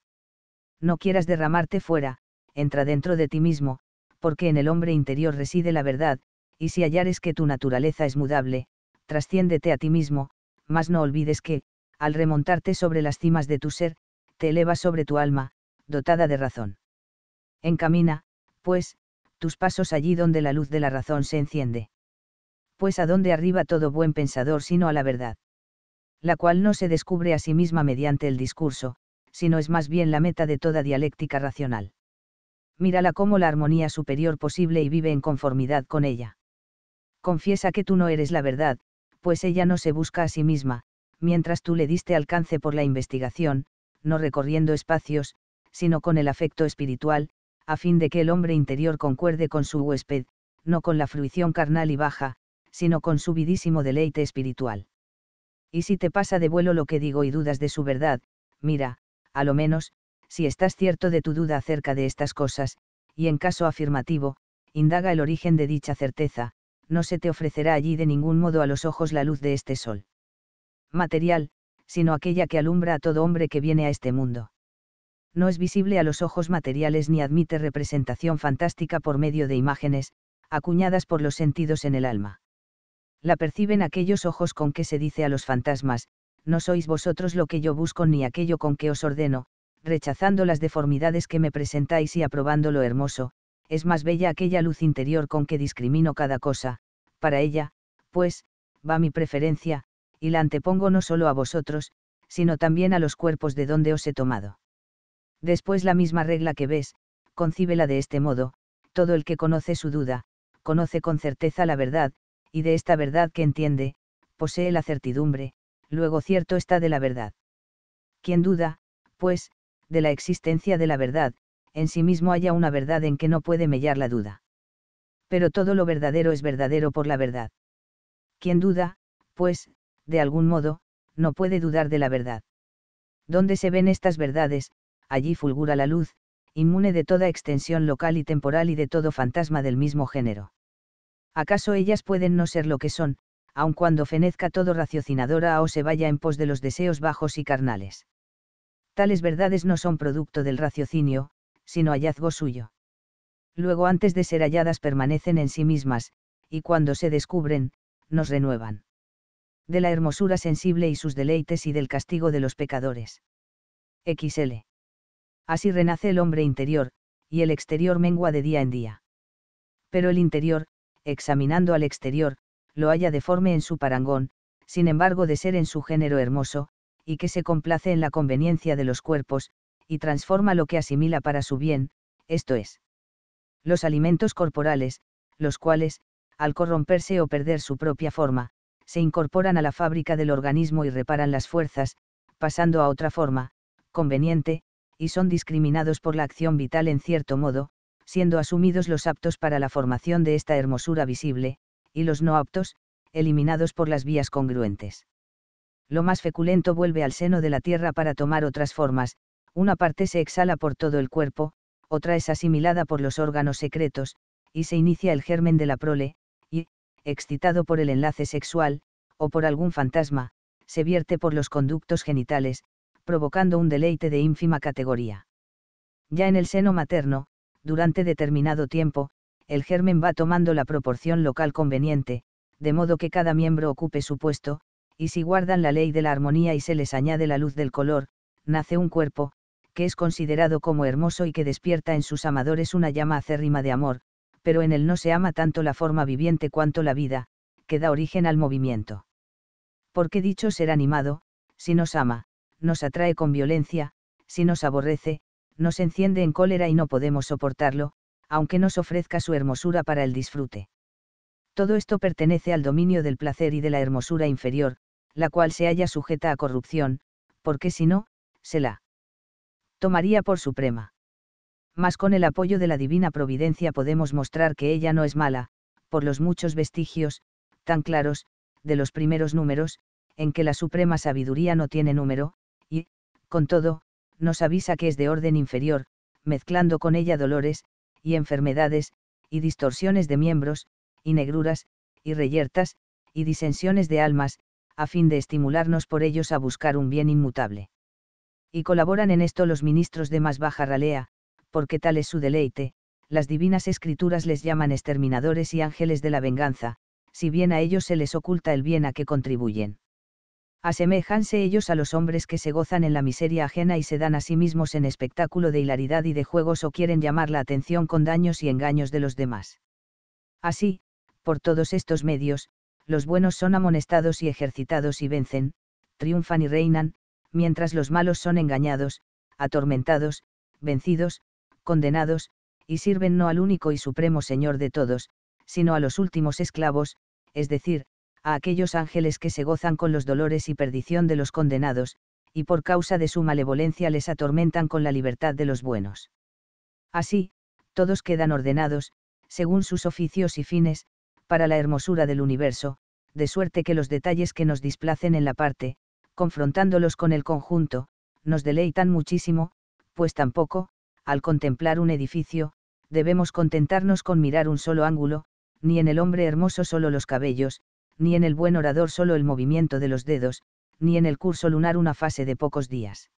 No quieras derramarte fuera, entra dentro de ti mismo, porque en el hombre interior reside la verdad, y si hallares que tu naturaleza es mudable, trasciéndete a ti mismo, mas no olvides que, al remontarte sobre las cimas de tu ser, te eleva sobre tu alma, dotada de razón. Encamina, pues, tus pasos allí donde la luz de la razón se enciende. Pues a dónde arriba todo buen pensador sino a la verdad. La cual no se descubre a sí misma mediante el discurso, sino es más bien la meta de toda dialéctica racional. Mírala como la armonía superior posible y vive en conformidad con ella. Confiesa que tú no eres la verdad, pues ella no se busca a sí misma, mientras tú le diste alcance por la investigación, no recorriendo espacios, sino con el afecto espiritual, a fin de que el hombre interior concuerde con su huésped, no con la fruición carnal y baja, sino con su vidísimo deleite espiritual. Y si te pasa de vuelo lo que digo y dudas de su verdad, mira, a lo menos, si estás cierto de tu duda acerca de estas cosas, y en caso afirmativo, indaga el origen de dicha certeza, no se te ofrecerá allí de ningún modo a los ojos la luz de este sol material, sino aquella que alumbra a todo hombre que viene a este mundo. No es visible a los ojos materiales ni admite representación fantástica por medio de imágenes, acuñadas por los sentidos en el alma. La perciben aquellos ojos con que se dice a los fantasmas, no sois vosotros lo que yo busco ni aquello con que os ordeno, rechazando las deformidades que me presentáis y aprobando lo hermoso, es más bella aquella luz interior con que discrimino cada cosa, para ella, pues, va mi preferencia, y la antepongo no solo a vosotros, sino también a los cuerpos de donde os he tomado. Después la misma regla que ves, concíbela de este modo, todo el que conoce su duda, conoce con certeza la verdad, y de esta verdad que entiende, posee la certidumbre, luego cierto está de la verdad. Quien duda, pues, de la existencia de la verdad, en sí mismo haya una verdad en que no puede mellar la duda. Pero todo lo verdadero es verdadero por la verdad. Quien duda, pues, de algún modo, no puede dudar de la verdad. Donde se ven estas verdades, allí fulgura la luz, inmune de toda extensión local y temporal y de todo fantasma del mismo género. ¿Acaso ellas pueden no ser lo que son, aun cuando fenezca todo raciocinadora o se vaya en pos de los deseos bajos y carnales? Tales verdades no son producto del raciocinio, sino hallazgo suyo. Luego antes de ser halladas permanecen en sí mismas, y cuando se descubren, nos renuevan de la hermosura sensible y sus deleites y del castigo de los pecadores. XL. Así renace el hombre interior, y el exterior mengua de día en día. Pero el interior, examinando al exterior, lo halla deforme en su parangón, sin embargo de ser en su género hermoso, y que se complace en la conveniencia de los cuerpos, y transforma lo que asimila para su bien, esto es. Los alimentos corporales, los cuales, al corromperse o perder su propia forma, se incorporan a la fábrica del organismo y reparan las fuerzas, pasando a otra forma, conveniente, y son discriminados por la acción vital en cierto modo, siendo asumidos los aptos para la formación de esta hermosura visible, y los no aptos, eliminados por las vías congruentes. Lo más feculento vuelve al seno de la tierra para tomar otras formas, una parte se exhala por todo el cuerpo, otra es asimilada por los órganos secretos, y se inicia el germen de la prole, excitado por el enlace sexual, o por algún fantasma, se vierte por los conductos genitales, provocando un deleite de ínfima categoría. Ya en el seno materno, durante determinado tiempo, el germen va tomando la proporción local conveniente, de modo que cada miembro ocupe su puesto, y si guardan la ley de la armonía y se les añade la luz del color, nace un cuerpo, que es considerado como hermoso y que despierta en sus amadores una llama acérrima de amor, pero en él no se ama tanto la forma viviente cuanto la vida, que da origen al movimiento. Porque dicho ser animado, si nos ama, nos atrae con violencia, si nos aborrece, nos enciende en cólera y no podemos soportarlo, aunque nos ofrezca su hermosura para el disfrute. Todo esto pertenece al dominio del placer y de la hermosura inferior, la cual se halla sujeta a corrupción, porque si no, se la tomaría por suprema mas con el apoyo de la divina providencia podemos mostrar que ella no es mala, por los muchos vestigios, tan claros, de los primeros números, en que la suprema sabiduría no tiene número, y, con todo, nos avisa que es de orden inferior, mezclando con ella dolores, y enfermedades, y distorsiones de miembros, y negruras, y reyertas, y disensiones de almas, a fin de estimularnos por ellos a buscar un bien inmutable. Y colaboran en esto los ministros de más baja ralea, porque tal es su deleite, las divinas escrituras les llaman exterminadores y ángeles de la venganza, si bien a ellos se les oculta el bien a que contribuyen. Asemejanse ellos a los hombres que se gozan en la miseria ajena y se dan a sí mismos en espectáculo de hilaridad y de juegos o quieren llamar la atención con daños y engaños de los demás. Así, por todos estos medios, los buenos son amonestados y ejercitados y vencen, triunfan y reinan, mientras los malos son engañados, atormentados, vencidos, condenados, y sirven no al único y supremo Señor de todos, sino a los últimos esclavos, es decir, a aquellos ángeles que se gozan con los dolores y perdición de los condenados, y por causa de su malevolencia les atormentan con la libertad de los buenos. Así, todos quedan ordenados, según sus oficios y fines, para la hermosura del universo, de suerte que los detalles que nos displacen en la parte, confrontándolos con el conjunto, nos deleitan muchísimo, pues tampoco, al contemplar un edificio, debemos contentarnos con mirar un solo ángulo, ni en el hombre hermoso solo los cabellos, ni en el buen orador solo el movimiento de los dedos, ni en el curso lunar una fase de pocos días.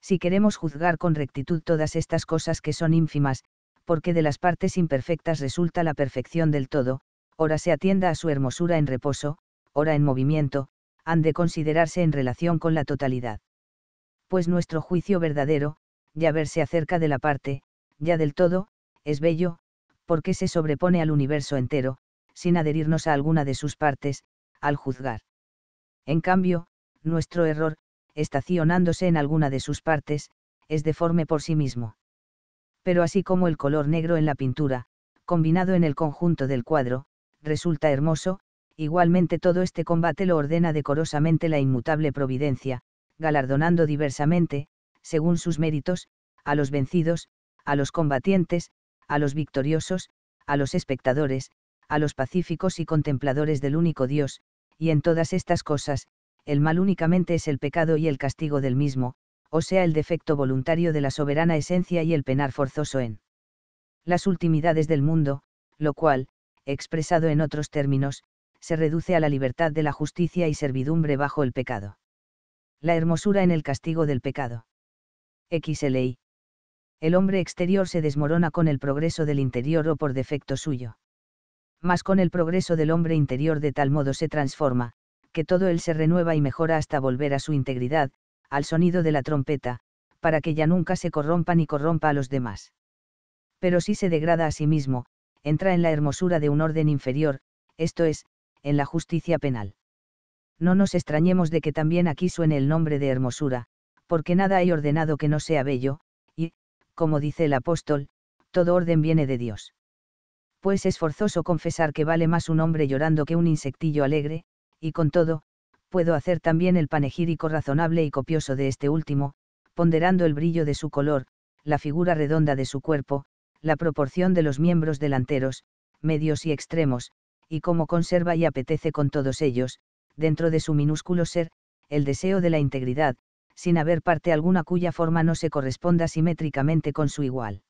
Si queremos juzgar con rectitud todas estas cosas que son ínfimas, porque de las partes imperfectas resulta la perfección del todo, ora se atienda a su hermosura en reposo, ora en movimiento, han de considerarse en relación con la totalidad. Pues nuestro juicio verdadero, ya verse acerca de la parte, ya del todo, es bello, porque se sobrepone al universo entero, sin adherirnos a alguna de sus partes, al juzgar. En cambio, nuestro error, estacionándose en alguna de sus partes, es deforme por sí mismo. Pero así como el color negro en la pintura, combinado en el conjunto del cuadro, resulta hermoso, igualmente todo este combate lo ordena decorosamente la inmutable providencia, galardonando diversamente, según sus méritos, a los vencidos, a los combatientes, a los victoriosos, a los espectadores, a los pacíficos y contempladores del único Dios, y en todas estas cosas, el mal únicamente es el pecado y el castigo del mismo, o sea el defecto voluntario de la soberana esencia y el penar forzoso en las ultimidades del mundo, lo cual, expresado en otros términos, se reduce a la libertad de la justicia y servidumbre bajo el pecado. La hermosura en el castigo del pecado. XLI. El hombre exterior se desmorona con el progreso del interior o por defecto suyo. Mas con el progreso del hombre interior de tal modo se transforma, que todo él se renueva y mejora hasta volver a su integridad, al sonido de la trompeta, para que ya nunca se corrompa ni corrompa a los demás. Pero si se degrada a sí mismo, entra en la hermosura de un orden inferior, esto es, en la justicia penal. No nos extrañemos de que también aquí suene el nombre de hermosura, porque nada hay ordenado que no sea bello, y, como dice el apóstol, todo orden viene de Dios. Pues es forzoso confesar que vale más un hombre llorando que un insectillo alegre, y con todo, puedo hacer también el panegírico razonable y copioso de este último, ponderando el brillo de su color, la figura redonda de su cuerpo, la proporción de los miembros delanteros, medios y extremos, y cómo conserva y apetece con todos ellos, dentro de su minúsculo ser, el deseo de la integridad, sin haber parte alguna cuya forma no se corresponda simétricamente con su igual.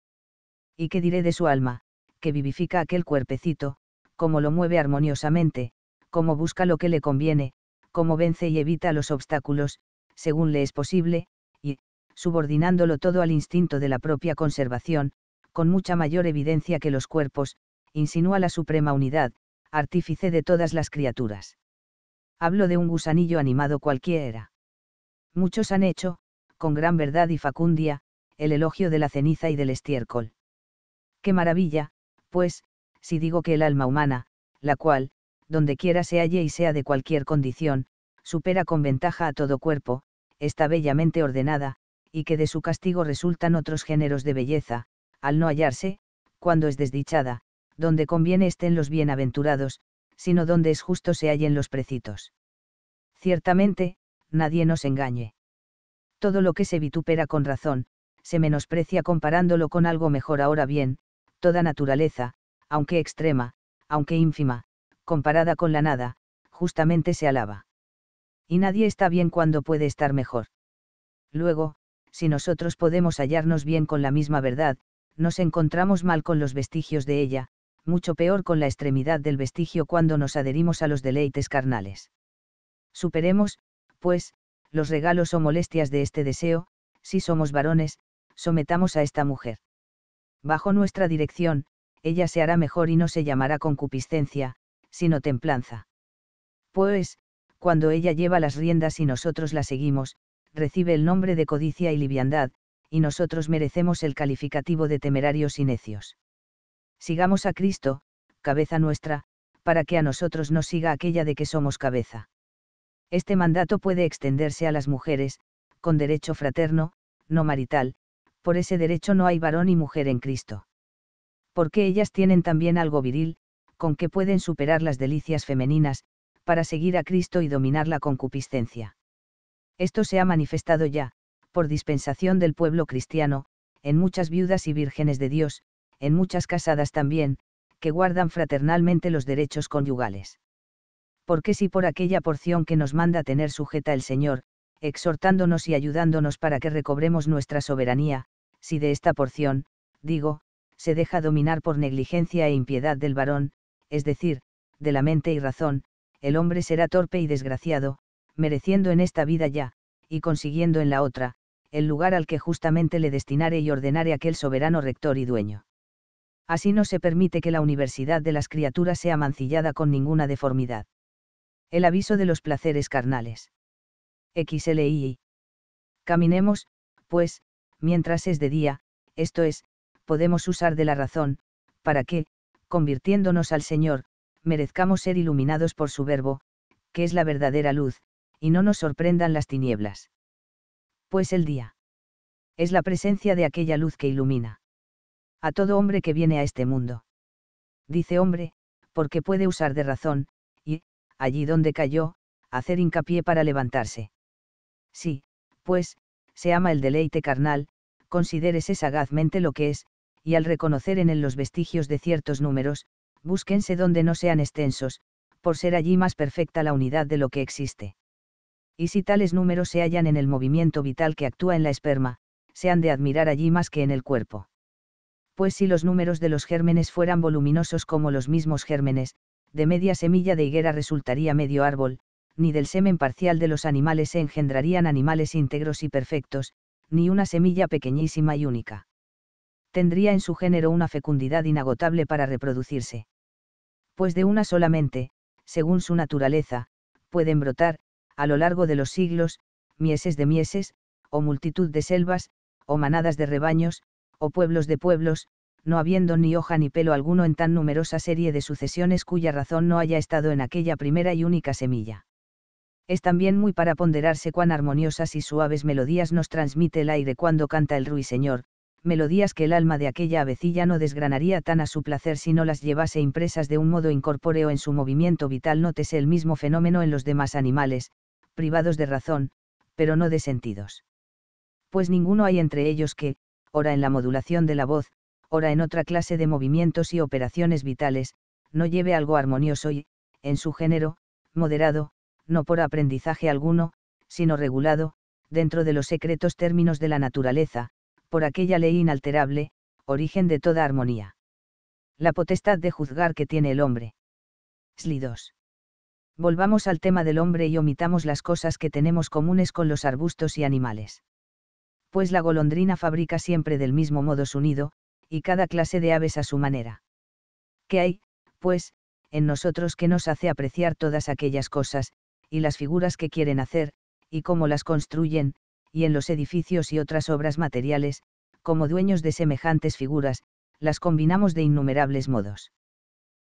¿Y qué diré de su alma, que vivifica aquel cuerpecito, cómo lo mueve armoniosamente, cómo busca lo que le conviene, cómo vence y evita los obstáculos, según le es posible, y, subordinándolo todo al instinto de la propia conservación, con mucha mayor evidencia que los cuerpos, insinúa la suprema unidad, artífice de todas las criaturas. Hablo de un gusanillo animado cualquiera muchos han hecho, con gran verdad y facundia, el elogio de la ceniza y del estiércol. Qué maravilla, pues, si digo que el alma humana, la cual, donde quiera se halle y sea de cualquier condición, supera con ventaja a todo cuerpo, está bellamente ordenada, y que de su castigo resultan otros géneros de belleza, al no hallarse, cuando es desdichada, donde conviene estén los bienaventurados, sino donde es justo se hallen los precitos. Ciertamente, nadie nos engañe. Todo lo que se vitupera con razón, se menosprecia comparándolo con algo mejor. Ahora bien, toda naturaleza, aunque extrema, aunque ínfima, comparada con la nada, justamente se alaba. Y nadie está bien cuando puede estar mejor. Luego, si nosotros podemos hallarnos bien con la misma verdad, nos encontramos mal con los vestigios de ella, mucho peor con la extremidad del vestigio cuando nos adherimos a los deleites carnales. Superemos, pues, los regalos o molestias de este deseo, si somos varones, sometamos a esta mujer. Bajo nuestra dirección, ella se hará mejor y no se llamará concupiscencia, sino templanza. Pues, cuando ella lleva las riendas y nosotros la seguimos, recibe el nombre de codicia y liviandad, y nosotros merecemos el calificativo de temerarios y necios. Sigamos a Cristo, cabeza nuestra, para que a nosotros nos siga aquella de que somos cabeza. Este mandato puede extenderse a las mujeres, con derecho fraterno, no marital, por ese derecho no hay varón y mujer en Cristo. Porque ellas tienen también algo viril, con que pueden superar las delicias femeninas, para seguir a Cristo y dominar la concupiscencia. Esto se ha manifestado ya, por dispensación del pueblo cristiano, en muchas viudas y vírgenes de Dios, en muchas casadas también, que guardan fraternalmente los derechos conyugales porque si por aquella porción que nos manda tener sujeta el Señor, exhortándonos y ayudándonos para que recobremos nuestra soberanía, si de esta porción, digo, se deja dominar por negligencia e impiedad del varón, es decir, de la mente y razón, el hombre será torpe y desgraciado, mereciendo en esta vida ya, y consiguiendo en la otra, el lugar al que justamente le destinare y ordenare aquel soberano rector y dueño. Así no se permite que la universidad de las criaturas sea mancillada con ninguna deformidad el aviso de los placeres carnales. XLI. Caminemos, pues, mientras es de día, esto es, podemos usar de la razón, para que, convirtiéndonos al Señor, merezcamos ser iluminados por su verbo, que es la verdadera luz, y no nos sorprendan las tinieblas. Pues el día. Es la presencia de aquella luz que ilumina. A todo hombre que viene a este mundo. Dice hombre, porque puede usar de razón, allí donde cayó, hacer hincapié para levantarse. Sí, pues, se ama el deleite carnal, considérese sagazmente lo que es, y al reconocer en él los vestigios de ciertos números, búsquense donde no sean extensos, por ser allí más perfecta la unidad de lo que existe. Y si tales números se hallan en el movimiento vital que actúa en la esperma, se han de admirar allí más que en el cuerpo. Pues si los números de los gérmenes fueran voluminosos como los mismos gérmenes, de media semilla de higuera resultaría medio árbol, ni del semen parcial de los animales se engendrarían animales íntegros y perfectos, ni una semilla pequeñísima y única. Tendría en su género una fecundidad inagotable para reproducirse. Pues de una solamente, según su naturaleza, pueden brotar, a lo largo de los siglos, mieses de mieses, o multitud de selvas, o manadas de rebaños, o pueblos de pueblos, no habiendo ni hoja ni pelo alguno en tan numerosa serie de sucesiones cuya razón no haya estado en aquella primera y única semilla. Es también muy para ponderarse cuán armoniosas y suaves melodías nos transmite el aire cuando canta el ruiseñor, melodías que el alma de aquella avecilla no desgranaría tan a su placer si no las llevase impresas de un modo incorpóreo en su movimiento vital. Nótese el mismo fenómeno en los demás animales, privados de razón, pero no de sentidos. Pues ninguno hay entre ellos que, ora en la modulación de la voz, ora en otra clase de movimientos y operaciones vitales, no lleve algo armonioso y, en su género, moderado, no por aprendizaje alguno, sino regulado, dentro de los secretos términos de la naturaleza, por aquella ley inalterable, origen de toda armonía. La potestad de juzgar que tiene el hombre. 2. Volvamos al tema del hombre y omitamos las cosas que tenemos comunes con los arbustos y animales. Pues la golondrina fabrica siempre del mismo modo su nido, y cada clase de aves a su manera. ¿Qué hay, pues, en nosotros que nos hace apreciar todas aquellas cosas, y las figuras que quieren hacer, y cómo las construyen, y en los edificios y otras obras materiales, como dueños de semejantes figuras, las combinamos de innumerables modos.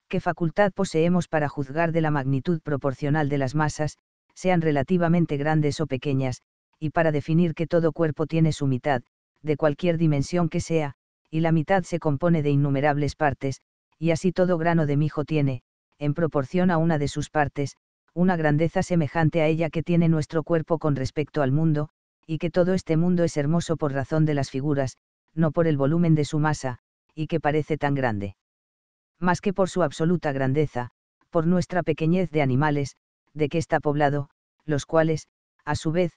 ¿Qué facultad poseemos para juzgar de la magnitud proporcional de las masas, sean relativamente grandes o pequeñas, y para definir que todo cuerpo tiene su mitad, de cualquier dimensión que sea, y la mitad se compone de innumerables partes, y así todo grano de mijo tiene, en proporción a una de sus partes, una grandeza semejante a ella que tiene nuestro cuerpo con respecto al mundo, y que todo este mundo es hermoso por razón de las figuras, no por el volumen de su masa, y que parece tan grande. Más que por su absoluta grandeza, por nuestra pequeñez de animales, de que está poblado, los cuales, a su vez,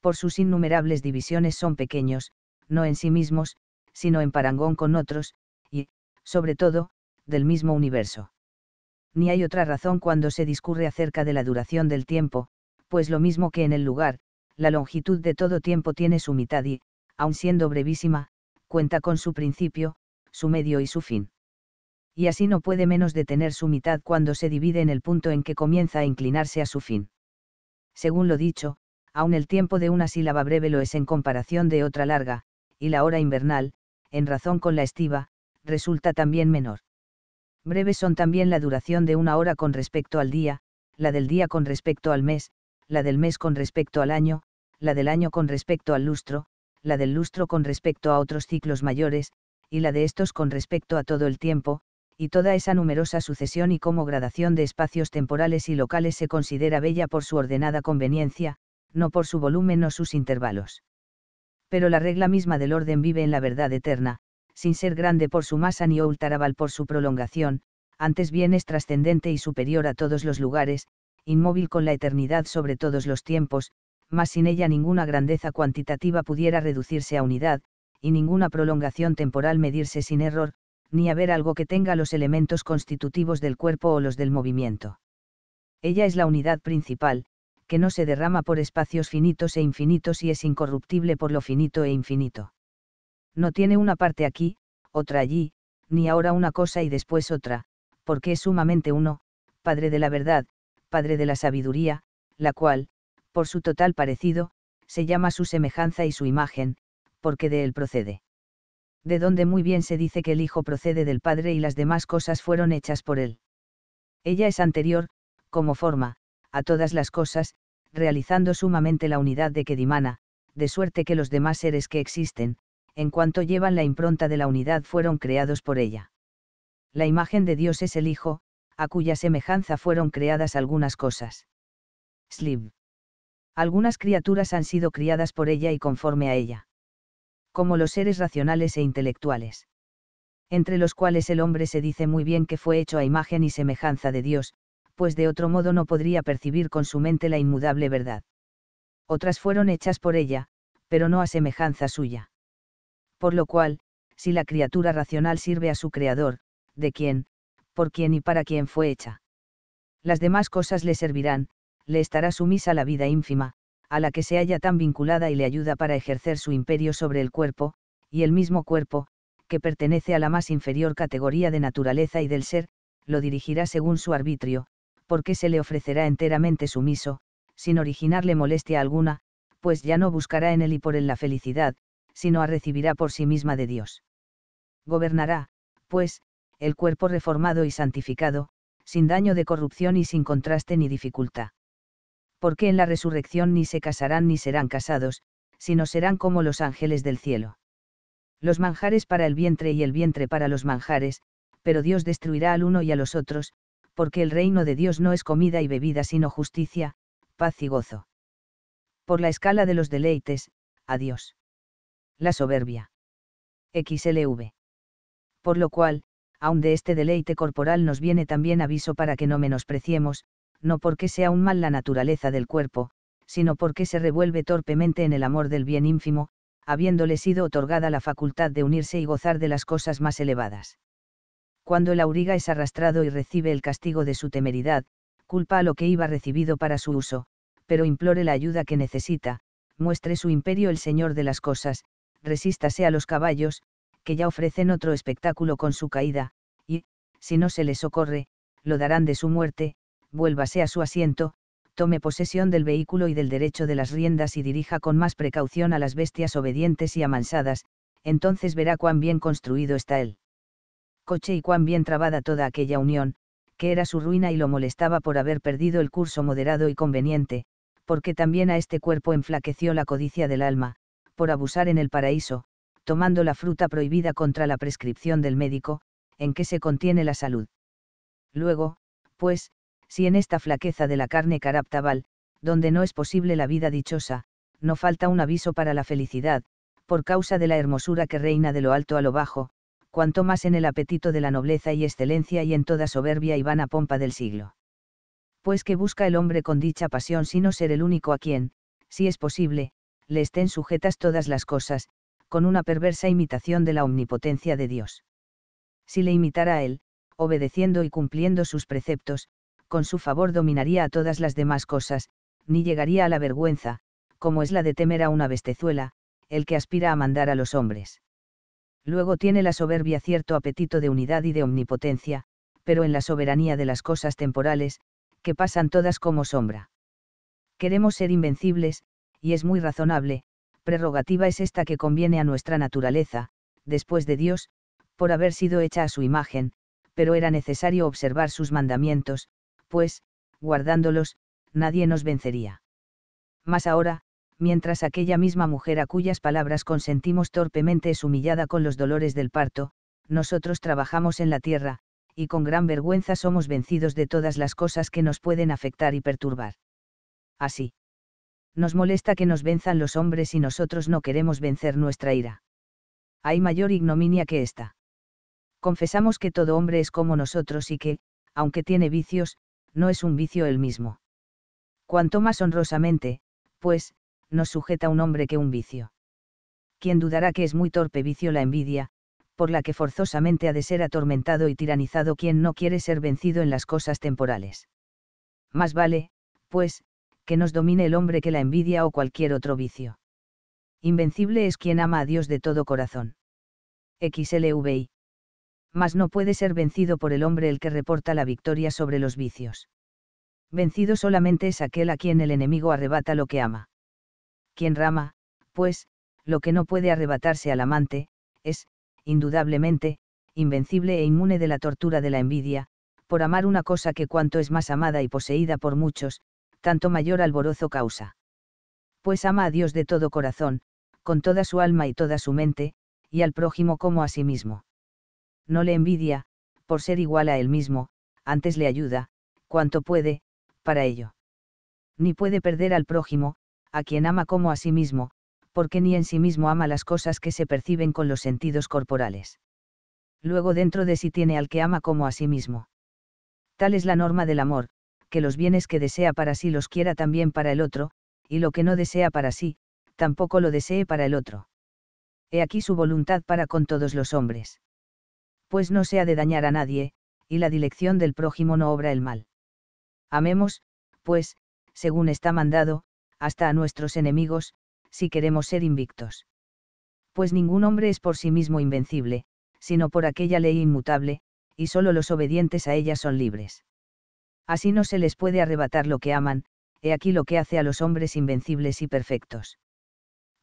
por sus innumerables divisiones son pequeños, no en sí mismos, sino en parangón con otros, y, sobre todo, del mismo universo. Ni hay otra razón cuando se discurre acerca de la duración del tiempo, pues lo mismo que en el lugar, la longitud de todo tiempo tiene su mitad y, aun siendo brevísima, cuenta con su principio, su medio y su fin. Y así no puede menos de tener su mitad cuando se divide en el punto en que comienza a inclinarse a su fin. Según lo dicho, aun el tiempo de una sílaba breve lo es en comparación de otra larga, y la hora invernal, en razón con la estiva, resulta también menor. Breves son también la duración de una hora con respecto al día, la del día con respecto al mes, la del mes con respecto al año, la del año con respecto al lustro, la del lustro con respecto a otros ciclos mayores, y la de estos con respecto a todo el tiempo, y toda esa numerosa sucesión y como gradación de espacios temporales y locales se considera bella por su ordenada conveniencia, no por su volumen o sus intervalos pero la regla misma del orden vive en la verdad eterna, sin ser grande por su masa ni ultaraval por su prolongación, antes bien es trascendente y superior a todos los lugares, inmóvil con la eternidad sobre todos los tiempos, mas sin ella ninguna grandeza cuantitativa pudiera reducirse a unidad, y ninguna prolongación temporal medirse sin error, ni haber algo que tenga los elementos constitutivos del cuerpo o los del movimiento. Ella es la unidad principal, que no se derrama por espacios finitos e infinitos y es incorruptible por lo finito e infinito. No tiene una parte aquí, otra allí, ni ahora una cosa y después otra, porque es sumamente uno, Padre de la verdad, Padre de la sabiduría, la cual, por su total parecido, se llama su semejanza y su imagen, porque de él procede. De donde muy bien se dice que el Hijo procede del Padre y las demás cosas fueron hechas por él. Ella es anterior, como forma, a todas las cosas, realizando sumamente la unidad de Kedimana, de suerte que los demás seres que existen, en cuanto llevan la impronta de la unidad fueron creados por ella. La imagen de Dios es el Hijo, a cuya semejanza fueron creadas algunas cosas. Slib. Algunas criaturas han sido criadas por ella y conforme a ella. Como los seres racionales e intelectuales. Entre los cuales el hombre se dice muy bien que fue hecho a imagen y semejanza de Dios, pues de otro modo no podría percibir con su mente la inmudable verdad. Otras fueron hechas por ella, pero no a semejanza suya. Por lo cual, si la criatura racional sirve a su creador, de quién, por quién y para quién fue hecha. Las demás cosas le servirán, le estará sumisa la vida ínfima, a la que se halla tan vinculada y le ayuda para ejercer su imperio sobre el cuerpo, y el mismo cuerpo, que pertenece a la más inferior categoría de naturaleza y del ser, lo dirigirá según su arbitrio, porque se le ofrecerá enteramente sumiso, sin originarle molestia alguna, pues ya no buscará en él y por él la felicidad, sino a recibirá por sí misma de Dios. Gobernará, pues, el cuerpo reformado y santificado, sin daño de corrupción y sin contraste ni dificultad. Porque en la resurrección ni se casarán ni serán casados, sino serán como los ángeles del cielo. Los manjares para el vientre y el vientre para los manjares, pero Dios destruirá al uno y a los otros, porque el reino de Dios no es comida y bebida sino justicia, paz y gozo. Por la escala de los deleites, adiós. La soberbia. XLV. Por lo cual, aun de este deleite corporal nos viene también aviso para que no menospreciemos, no porque sea un mal la naturaleza del cuerpo, sino porque se revuelve torpemente en el amor del bien ínfimo, habiéndole sido otorgada la facultad de unirse y gozar de las cosas más elevadas cuando el auriga es arrastrado y recibe el castigo de su temeridad, culpa a lo que iba recibido para su uso, pero implore la ayuda que necesita, muestre su imperio el Señor de las cosas, resístase a los caballos, que ya ofrecen otro espectáculo con su caída, y, si no se les socorre, lo darán de su muerte, vuélvase a su asiento, tome posesión del vehículo y del derecho de las riendas y dirija con más precaución a las bestias obedientes y amansadas, entonces verá cuán bien construido está él coche y cuán bien trabada toda aquella unión, que era su ruina y lo molestaba por haber perdido el curso moderado y conveniente, porque también a este cuerpo enflaqueció la codicia del alma, por abusar en el paraíso, tomando la fruta prohibida contra la prescripción del médico, en que se contiene la salud. Luego, pues, si en esta flaqueza de la carne caraptabal, donde no es posible la vida dichosa, no falta un aviso para la felicidad, por causa de la hermosura que reina de lo alto a lo bajo, cuanto más en el apetito de la nobleza y excelencia y en toda soberbia y vana pompa del siglo. Pues que busca el hombre con dicha pasión sino ser el único a quien, si es posible, le estén sujetas todas las cosas, con una perversa imitación de la omnipotencia de Dios. Si le imitara a él, obedeciendo y cumpliendo sus preceptos, con su favor dominaría a todas las demás cosas, ni llegaría a la vergüenza, como es la de temer a una bestezuela, el que aspira a mandar a los hombres. Luego tiene la soberbia cierto apetito de unidad y de omnipotencia, pero en la soberanía de las cosas temporales, que pasan todas como sombra. Queremos ser invencibles, y es muy razonable, prerrogativa es esta que conviene a nuestra naturaleza, después de Dios, por haber sido hecha a su imagen, pero era necesario observar sus mandamientos, pues, guardándolos, nadie nos vencería. Mas ahora, mientras aquella misma mujer a cuyas palabras consentimos torpemente es humillada con los dolores del parto, nosotros trabajamos en la tierra, y con gran vergüenza somos vencidos de todas las cosas que nos pueden afectar y perturbar. Así. Nos molesta que nos venzan los hombres y nosotros no queremos vencer nuestra ira. Hay mayor ignominia que esta. Confesamos que todo hombre es como nosotros y que, aunque tiene vicios, no es un vicio el mismo. Cuanto más honrosamente, pues, nos sujeta un hombre que un vicio. ¿Quién dudará que es muy torpe vicio la envidia, por la que forzosamente ha de ser atormentado y tiranizado quien no quiere ser vencido en las cosas temporales? Más vale, pues, que nos domine el hombre que la envidia o cualquier otro vicio. Invencible es quien ama a Dios de todo corazón. XLVI. Mas no puede ser vencido por el hombre el que reporta la victoria sobre los vicios. Vencido solamente es aquel a quien el enemigo arrebata lo que ama quien rama, pues, lo que no puede arrebatarse al amante, es, indudablemente, invencible e inmune de la tortura de la envidia, por amar una cosa que cuanto es más amada y poseída por muchos, tanto mayor alborozo causa. Pues ama a Dios de todo corazón, con toda su alma y toda su mente, y al prójimo como a sí mismo. No le envidia, por ser igual a él mismo, antes le ayuda, cuanto puede, para ello. Ni puede perder al prójimo, a quien ama como a sí mismo, porque ni en sí mismo ama las cosas que se perciben con los sentidos corporales. Luego dentro de sí tiene al que ama como a sí mismo. Tal es la norma del amor, que los bienes que desea para sí los quiera también para el otro, y lo que no desea para sí, tampoco lo desee para el otro. He aquí su voluntad para con todos los hombres. Pues no se ha de dañar a nadie, y la dilección del prójimo no obra el mal. Amemos, pues, según está mandado, hasta a nuestros enemigos, si queremos ser invictos. Pues ningún hombre es por sí mismo invencible, sino por aquella ley inmutable, y solo los obedientes a ella son libres. Así no se les puede arrebatar lo que aman, he aquí lo que hace a los hombres invencibles y perfectos.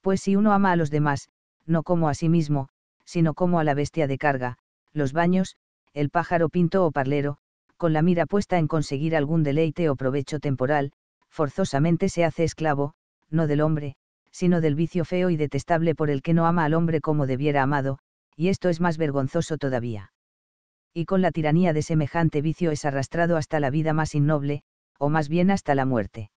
Pues si uno ama a los demás, no como a sí mismo, sino como a la bestia de carga, los baños, el pájaro pinto o parlero, con la mira puesta en conseguir algún deleite o provecho temporal, forzosamente se hace esclavo, no del hombre, sino del vicio feo y detestable por el que no ama al hombre como debiera amado, y esto es más vergonzoso todavía. Y con la tiranía de semejante vicio es arrastrado hasta la vida más innoble, o más bien hasta la muerte.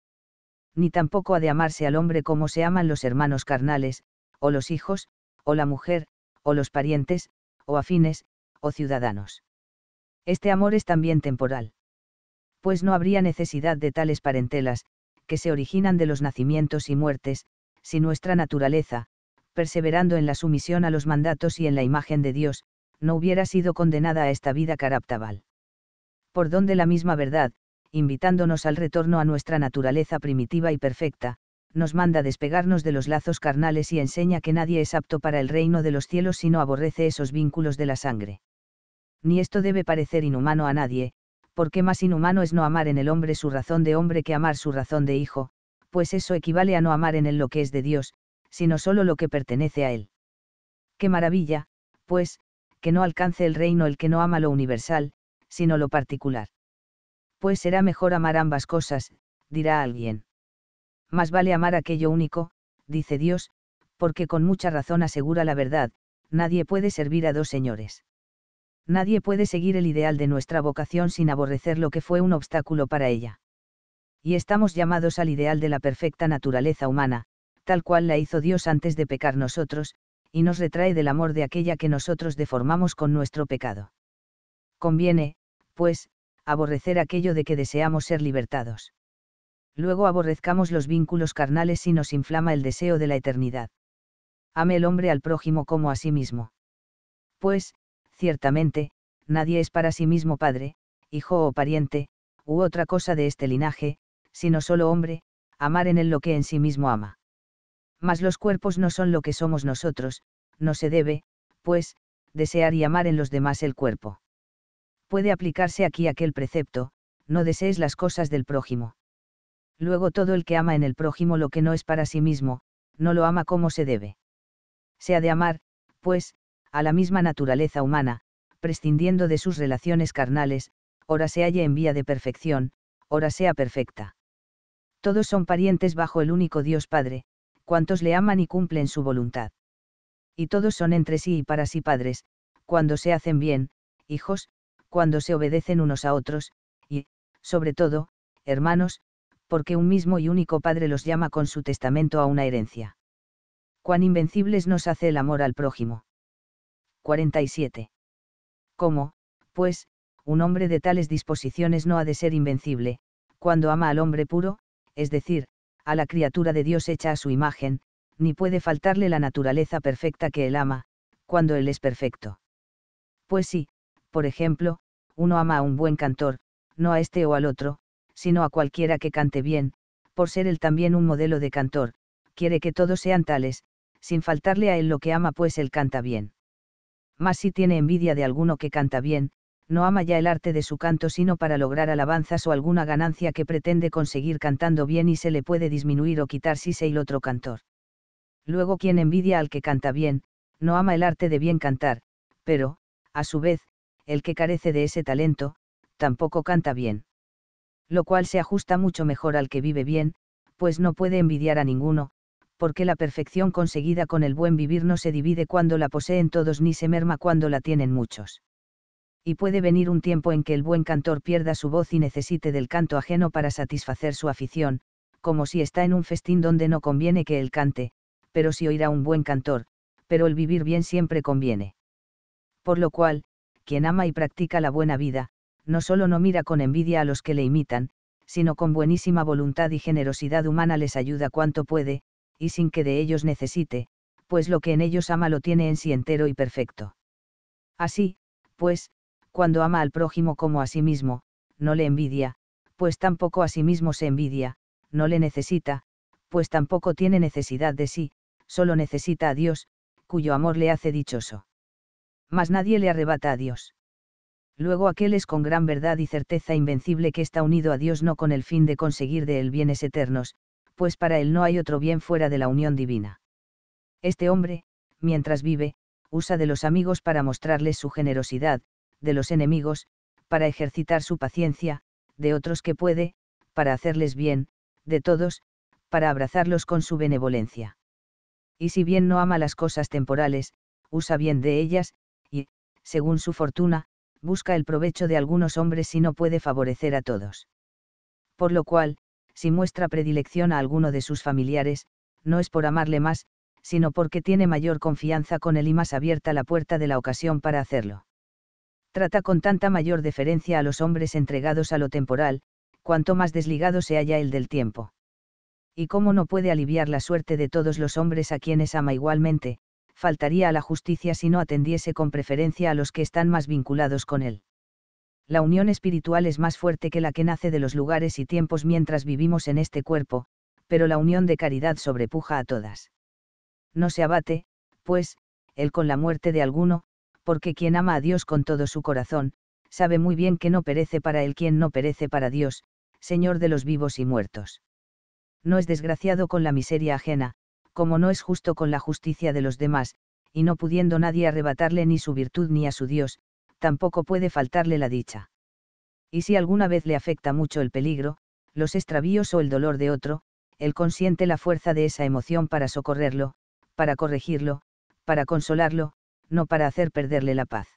Ni tampoco ha de amarse al hombre como se aman los hermanos carnales, o los hijos, o la mujer, o los parientes, o afines, o ciudadanos. Este amor es también temporal pues no habría necesidad de tales parentelas, que se originan de los nacimientos y muertes, si nuestra naturaleza, perseverando en la sumisión a los mandatos y en la imagen de Dios, no hubiera sido condenada a esta vida caraptabal. Por donde la misma verdad, invitándonos al retorno a nuestra naturaleza primitiva y perfecta, nos manda despegarnos de los lazos carnales y enseña que nadie es apto para el reino de los cielos si no aborrece esos vínculos de la sangre. Ni esto debe parecer inhumano a nadie, porque más inhumano es no amar en el hombre su razón de hombre que amar su razón de hijo, pues eso equivale a no amar en él lo que es de Dios, sino solo lo que pertenece a él. Qué maravilla, pues, que no alcance el reino el que no ama lo universal, sino lo particular. Pues será mejor amar ambas cosas, dirá alguien. Más vale amar aquello único, dice Dios, porque con mucha razón asegura la verdad, nadie puede servir a dos señores. Nadie puede seguir el ideal de nuestra vocación sin aborrecer lo que fue un obstáculo para ella. Y estamos llamados al ideal de la perfecta naturaleza humana, tal cual la hizo Dios antes de pecar nosotros, y nos retrae del amor de aquella que nosotros deformamos con nuestro pecado. Conviene, pues, aborrecer aquello de que deseamos ser libertados. Luego aborrezcamos los vínculos carnales y nos inflama el deseo de la eternidad. Ame el hombre al prójimo como a sí mismo. Pues, Ciertamente, nadie es para sí mismo padre, hijo o pariente, u otra cosa de este linaje, sino solo hombre, amar en él lo que en sí mismo ama. Mas los cuerpos no son lo que somos nosotros, no se debe, pues, desear y amar en los demás el cuerpo. Puede aplicarse aquí aquel precepto, no desees las cosas del prójimo. Luego todo el que ama en el prójimo lo que no es para sí mismo, no lo ama como se debe. Se ha de amar, pues, a la misma naturaleza humana, prescindiendo de sus relaciones carnales, ora se halle en vía de perfección, ora sea perfecta. Todos son parientes bajo el único Dios Padre, cuantos le aman y cumplen su voluntad. Y todos son entre sí y para sí padres, cuando se hacen bien, hijos, cuando se obedecen unos a otros, y, sobre todo, hermanos, porque un mismo y único Padre los llama con su testamento a una herencia. Cuán invencibles nos hace el amor al prójimo. 47. ¿Cómo, pues, un hombre de tales disposiciones no ha de ser invencible, cuando ama al hombre puro, es decir, a la criatura de Dios hecha a su imagen, ni puede faltarle la naturaleza perfecta que él ama, cuando él es perfecto? Pues sí, por ejemplo, uno ama a un buen cantor, no a este o al otro, sino a cualquiera que cante bien, por ser él también un modelo de cantor, quiere que todos sean tales, sin faltarle a él lo que ama pues él canta bien mas si tiene envidia de alguno que canta bien, no ama ya el arte de su canto sino para lograr alabanzas o alguna ganancia que pretende conseguir cantando bien y se le puede disminuir o quitar si se el otro cantor. Luego quien envidia al que canta bien, no ama el arte de bien cantar, pero, a su vez, el que carece de ese talento, tampoco canta bien. Lo cual se ajusta mucho mejor al que vive bien, pues no puede envidiar a ninguno, porque la perfección conseguida con el buen vivir no se divide cuando la poseen todos ni se merma cuando la tienen muchos. Y puede venir un tiempo en que el buen cantor pierda su voz y necesite del canto ajeno para satisfacer su afición, como si está en un festín donde no conviene que él cante, pero si oirá un buen cantor, pero el vivir bien siempre conviene. Por lo cual, quien ama y practica la buena vida, no solo no mira con envidia a los que le imitan, sino con buenísima voluntad y generosidad humana les ayuda cuanto puede, y sin que de ellos necesite, pues lo que en ellos ama lo tiene en sí entero y perfecto. Así, pues, cuando ama al prójimo como a sí mismo, no le envidia, pues tampoco a sí mismo se envidia, no le necesita, pues tampoco tiene necesidad de sí, solo necesita a Dios, cuyo amor le hace dichoso. Mas nadie le arrebata a Dios. Luego aquel es con gran verdad y certeza invencible que está unido a Dios no con el fin de conseguir de él bienes eternos, pues para él no hay otro bien fuera de la unión divina. Este hombre, mientras vive, usa de los amigos para mostrarles su generosidad, de los enemigos, para ejercitar su paciencia, de otros que puede, para hacerles bien, de todos, para abrazarlos con su benevolencia. Y si bien no ama las cosas temporales, usa bien de ellas, y, según su fortuna, busca el provecho de algunos hombres si no puede favorecer a todos. Por lo cual, si muestra predilección a alguno de sus familiares, no es por amarle más, sino porque tiene mayor confianza con él y más abierta la puerta de la ocasión para hacerlo. Trata con tanta mayor deferencia a los hombres entregados a lo temporal, cuanto más desligado se halla el del tiempo. Y cómo no puede aliviar la suerte de todos los hombres a quienes ama igualmente, faltaría a la justicia si no atendiese con preferencia a los que están más vinculados con él la unión espiritual es más fuerte que la que nace de los lugares y tiempos mientras vivimos en este cuerpo, pero la unión de caridad sobrepuja a todas. No se abate, pues, el con la muerte de alguno, porque quien ama a Dios con todo su corazón, sabe muy bien que no perece para él quien no perece para Dios, Señor de los vivos y muertos. No es desgraciado con la miseria ajena, como no es justo con la justicia de los demás, y no pudiendo nadie arrebatarle ni su virtud ni a su Dios, tampoco puede faltarle la dicha. Y si alguna vez le afecta mucho el peligro, los extravíos o el dolor de otro, él consiente la fuerza de esa emoción para socorrerlo, para corregirlo, para consolarlo, no para hacer perderle la paz.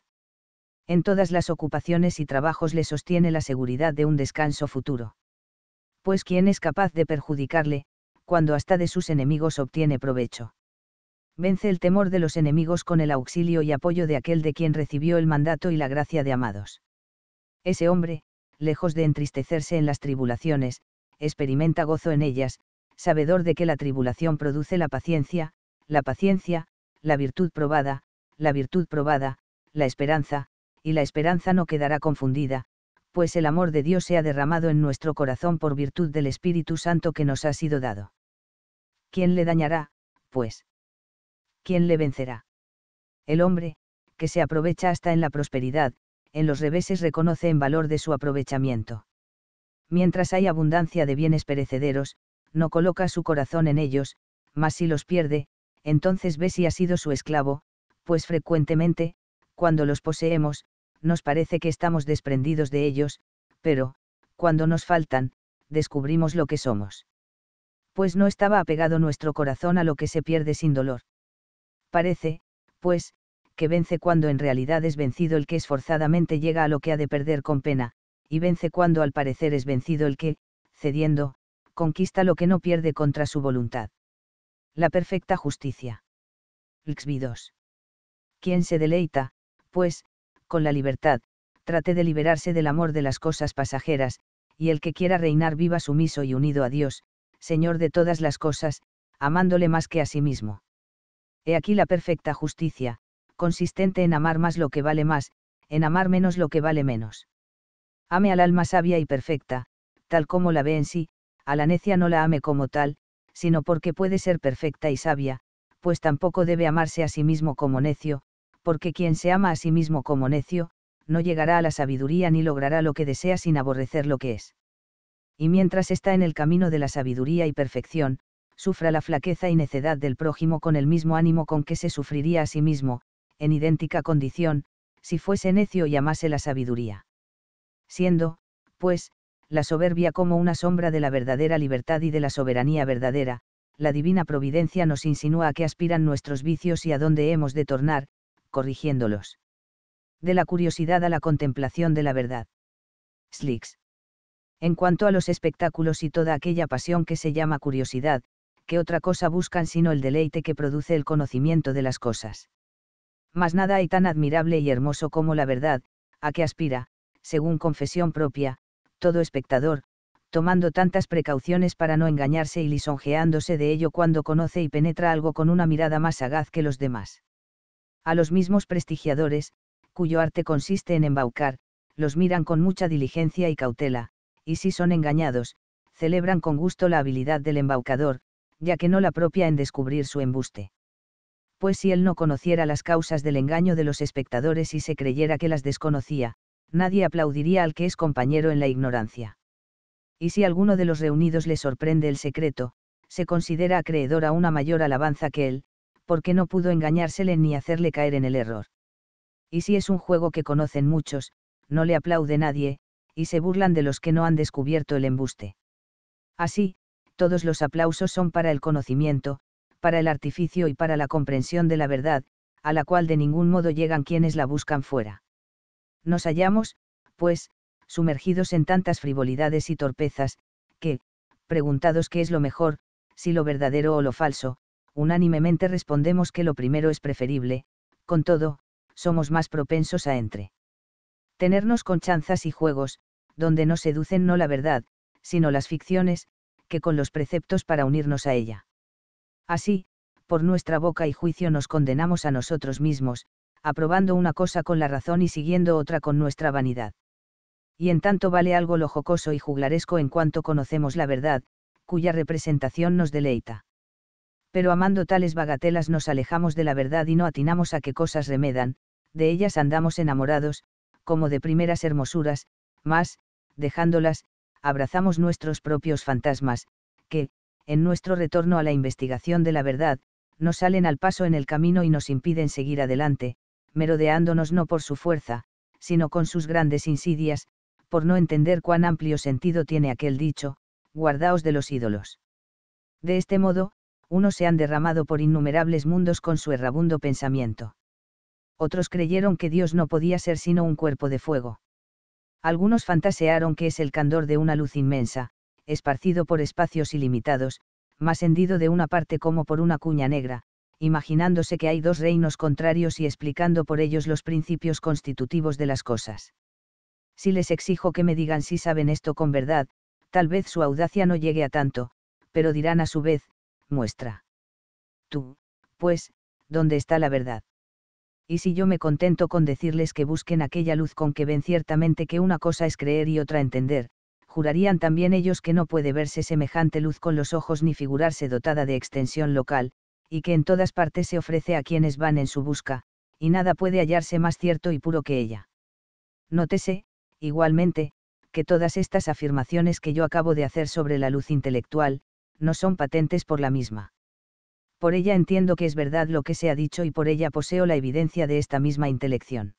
En todas las ocupaciones y trabajos le sostiene la seguridad de un descanso futuro. Pues ¿quién es capaz de perjudicarle, cuando hasta de sus enemigos obtiene provecho vence el temor de los enemigos con el auxilio y apoyo de aquel de quien recibió el mandato y la gracia de amados. Ese hombre, lejos de entristecerse en las tribulaciones, experimenta gozo en ellas, sabedor de que la tribulación produce la paciencia, la paciencia, la virtud probada, la virtud probada, la esperanza, y la esperanza no quedará confundida, pues el amor de Dios se ha derramado en nuestro corazón por virtud del Espíritu Santo que nos ha sido dado. ¿Quién le dañará, pues? ¿quién le vencerá? El hombre, que se aprovecha hasta en la prosperidad, en los reveses reconoce en valor de su aprovechamiento. Mientras hay abundancia de bienes perecederos, no coloca su corazón en ellos, mas si los pierde, entonces ve si ha sido su esclavo, pues frecuentemente, cuando los poseemos, nos parece que estamos desprendidos de ellos, pero, cuando nos faltan, descubrimos lo que somos. Pues no estaba apegado nuestro corazón a lo que se pierde sin dolor. Parece, pues, que vence cuando en realidad es vencido el que esforzadamente llega a lo que ha de perder con pena, y vence cuando al parecer es vencido el que, cediendo, conquista lo que no pierde contra su voluntad. La perfecta justicia. Lxvi 2. Quien se deleita, pues, con la libertad, trate de liberarse del amor de las cosas pasajeras, y el que quiera reinar viva sumiso y unido a Dios, Señor de todas las cosas, amándole más que a sí mismo. He aquí la perfecta justicia, consistente en amar más lo que vale más, en amar menos lo que vale menos. Ame al alma sabia y perfecta, tal como la ve en sí, a la necia no la ame como tal, sino porque puede ser perfecta y sabia, pues tampoco debe amarse a sí mismo como necio, porque quien se ama a sí mismo como necio, no llegará a la sabiduría ni logrará lo que desea sin aborrecer lo que es. Y mientras está en el camino de la sabiduría y perfección, sufra la flaqueza y necedad del prójimo con el mismo ánimo con que se sufriría a sí mismo, en idéntica condición, si fuese necio y amase la sabiduría. Siendo, pues, la soberbia como una sombra de la verdadera libertad y de la soberanía verdadera, la divina providencia nos insinúa a qué aspiran nuestros vicios y a dónde hemos de tornar, corrigiéndolos. De la curiosidad a la contemplación de la verdad. Slicks. En cuanto a los espectáculos y toda aquella pasión que se llama curiosidad, ¿qué otra cosa buscan sino el deleite que produce el conocimiento de las cosas? Mas nada hay tan admirable y hermoso como la verdad, a que aspira, según confesión propia, todo espectador, tomando tantas precauciones para no engañarse y lisonjeándose de ello cuando conoce y penetra algo con una mirada más sagaz que los demás. A los mismos prestigiadores, cuyo arte consiste en embaucar, los miran con mucha diligencia y cautela, y si son engañados, celebran con gusto la habilidad del embaucador, ya que no la propia en descubrir su embuste. Pues si él no conociera las causas del engaño de los espectadores y se creyera que las desconocía, nadie aplaudiría al que es compañero en la ignorancia. Y si alguno de los reunidos le sorprende el secreto, se considera acreedor a una mayor alabanza que él, porque no pudo engañársele ni hacerle caer en el error. Y si es un juego que conocen muchos, no le aplaude nadie, y se burlan de los que no han descubierto el embuste. Así, todos los aplausos son para el conocimiento, para el artificio y para la comprensión de la verdad, a la cual de ningún modo llegan quienes la buscan fuera. Nos hallamos, pues, sumergidos en tantas frivolidades y torpezas, que, preguntados qué es lo mejor, si lo verdadero o lo falso, unánimemente respondemos que lo primero es preferible, con todo, somos más propensos a entre. Tenernos con chanzas y juegos, donde no seducen no la verdad, sino las ficciones, que con los preceptos para unirnos a ella. Así, por nuestra boca y juicio nos condenamos a nosotros mismos, aprobando una cosa con la razón y siguiendo otra con nuestra vanidad. Y en tanto vale algo lo jocoso y juglaresco en cuanto conocemos la verdad, cuya representación nos deleita. Pero amando tales bagatelas nos alejamos de la verdad y no atinamos a qué cosas remedan, de ellas andamos enamorados, como de primeras hermosuras, mas, dejándolas, abrazamos nuestros propios fantasmas, que, en nuestro retorno a la investigación de la verdad, nos salen al paso en el camino y nos impiden seguir adelante, merodeándonos no por su fuerza, sino con sus grandes insidias, por no entender cuán amplio sentido tiene aquel dicho, guardaos de los ídolos. De este modo, unos se han derramado por innumerables mundos con su errabundo pensamiento. Otros creyeron que Dios no podía ser sino un cuerpo de fuego. Algunos fantasearon que es el candor de una luz inmensa, esparcido por espacios ilimitados, más hendido de una parte como por una cuña negra, imaginándose que hay dos reinos contrarios y explicando por ellos los principios constitutivos de las cosas. Si les exijo que me digan si saben esto con verdad, tal vez su audacia no llegue a tanto, pero dirán a su vez, muestra. Tú, pues, ¿dónde está la verdad? y si yo me contento con decirles que busquen aquella luz con que ven ciertamente que una cosa es creer y otra entender, jurarían también ellos que no puede verse semejante luz con los ojos ni figurarse dotada de extensión local, y que en todas partes se ofrece a quienes van en su busca, y nada puede hallarse más cierto y puro que ella. Nótese, igualmente, que todas estas afirmaciones que yo acabo de hacer sobre la luz intelectual, no son patentes por la misma por ella entiendo que es verdad lo que se ha dicho y por ella poseo la evidencia de esta misma intelección.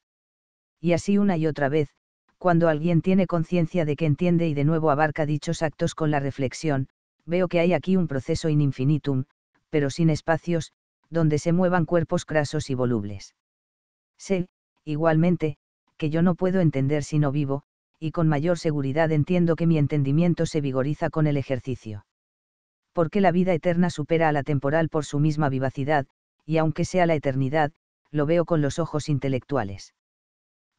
Y así una y otra vez, cuando alguien tiene conciencia de que entiende y de nuevo abarca dichos actos con la reflexión, veo que hay aquí un proceso in infinitum, pero sin espacios, donde se muevan cuerpos crasos y volubles. Sé, igualmente, que yo no puedo entender si no vivo, y con mayor seguridad entiendo que mi entendimiento se vigoriza con el ejercicio porque la vida eterna supera a la temporal por su misma vivacidad, y aunque sea la eternidad, lo veo con los ojos intelectuales.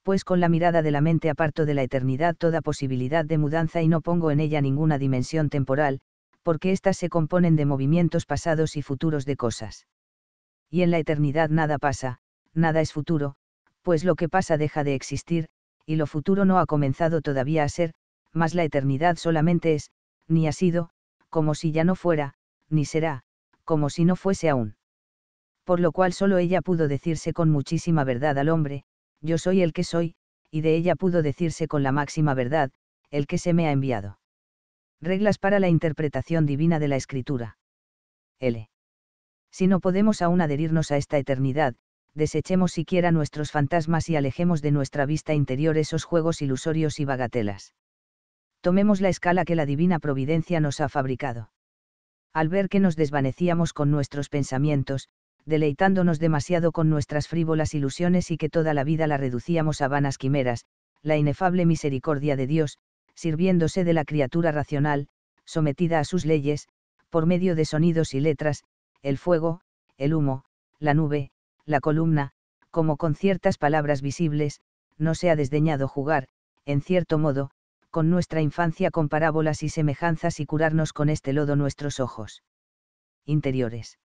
Pues con la mirada de la mente aparto de la eternidad toda posibilidad de mudanza y no pongo en ella ninguna dimensión temporal, porque éstas se componen de movimientos pasados y futuros de cosas. Y en la eternidad nada pasa, nada es futuro, pues lo que pasa deja de existir, y lo futuro no ha comenzado todavía a ser, mas la eternidad solamente es, ni ha sido, como si ya no fuera, ni será, como si no fuese aún. Por lo cual solo ella pudo decirse con muchísima verdad al hombre, yo soy el que soy, y de ella pudo decirse con la máxima verdad, el que se me ha enviado. Reglas para la interpretación divina de la escritura. L. Si no podemos aún adherirnos a esta eternidad, desechemos siquiera nuestros fantasmas y alejemos de nuestra vista interior esos juegos ilusorios y bagatelas tomemos la escala que la divina providencia nos ha fabricado. Al ver que nos desvanecíamos con nuestros pensamientos, deleitándonos demasiado con nuestras frívolas ilusiones y que toda la vida la reducíamos a vanas quimeras, la inefable misericordia de Dios, sirviéndose de la criatura racional, sometida a sus leyes, por medio de sonidos y letras, el fuego, el humo, la nube, la columna, como con ciertas palabras visibles, no se ha desdeñado jugar, en cierto modo, con nuestra infancia con parábolas y semejanzas y curarnos con este lodo nuestros ojos interiores.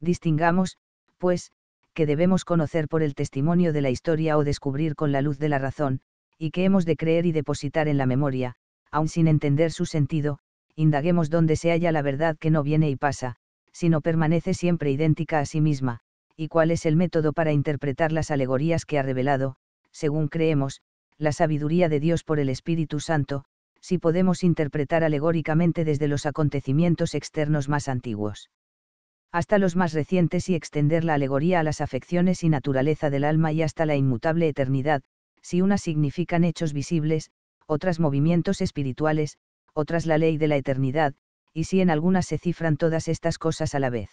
Distingamos, pues, que debemos conocer por el testimonio de la historia o descubrir con la luz de la razón, y que hemos de creer y depositar en la memoria, aun sin entender su sentido, indaguemos dónde se halla la verdad que no viene y pasa, sino permanece siempre idéntica a sí misma, y cuál es el método para interpretar las alegorías que ha revelado, según creemos, la sabiduría de Dios por el Espíritu Santo, si podemos interpretar alegóricamente desde los acontecimientos externos más antiguos hasta los más recientes y extender la alegoría a las afecciones y naturaleza del alma y hasta la inmutable eternidad, si unas significan hechos visibles, otras movimientos espirituales, otras la ley de la eternidad, y si en algunas se cifran todas estas cosas a la vez.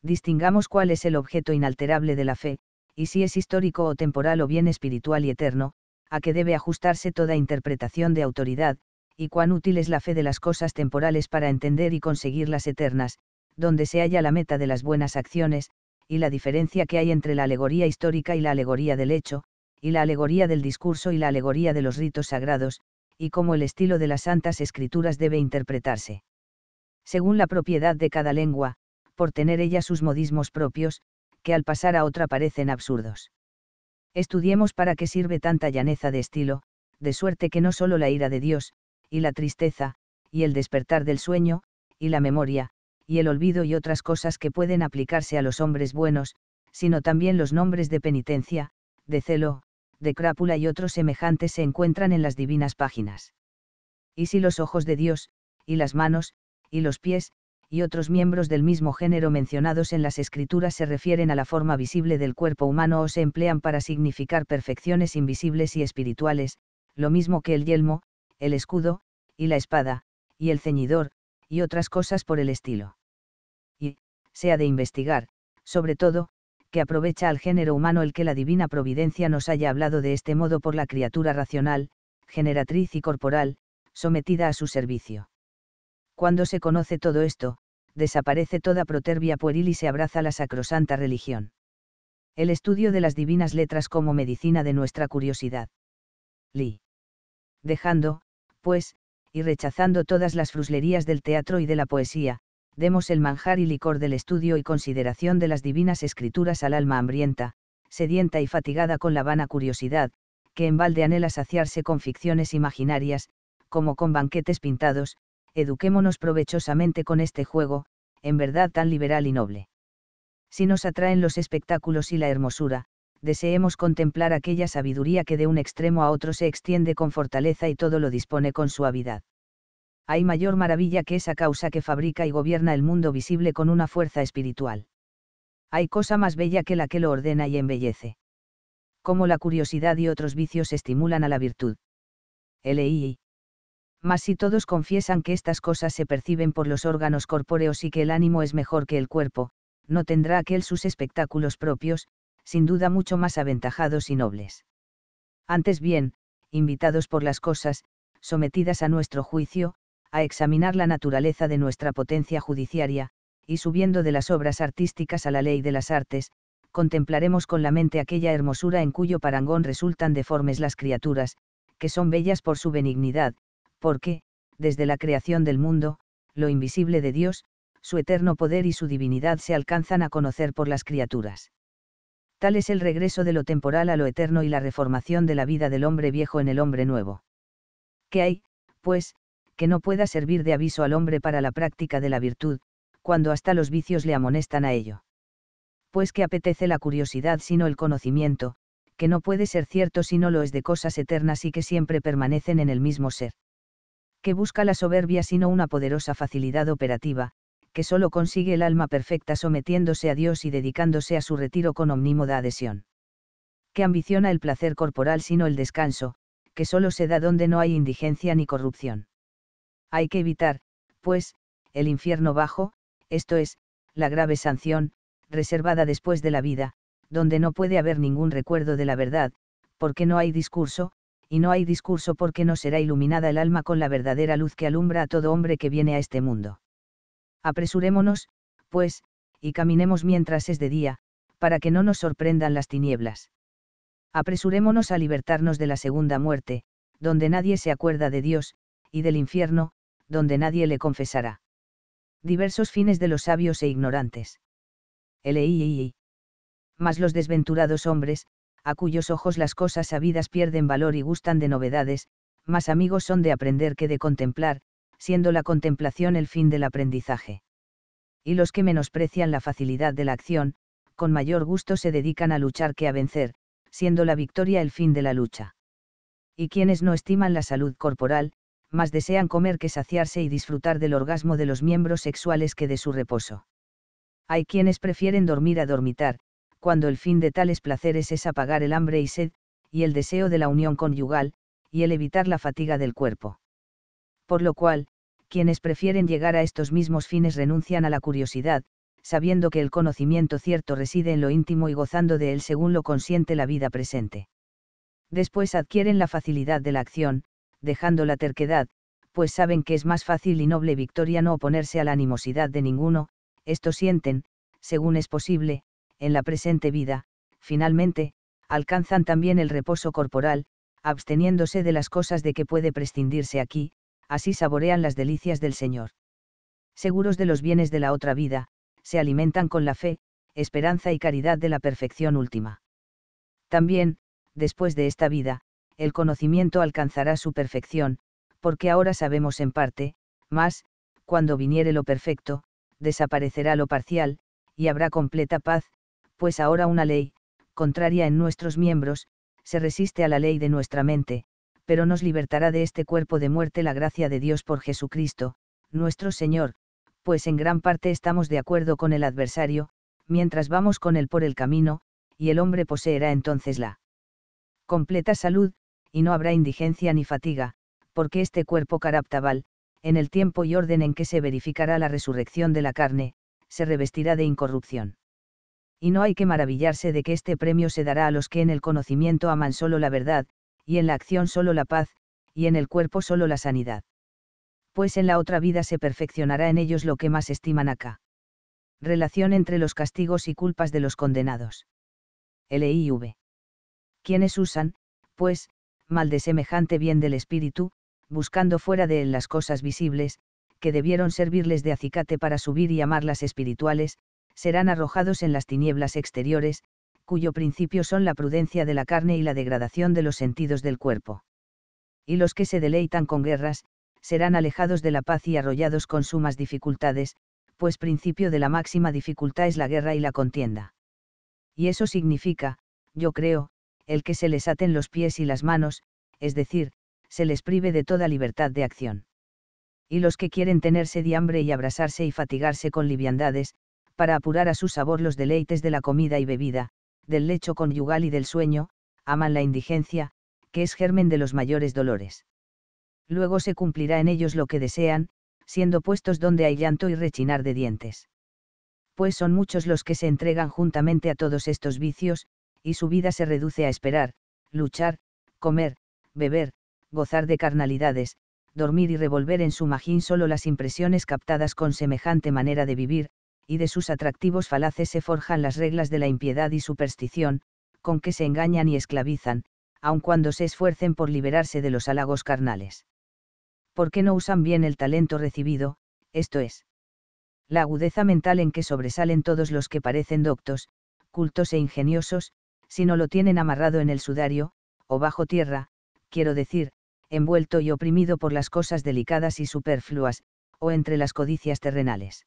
Distingamos cuál es el objeto inalterable de la fe, y si es histórico o temporal o bien espiritual y eterno, a que debe ajustarse toda interpretación de autoridad, y cuán útil es la fe de las cosas temporales para entender y conseguir las eternas, donde se halla la meta de las buenas acciones, y la diferencia que hay entre la alegoría histórica y la alegoría del hecho, y la alegoría del discurso y la alegoría de los ritos sagrados, y cómo el estilo de las santas escrituras debe interpretarse. Según la propiedad de cada lengua, por tener ella sus modismos propios, que al pasar a otra parecen absurdos. Estudiemos para qué sirve tanta llaneza de estilo, de suerte que no solo la ira de Dios, y la tristeza, y el despertar del sueño, y la memoria, y el olvido y otras cosas que pueden aplicarse a los hombres buenos, sino también los nombres de penitencia, de celo, de crápula y otros semejantes se encuentran en las divinas páginas. Y si los ojos de Dios, y las manos, y los pies, y otros miembros del mismo género mencionados en las escrituras se refieren a la forma visible del cuerpo humano o se emplean para significar perfecciones invisibles y espirituales, lo mismo que el yelmo, el escudo, y la espada, y el ceñidor, y otras cosas por el estilo. Y, sea de investigar, sobre todo, que aprovecha al género humano el que la divina providencia nos haya hablado de este modo por la criatura racional, generatriz y corporal, sometida a su servicio. Cuando se conoce todo esto, desaparece toda proterbia pueril y se abraza la sacrosanta religión. El estudio de las divinas letras como medicina de nuestra curiosidad. Li. Dejando, pues, y rechazando todas las fruslerías del teatro y de la poesía, demos el manjar y licor del estudio y consideración de las divinas escrituras al alma hambrienta, sedienta y fatigada con la vana curiosidad, que en balde anhela saciarse con ficciones imaginarias, como con banquetes pintados, eduquémonos provechosamente con este juego, en verdad tan liberal y noble. Si nos atraen los espectáculos y la hermosura, deseemos contemplar aquella sabiduría que de un extremo a otro se extiende con fortaleza y todo lo dispone con suavidad. Hay mayor maravilla que esa causa que fabrica y gobierna el mundo visible con una fuerza espiritual. Hay cosa más bella que la que lo ordena y embellece. Como la curiosidad y otros vicios estimulan a la virtud mas si todos confiesan que estas cosas se perciben por los órganos corpóreos y que el ánimo es mejor que el cuerpo, no tendrá aquel sus espectáculos propios, sin duda mucho más aventajados y nobles. Antes bien, invitados por las cosas, sometidas a nuestro juicio, a examinar la naturaleza de nuestra potencia judiciaria, y subiendo de las obras artísticas a la ley de las artes, contemplaremos con la mente aquella hermosura en cuyo parangón resultan deformes las criaturas, que son bellas por su benignidad, porque, desde la creación del mundo, lo invisible de Dios, su eterno poder y su divinidad se alcanzan a conocer por las criaturas. Tal es el regreso de lo temporal a lo eterno y la reformación de la vida del hombre viejo en el hombre nuevo. ¿Qué hay, pues, que no pueda servir de aviso al hombre para la práctica de la virtud, cuando hasta los vicios le amonestan a ello? Pues que apetece la curiosidad sino el conocimiento, que no puede ser cierto si no lo es de cosas eternas y que siempre permanecen en el mismo ser que busca la soberbia sino una poderosa facilidad operativa, que solo consigue el alma perfecta sometiéndose a Dios y dedicándose a su retiro con omnímoda adhesión. Que ambiciona el placer corporal sino el descanso, que solo se da donde no hay indigencia ni corrupción. Hay que evitar, pues, el infierno bajo, esto es, la grave sanción, reservada después de la vida, donde no puede haber ningún recuerdo de la verdad, porque no hay discurso, y no hay discurso porque no será iluminada el alma con la verdadera luz que alumbra a todo hombre que viene a este mundo. Apresurémonos, pues, y caminemos mientras es de día, para que no nos sorprendan las tinieblas. Apresurémonos a libertarnos de la segunda muerte, donde nadie se acuerda de Dios, y del infierno, donde nadie le confesará. Diversos fines de los sabios e ignorantes. LII. Mas los desventurados hombres, a cuyos ojos las cosas sabidas pierden valor y gustan de novedades, más amigos son de aprender que de contemplar, siendo la contemplación el fin del aprendizaje. Y los que menosprecian la facilidad de la acción, con mayor gusto se dedican a luchar que a vencer, siendo la victoria el fin de la lucha. Y quienes no estiman la salud corporal, más desean comer que saciarse y disfrutar del orgasmo de los miembros sexuales que de su reposo. Hay quienes prefieren dormir a dormitar, cuando el fin de tales placeres es apagar el hambre y sed, y el deseo de la unión conyugal, y el evitar la fatiga del cuerpo. Por lo cual, quienes prefieren llegar a estos mismos fines renuncian a la curiosidad, sabiendo que el conocimiento cierto reside en lo íntimo y gozando de él según lo consiente la vida presente. Después adquieren la facilidad de la acción, dejando la terquedad, pues saben que es más fácil y noble victoria no oponerse a la animosidad de ninguno, esto sienten, según es posible, en la presente vida, finalmente, alcanzan también el reposo corporal, absteniéndose de las cosas de que puede prescindirse aquí, así saborean las delicias del Señor. Seguros de los bienes de la otra vida, se alimentan con la fe, esperanza y caridad de la perfección última. También, después de esta vida, el conocimiento alcanzará su perfección, porque ahora sabemos en parte, mas, cuando viniere lo perfecto, desaparecerá lo parcial, y habrá completa paz, pues ahora una ley, contraria en nuestros miembros, se resiste a la ley de nuestra mente, pero nos libertará de este cuerpo de muerte la gracia de Dios por Jesucristo, nuestro Señor, pues en gran parte estamos de acuerdo con el adversario, mientras vamos con él por el camino, y el hombre poseerá entonces la completa salud, y no habrá indigencia ni fatiga, porque este cuerpo caraptabal, en el tiempo y orden en que se verificará la resurrección de la carne, se revestirá de incorrupción y no hay que maravillarse de que este premio se dará a los que en el conocimiento aman solo la verdad, y en la acción solo la paz, y en el cuerpo solo la sanidad. Pues en la otra vida se perfeccionará en ellos lo que más estiman acá. Relación entre los castigos y culpas de los condenados. LIV. Quienes usan, pues, mal de semejante bien del espíritu, buscando fuera de él las cosas visibles, que debieron servirles de acicate para subir y amar las espirituales, serán arrojados en las tinieblas exteriores, cuyo principio son la prudencia de la carne y la degradación de los sentidos del cuerpo. Y los que se deleitan con guerras, serán alejados de la paz y arrollados con sumas dificultades, pues principio de la máxima dificultad es la guerra y la contienda. Y eso significa, yo creo, el que se les aten los pies y las manos, es decir, se les prive de toda libertad de acción. Y los que quieren tenerse de hambre y abrasarse y fatigarse con liviandades, para apurar a su sabor los deleites de la comida y bebida, del lecho conyugal y del sueño, aman la indigencia, que es germen de los mayores dolores. Luego se cumplirá en ellos lo que desean, siendo puestos donde hay llanto y rechinar de dientes. Pues son muchos los que se entregan juntamente a todos estos vicios, y su vida se reduce a esperar, luchar, comer, beber, gozar de carnalidades, dormir y revolver en su magín solo las impresiones captadas con semejante manera de vivir, y de sus atractivos falaces se forjan las reglas de la impiedad y superstición, con que se engañan y esclavizan, aun cuando se esfuercen por liberarse de los halagos carnales. ¿Por qué no usan bien el talento recibido, esto es? La agudeza mental en que sobresalen todos los que parecen doctos, cultos e ingeniosos, si no lo tienen amarrado en el sudario, o bajo tierra, quiero decir, envuelto y oprimido por las cosas delicadas y superfluas, o entre las codicias terrenales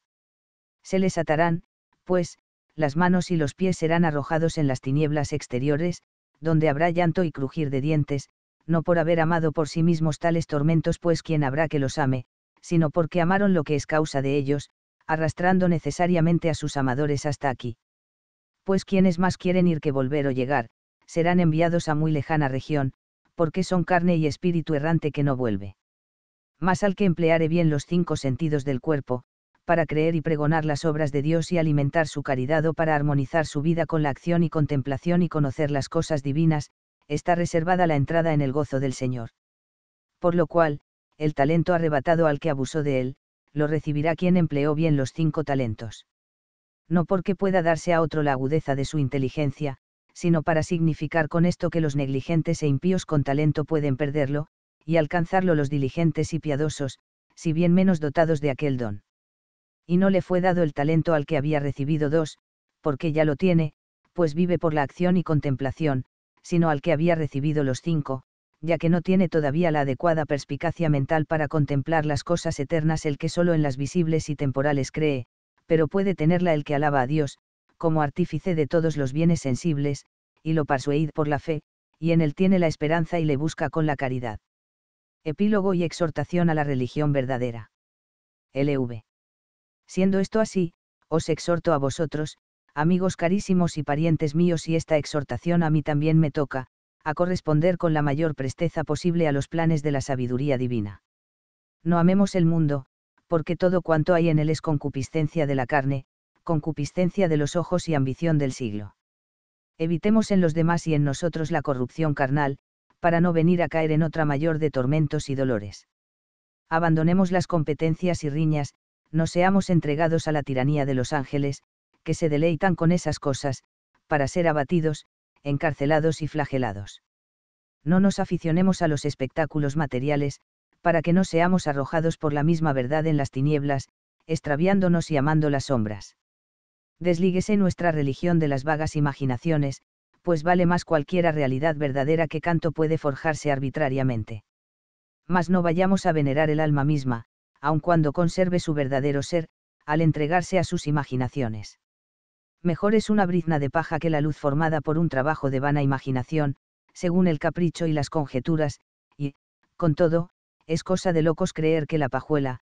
se les atarán, pues, las manos y los pies serán arrojados en las tinieblas exteriores, donde habrá llanto y crujir de dientes, no por haber amado por sí mismos tales tormentos, pues quien habrá que los ame, sino porque amaron lo que es causa de ellos, arrastrando necesariamente a sus amadores hasta aquí. Pues quienes más quieren ir que volver o llegar, serán enviados a muy lejana región, porque son carne y espíritu errante que no vuelve. Mas al que empleare bien los cinco sentidos del cuerpo, para creer y pregonar las obras de Dios y alimentar su caridad o para armonizar su vida con la acción y contemplación y conocer las cosas divinas, está reservada la entrada en el gozo del Señor. Por lo cual, el talento arrebatado al que abusó de él, lo recibirá quien empleó bien los cinco talentos. No porque pueda darse a otro la agudeza de su inteligencia, sino para significar con esto que los negligentes e impíos con talento pueden perderlo, y alcanzarlo los diligentes y piadosos, si bien menos dotados de aquel don y no le fue dado el talento al que había recibido dos, porque ya lo tiene, pues vive por la acción y contemplación, sino al que había recibido los cinco, ya que no tiene todavía la adecuada perspicacia mental para contemplar las cosas eternas el que solo en las visibles y temporales cree, pero puede tenerla el que alaba a Dios, como artífice de todos los bienes sensibles, y lo persuade por la fe, y en él tiene la esperanza y le busca con la caridad. Epílogo y exhortación a la religión verdadera. LV. Siendo esto así, os exhorto a vosotros, amigos carísimos y parientes míos y esta exhortación a mí también me toca, a corresponder con la mayor presteza posible a los planes de la sabiduría divina. No amemos el mundo, porque todo cuanto hay en él es concupiscencia de la carne, concupiscencia de los ojos y ambición del siglo. Evitemos en los demás y en nosotros la corrupción carnal, para no venir a caer en otra mayor de tormentos y dolores. Abandonemos las competencias y riñas, no seamos entregados a la tiranía de los ángeles, que se deleitan con esas cosas, para ser abatidos, encarcelados y flagelados. No nos aficionemos a los espectáculos materiales, para que no seamos arrojados por la misma verdad en las tinieblas, extraviándonos y amando las sombras. Deslíguese nuestra religión de las vagas imaginaciones, pues vale más cualquiera realidad verdadera que canto puede forjarse arbitrariamente. Mas no vayamos a venerar el alma misma, aun cuando conserve su verdadero ser, al entregarse a sus imaginaciones. Mejor es una brizna de paja que la luz formada por un trabajo de vana imaginación, según el capricho y las conjeturas, y, con todo, es cosa de locos creer que la pajuela,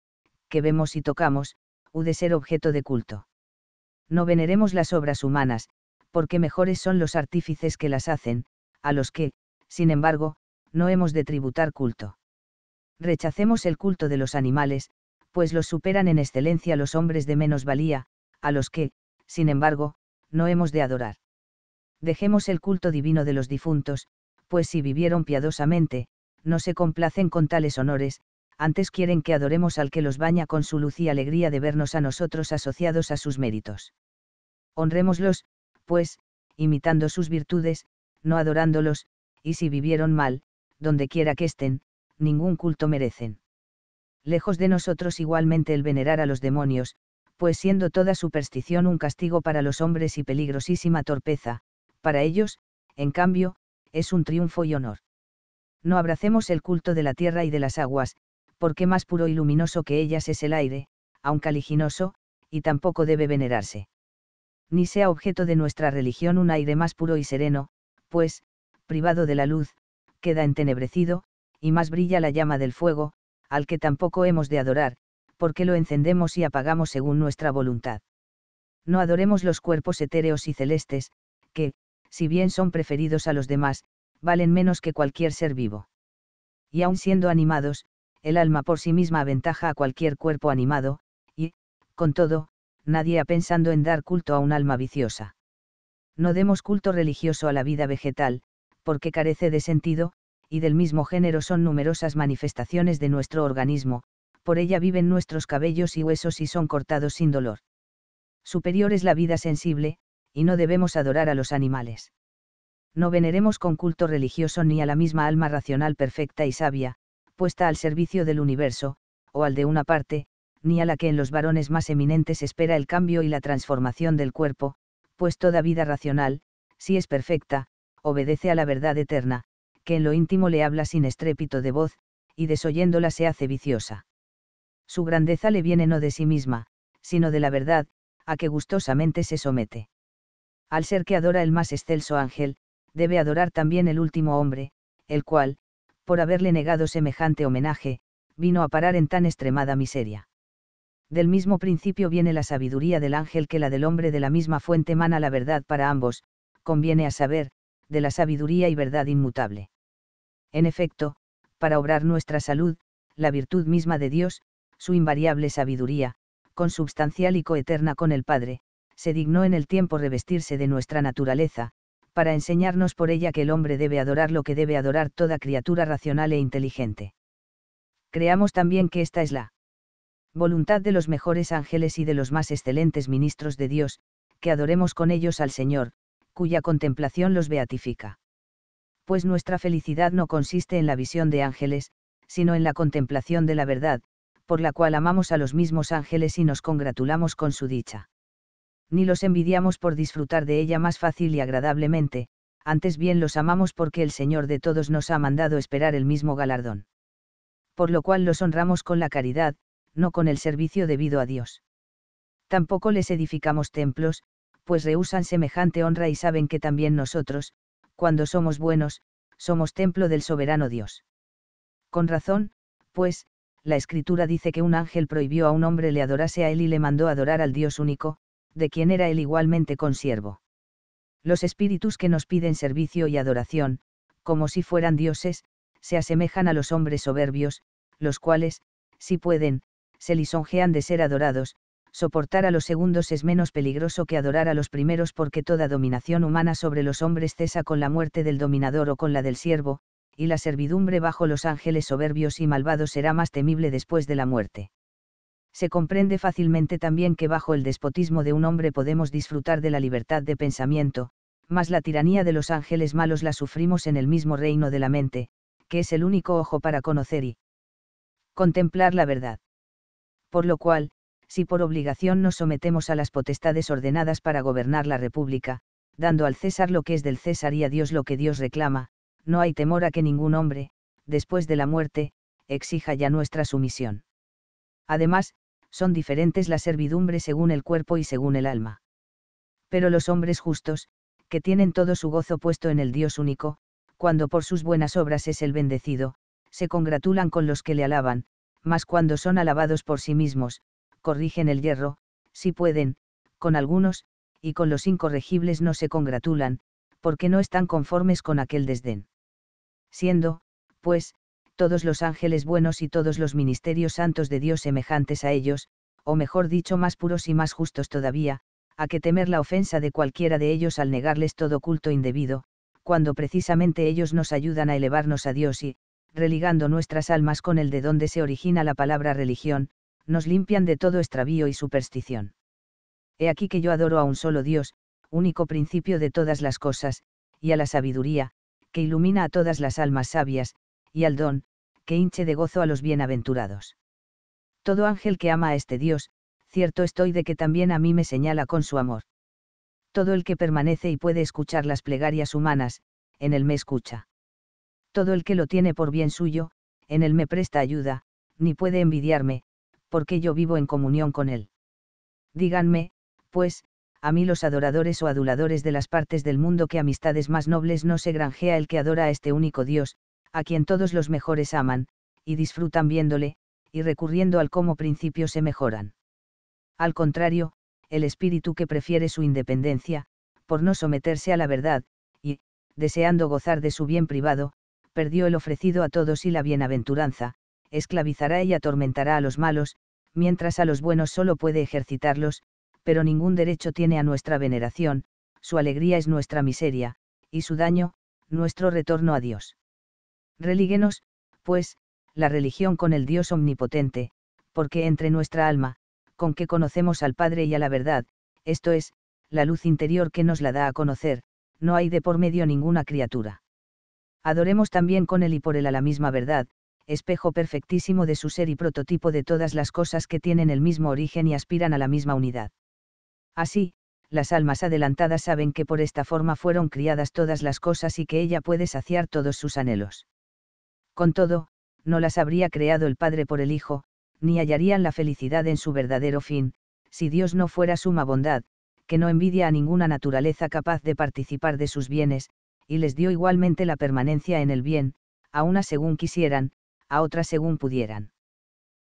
que vemos y tocamos, u ser objeto de culto. No veneremos las obras humanas, porque mejores son los artífices que las hacen, a los que, sin embargo, no hemos de tributar culto rechacemos el culto de los animales, pues los superan en excelencia los hombres de menos valía, a los que, sin embargo, no hemos de adorar. Dejemos el culto divino de los difuntos, pues si vivieron piadosamente, no se complacen con tales honores, antes quieren que adoremos al que los baña con su luz y alegría de vernos a nosotros asociados a sus méritos. Honrémoslos, pues, imitando sus virtudes, no adorándolos, y si vivieron mal, donde quiera que estén, ningún culto merecen. Lejos de nosotros igualmente el venerar a los demonios, pues siendo toda superstición un castigo para los hombres y peligrosísima torpeza, para ellos, en cambio, es un triunfo y honor. No abracemos el culto de la tierra y de las aguas, porque más puro y luminoso que ellas es el aire, aunque caliginoso, y tampoco debe venerarse. Ni sea objeto de nuestra religión un aire más puro y sereno, pues, privado de la luz, queda entenebrecido, y más brilla la llama del fuego, al que tampoco hemos de adorar, porque lo encendemos y apagamos según nuestra voluntad. No adoremos los cuerpos etéreos y celestes, que, si bien son preferidos a los demás, valen menos que cualquier ser vivo. Y aun siendo animados, el alma por sí misma aventaja a cualquier cuerpo animado, y, con todo, nadie ha pensando en dar culto a un alma viciosa. No demos culto religioso a la vida vegetal, porque carece de sentido, y del mismo género son numerosas manifestaciones de nuestro organismo, por ella viven nuestros cabellos y huesos y son cortados sin dolor. Superior es la vida sensible, y no debemos adorar a los animales. No veneremos con culto religioso ni a la misma alma racional perfecta y sabia, puesta al servicio del universo, o al de una parte, ni a la que en los varones más eminentes espera el cambio y la transformación del cuerpo, pues toda vida racional, si es perfecta, obedece a la verdad eterna, que en lo íntimo le habla sin estrépito de voz, y desoyéndola se hace viciosa. Su grandeza le viene no de sí misma, sino de la verdad, a que gustosamente se somete. Al ser que adora el más excelso ángel, debe adorar también el último hombre, el cual, por haberle negado semejante homenaje, vino a parar en tan extremada miseria. Del mismo principio viene la sabiduría del ángel que la del hombre de la misma fuente mana la verdad para ambos, conviene a saber, de la sabiduría y verdad inmutable. En efecto, para obrar nuestra salud, la virtud misma de Dios, su invariable sabiduría, consubstancial y coeterna con el Padre, se dignó en el tiempo revestirse de nuestra naturaleza, para enseñarnos por ella que el hombre debe adorar lo que debe adorar toda criatura racional e inteligente. Creamos también que esta es la voluntad de los mejores ángeles y de los más excelentes ministros de Dios, que adoremos con ellos al Señor, cuya contemplación los beatifica. Pues nuestra felicidad no consiste en la visión de ángeles, sino en la contemplación de la verdad, por la cual amamos a los mismos ángeles y nos congratulamos con su dicha. Ni los envidiamos por disfrutar de ella más fácil y agradablemente, antes bien los amamos porque el Señor de todos nos ha mandado esperar el mismo galardón. Por lo cual los honramos con la caridad, no con el servicio debido a Dios. Tampoco les edificamos templos, pues rehusan semejante honra y saben que también nosotros, cuando somos buenos, somos templo del soberano Dios. Con razón, pues, la escritura dice que un ángel prohibió a un hombre le adorase a él y le mandó adorar al Dios único, de quien era él igualmente consiervo. Los espíritus que nos piden servicio y adoración, como si fueran dioses, se asemejan a los hombres soberbios, los cuales, si pueden, se lisonjean de ser adorados, soportar a los segundos es menos peligroso que adorar a los primeros porque toda dominación humana sobre los hombres cesa con la muerte del dominador o con la del siervo, y la servidumbre bajo los ángeles soberbios y malvados será más temible después de la muerte. Se comprende fácilmente también que bajo el despotismo de un hombre podemos disfrutar de la libertad de pensamiento, mas la tiranía de los ángeles malos la sufrimos en el mismo reino de la mente, que es el único ojo para conocer y contemplar la verdad. Por lo cual, si por obligación nos sometemos a las potestades ordenadas para gobernar la República, dando al César lo que es del César y a Dios lo que Dios reclama, no hay temor a que ningún hombre, después de la muerte, exija ya nuestra sumisión. Además, son diferentes la servidumbre según el cuerpo y según el alma. Pero los hombres justos, que tienen todo su gozo puesto en el Dios único, cuando por sus buenas obras es el bendecido, se congratulan con los que le alaban, mas cuando son alabados por sí mismos, corrigen el hierro, si pueden, con algunos, y con los incorregibles no se congratulan, porque no están conformes con aquel desdén. Siendo, pues, todos los ángeles buenos y todos los ministerios santos de Dios semejantes a ellos, o mejor dicho más puros y más justos todavía, a que temer la ofensa de cualquiera de ellos al negarles todo culto indebido, cuando precisamente ellos nos ayudan a elevarnos a Dios y, religando nuestras almas con el de donde se origina la palabra religión, nos limpian de todo extravío y superstición. He aquí que yo adoro a un solo Dios, único principio de todas las cosas, y a la sabiduría, que ilumina a todas las almas sabias, y al don, que hinche de gozo a los bienaventurados. Todo ángel que ama a este Dios, cierto estoy de que también a mí me señala con su amor. Todo el que permanece y puede escuchar las plegarias humanas, en él me escucha. Todo el que lo tiene por bien suyo, en él me presta ayuda, ni puede envidiarme, porque yo vivo en comunión con Él. Díganme, pues, a mí los adoradores o aduladores de las partes del mundo que amistades más nobles no se granjea el que adora a este único Dios, a quien todos los mejores aman, y disfrutan viéndole, y recurriendo al como principio se mejoran. Al contrario, el espíritu que prefiere su independencia, por no someterse a la verdad, y, deseando gozar de su bien privado, perdió el ofrecido a todos y la bienaventuranza, esclavizará y atormentará a los malos, mientras a los buenos solo puede ejercitarlos, pero ningún derecho tiene a nuestra veneración, su alegría es nuestra miseria, y su daño, nuestro retorno a Dios. Relíguenos, pues, la religión con el Dios omnipotente, porque entre nuestra alma, con que conocemos al Padre y a la verdad, esto es, la luz interior que nos la da a conocer, no hay de por medio ninguna criatura. Adoremos también con él y por él a la misma verdad, espejo perfectísimo de su ser y prototipo de todas las cosas que tienen el mismo origen y aspiran a la misma unidad. Así, las almas adelantadas saben que por esta forma fueron criadas todas las cosas y que ella puede saciar todos sus anhelos. Con todo, no las habría creado el Padre por el Hijo, ni hallarían la felicidad en su verdadero fin, si Dios no fuera suma bondad, que no envidia a ninguna naturaleza capaz de participar de sus bienes, y les dio igualmente la permanencia en el bien, a según quisieran, a otra según pudieran.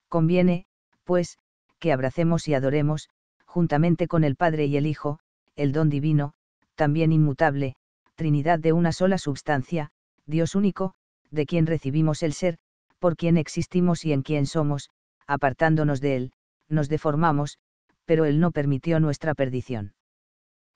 Conviene, pues, que abracemos y adoremos, juntamente con el Padre y el Hijo, el don divino, también inmutable, Trinidad de una sola substancia, Dios único, de quien recibimos el ser, por quien existimos y en quien somos, apartándonos de Él, nos deformamos, pero Él no permitió nuestra perdición.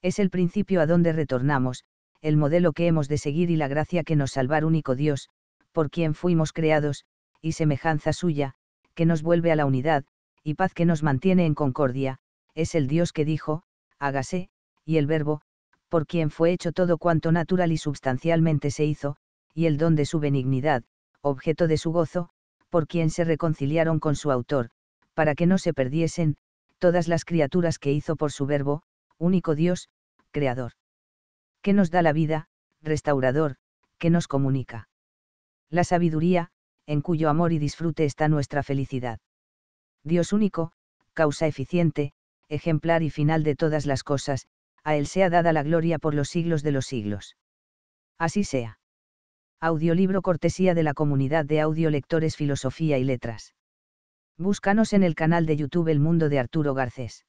Es el principio a donde retornamos, el modelo que hemos de seguir y la gracia que nos salvar único Dios, por quien fuimos creados, y semejanza suya, que nos vuelve a la unidad, y paz que nos mantiene en concordia, es el Dios que dijo, hágase, y el Verbo, por quien fue hecho todo cuanto natural y substancialmente se hizo, y el don de su benignidad, objeto de su gozo, por quien se reconciliaron con su autor, para que no se perdiesen, todas las criaturas que hizo por su verbo, único Dios, creador. Que nos da la vida, restaurador, que nos comunica. La sabiduría, en cuyo amor y disfrute está nuestra felicidad. Dios único, causa eficiente, ejemplar y final de todas las cosas, a Él sea dada la gloria por los siglos de los siglos. Así sea. Audiolibro cortesía de la comunidad de audiolectores Filosofía y Letras. Búscanos en el canal de YouTube El Mundo de Arturo Garcés.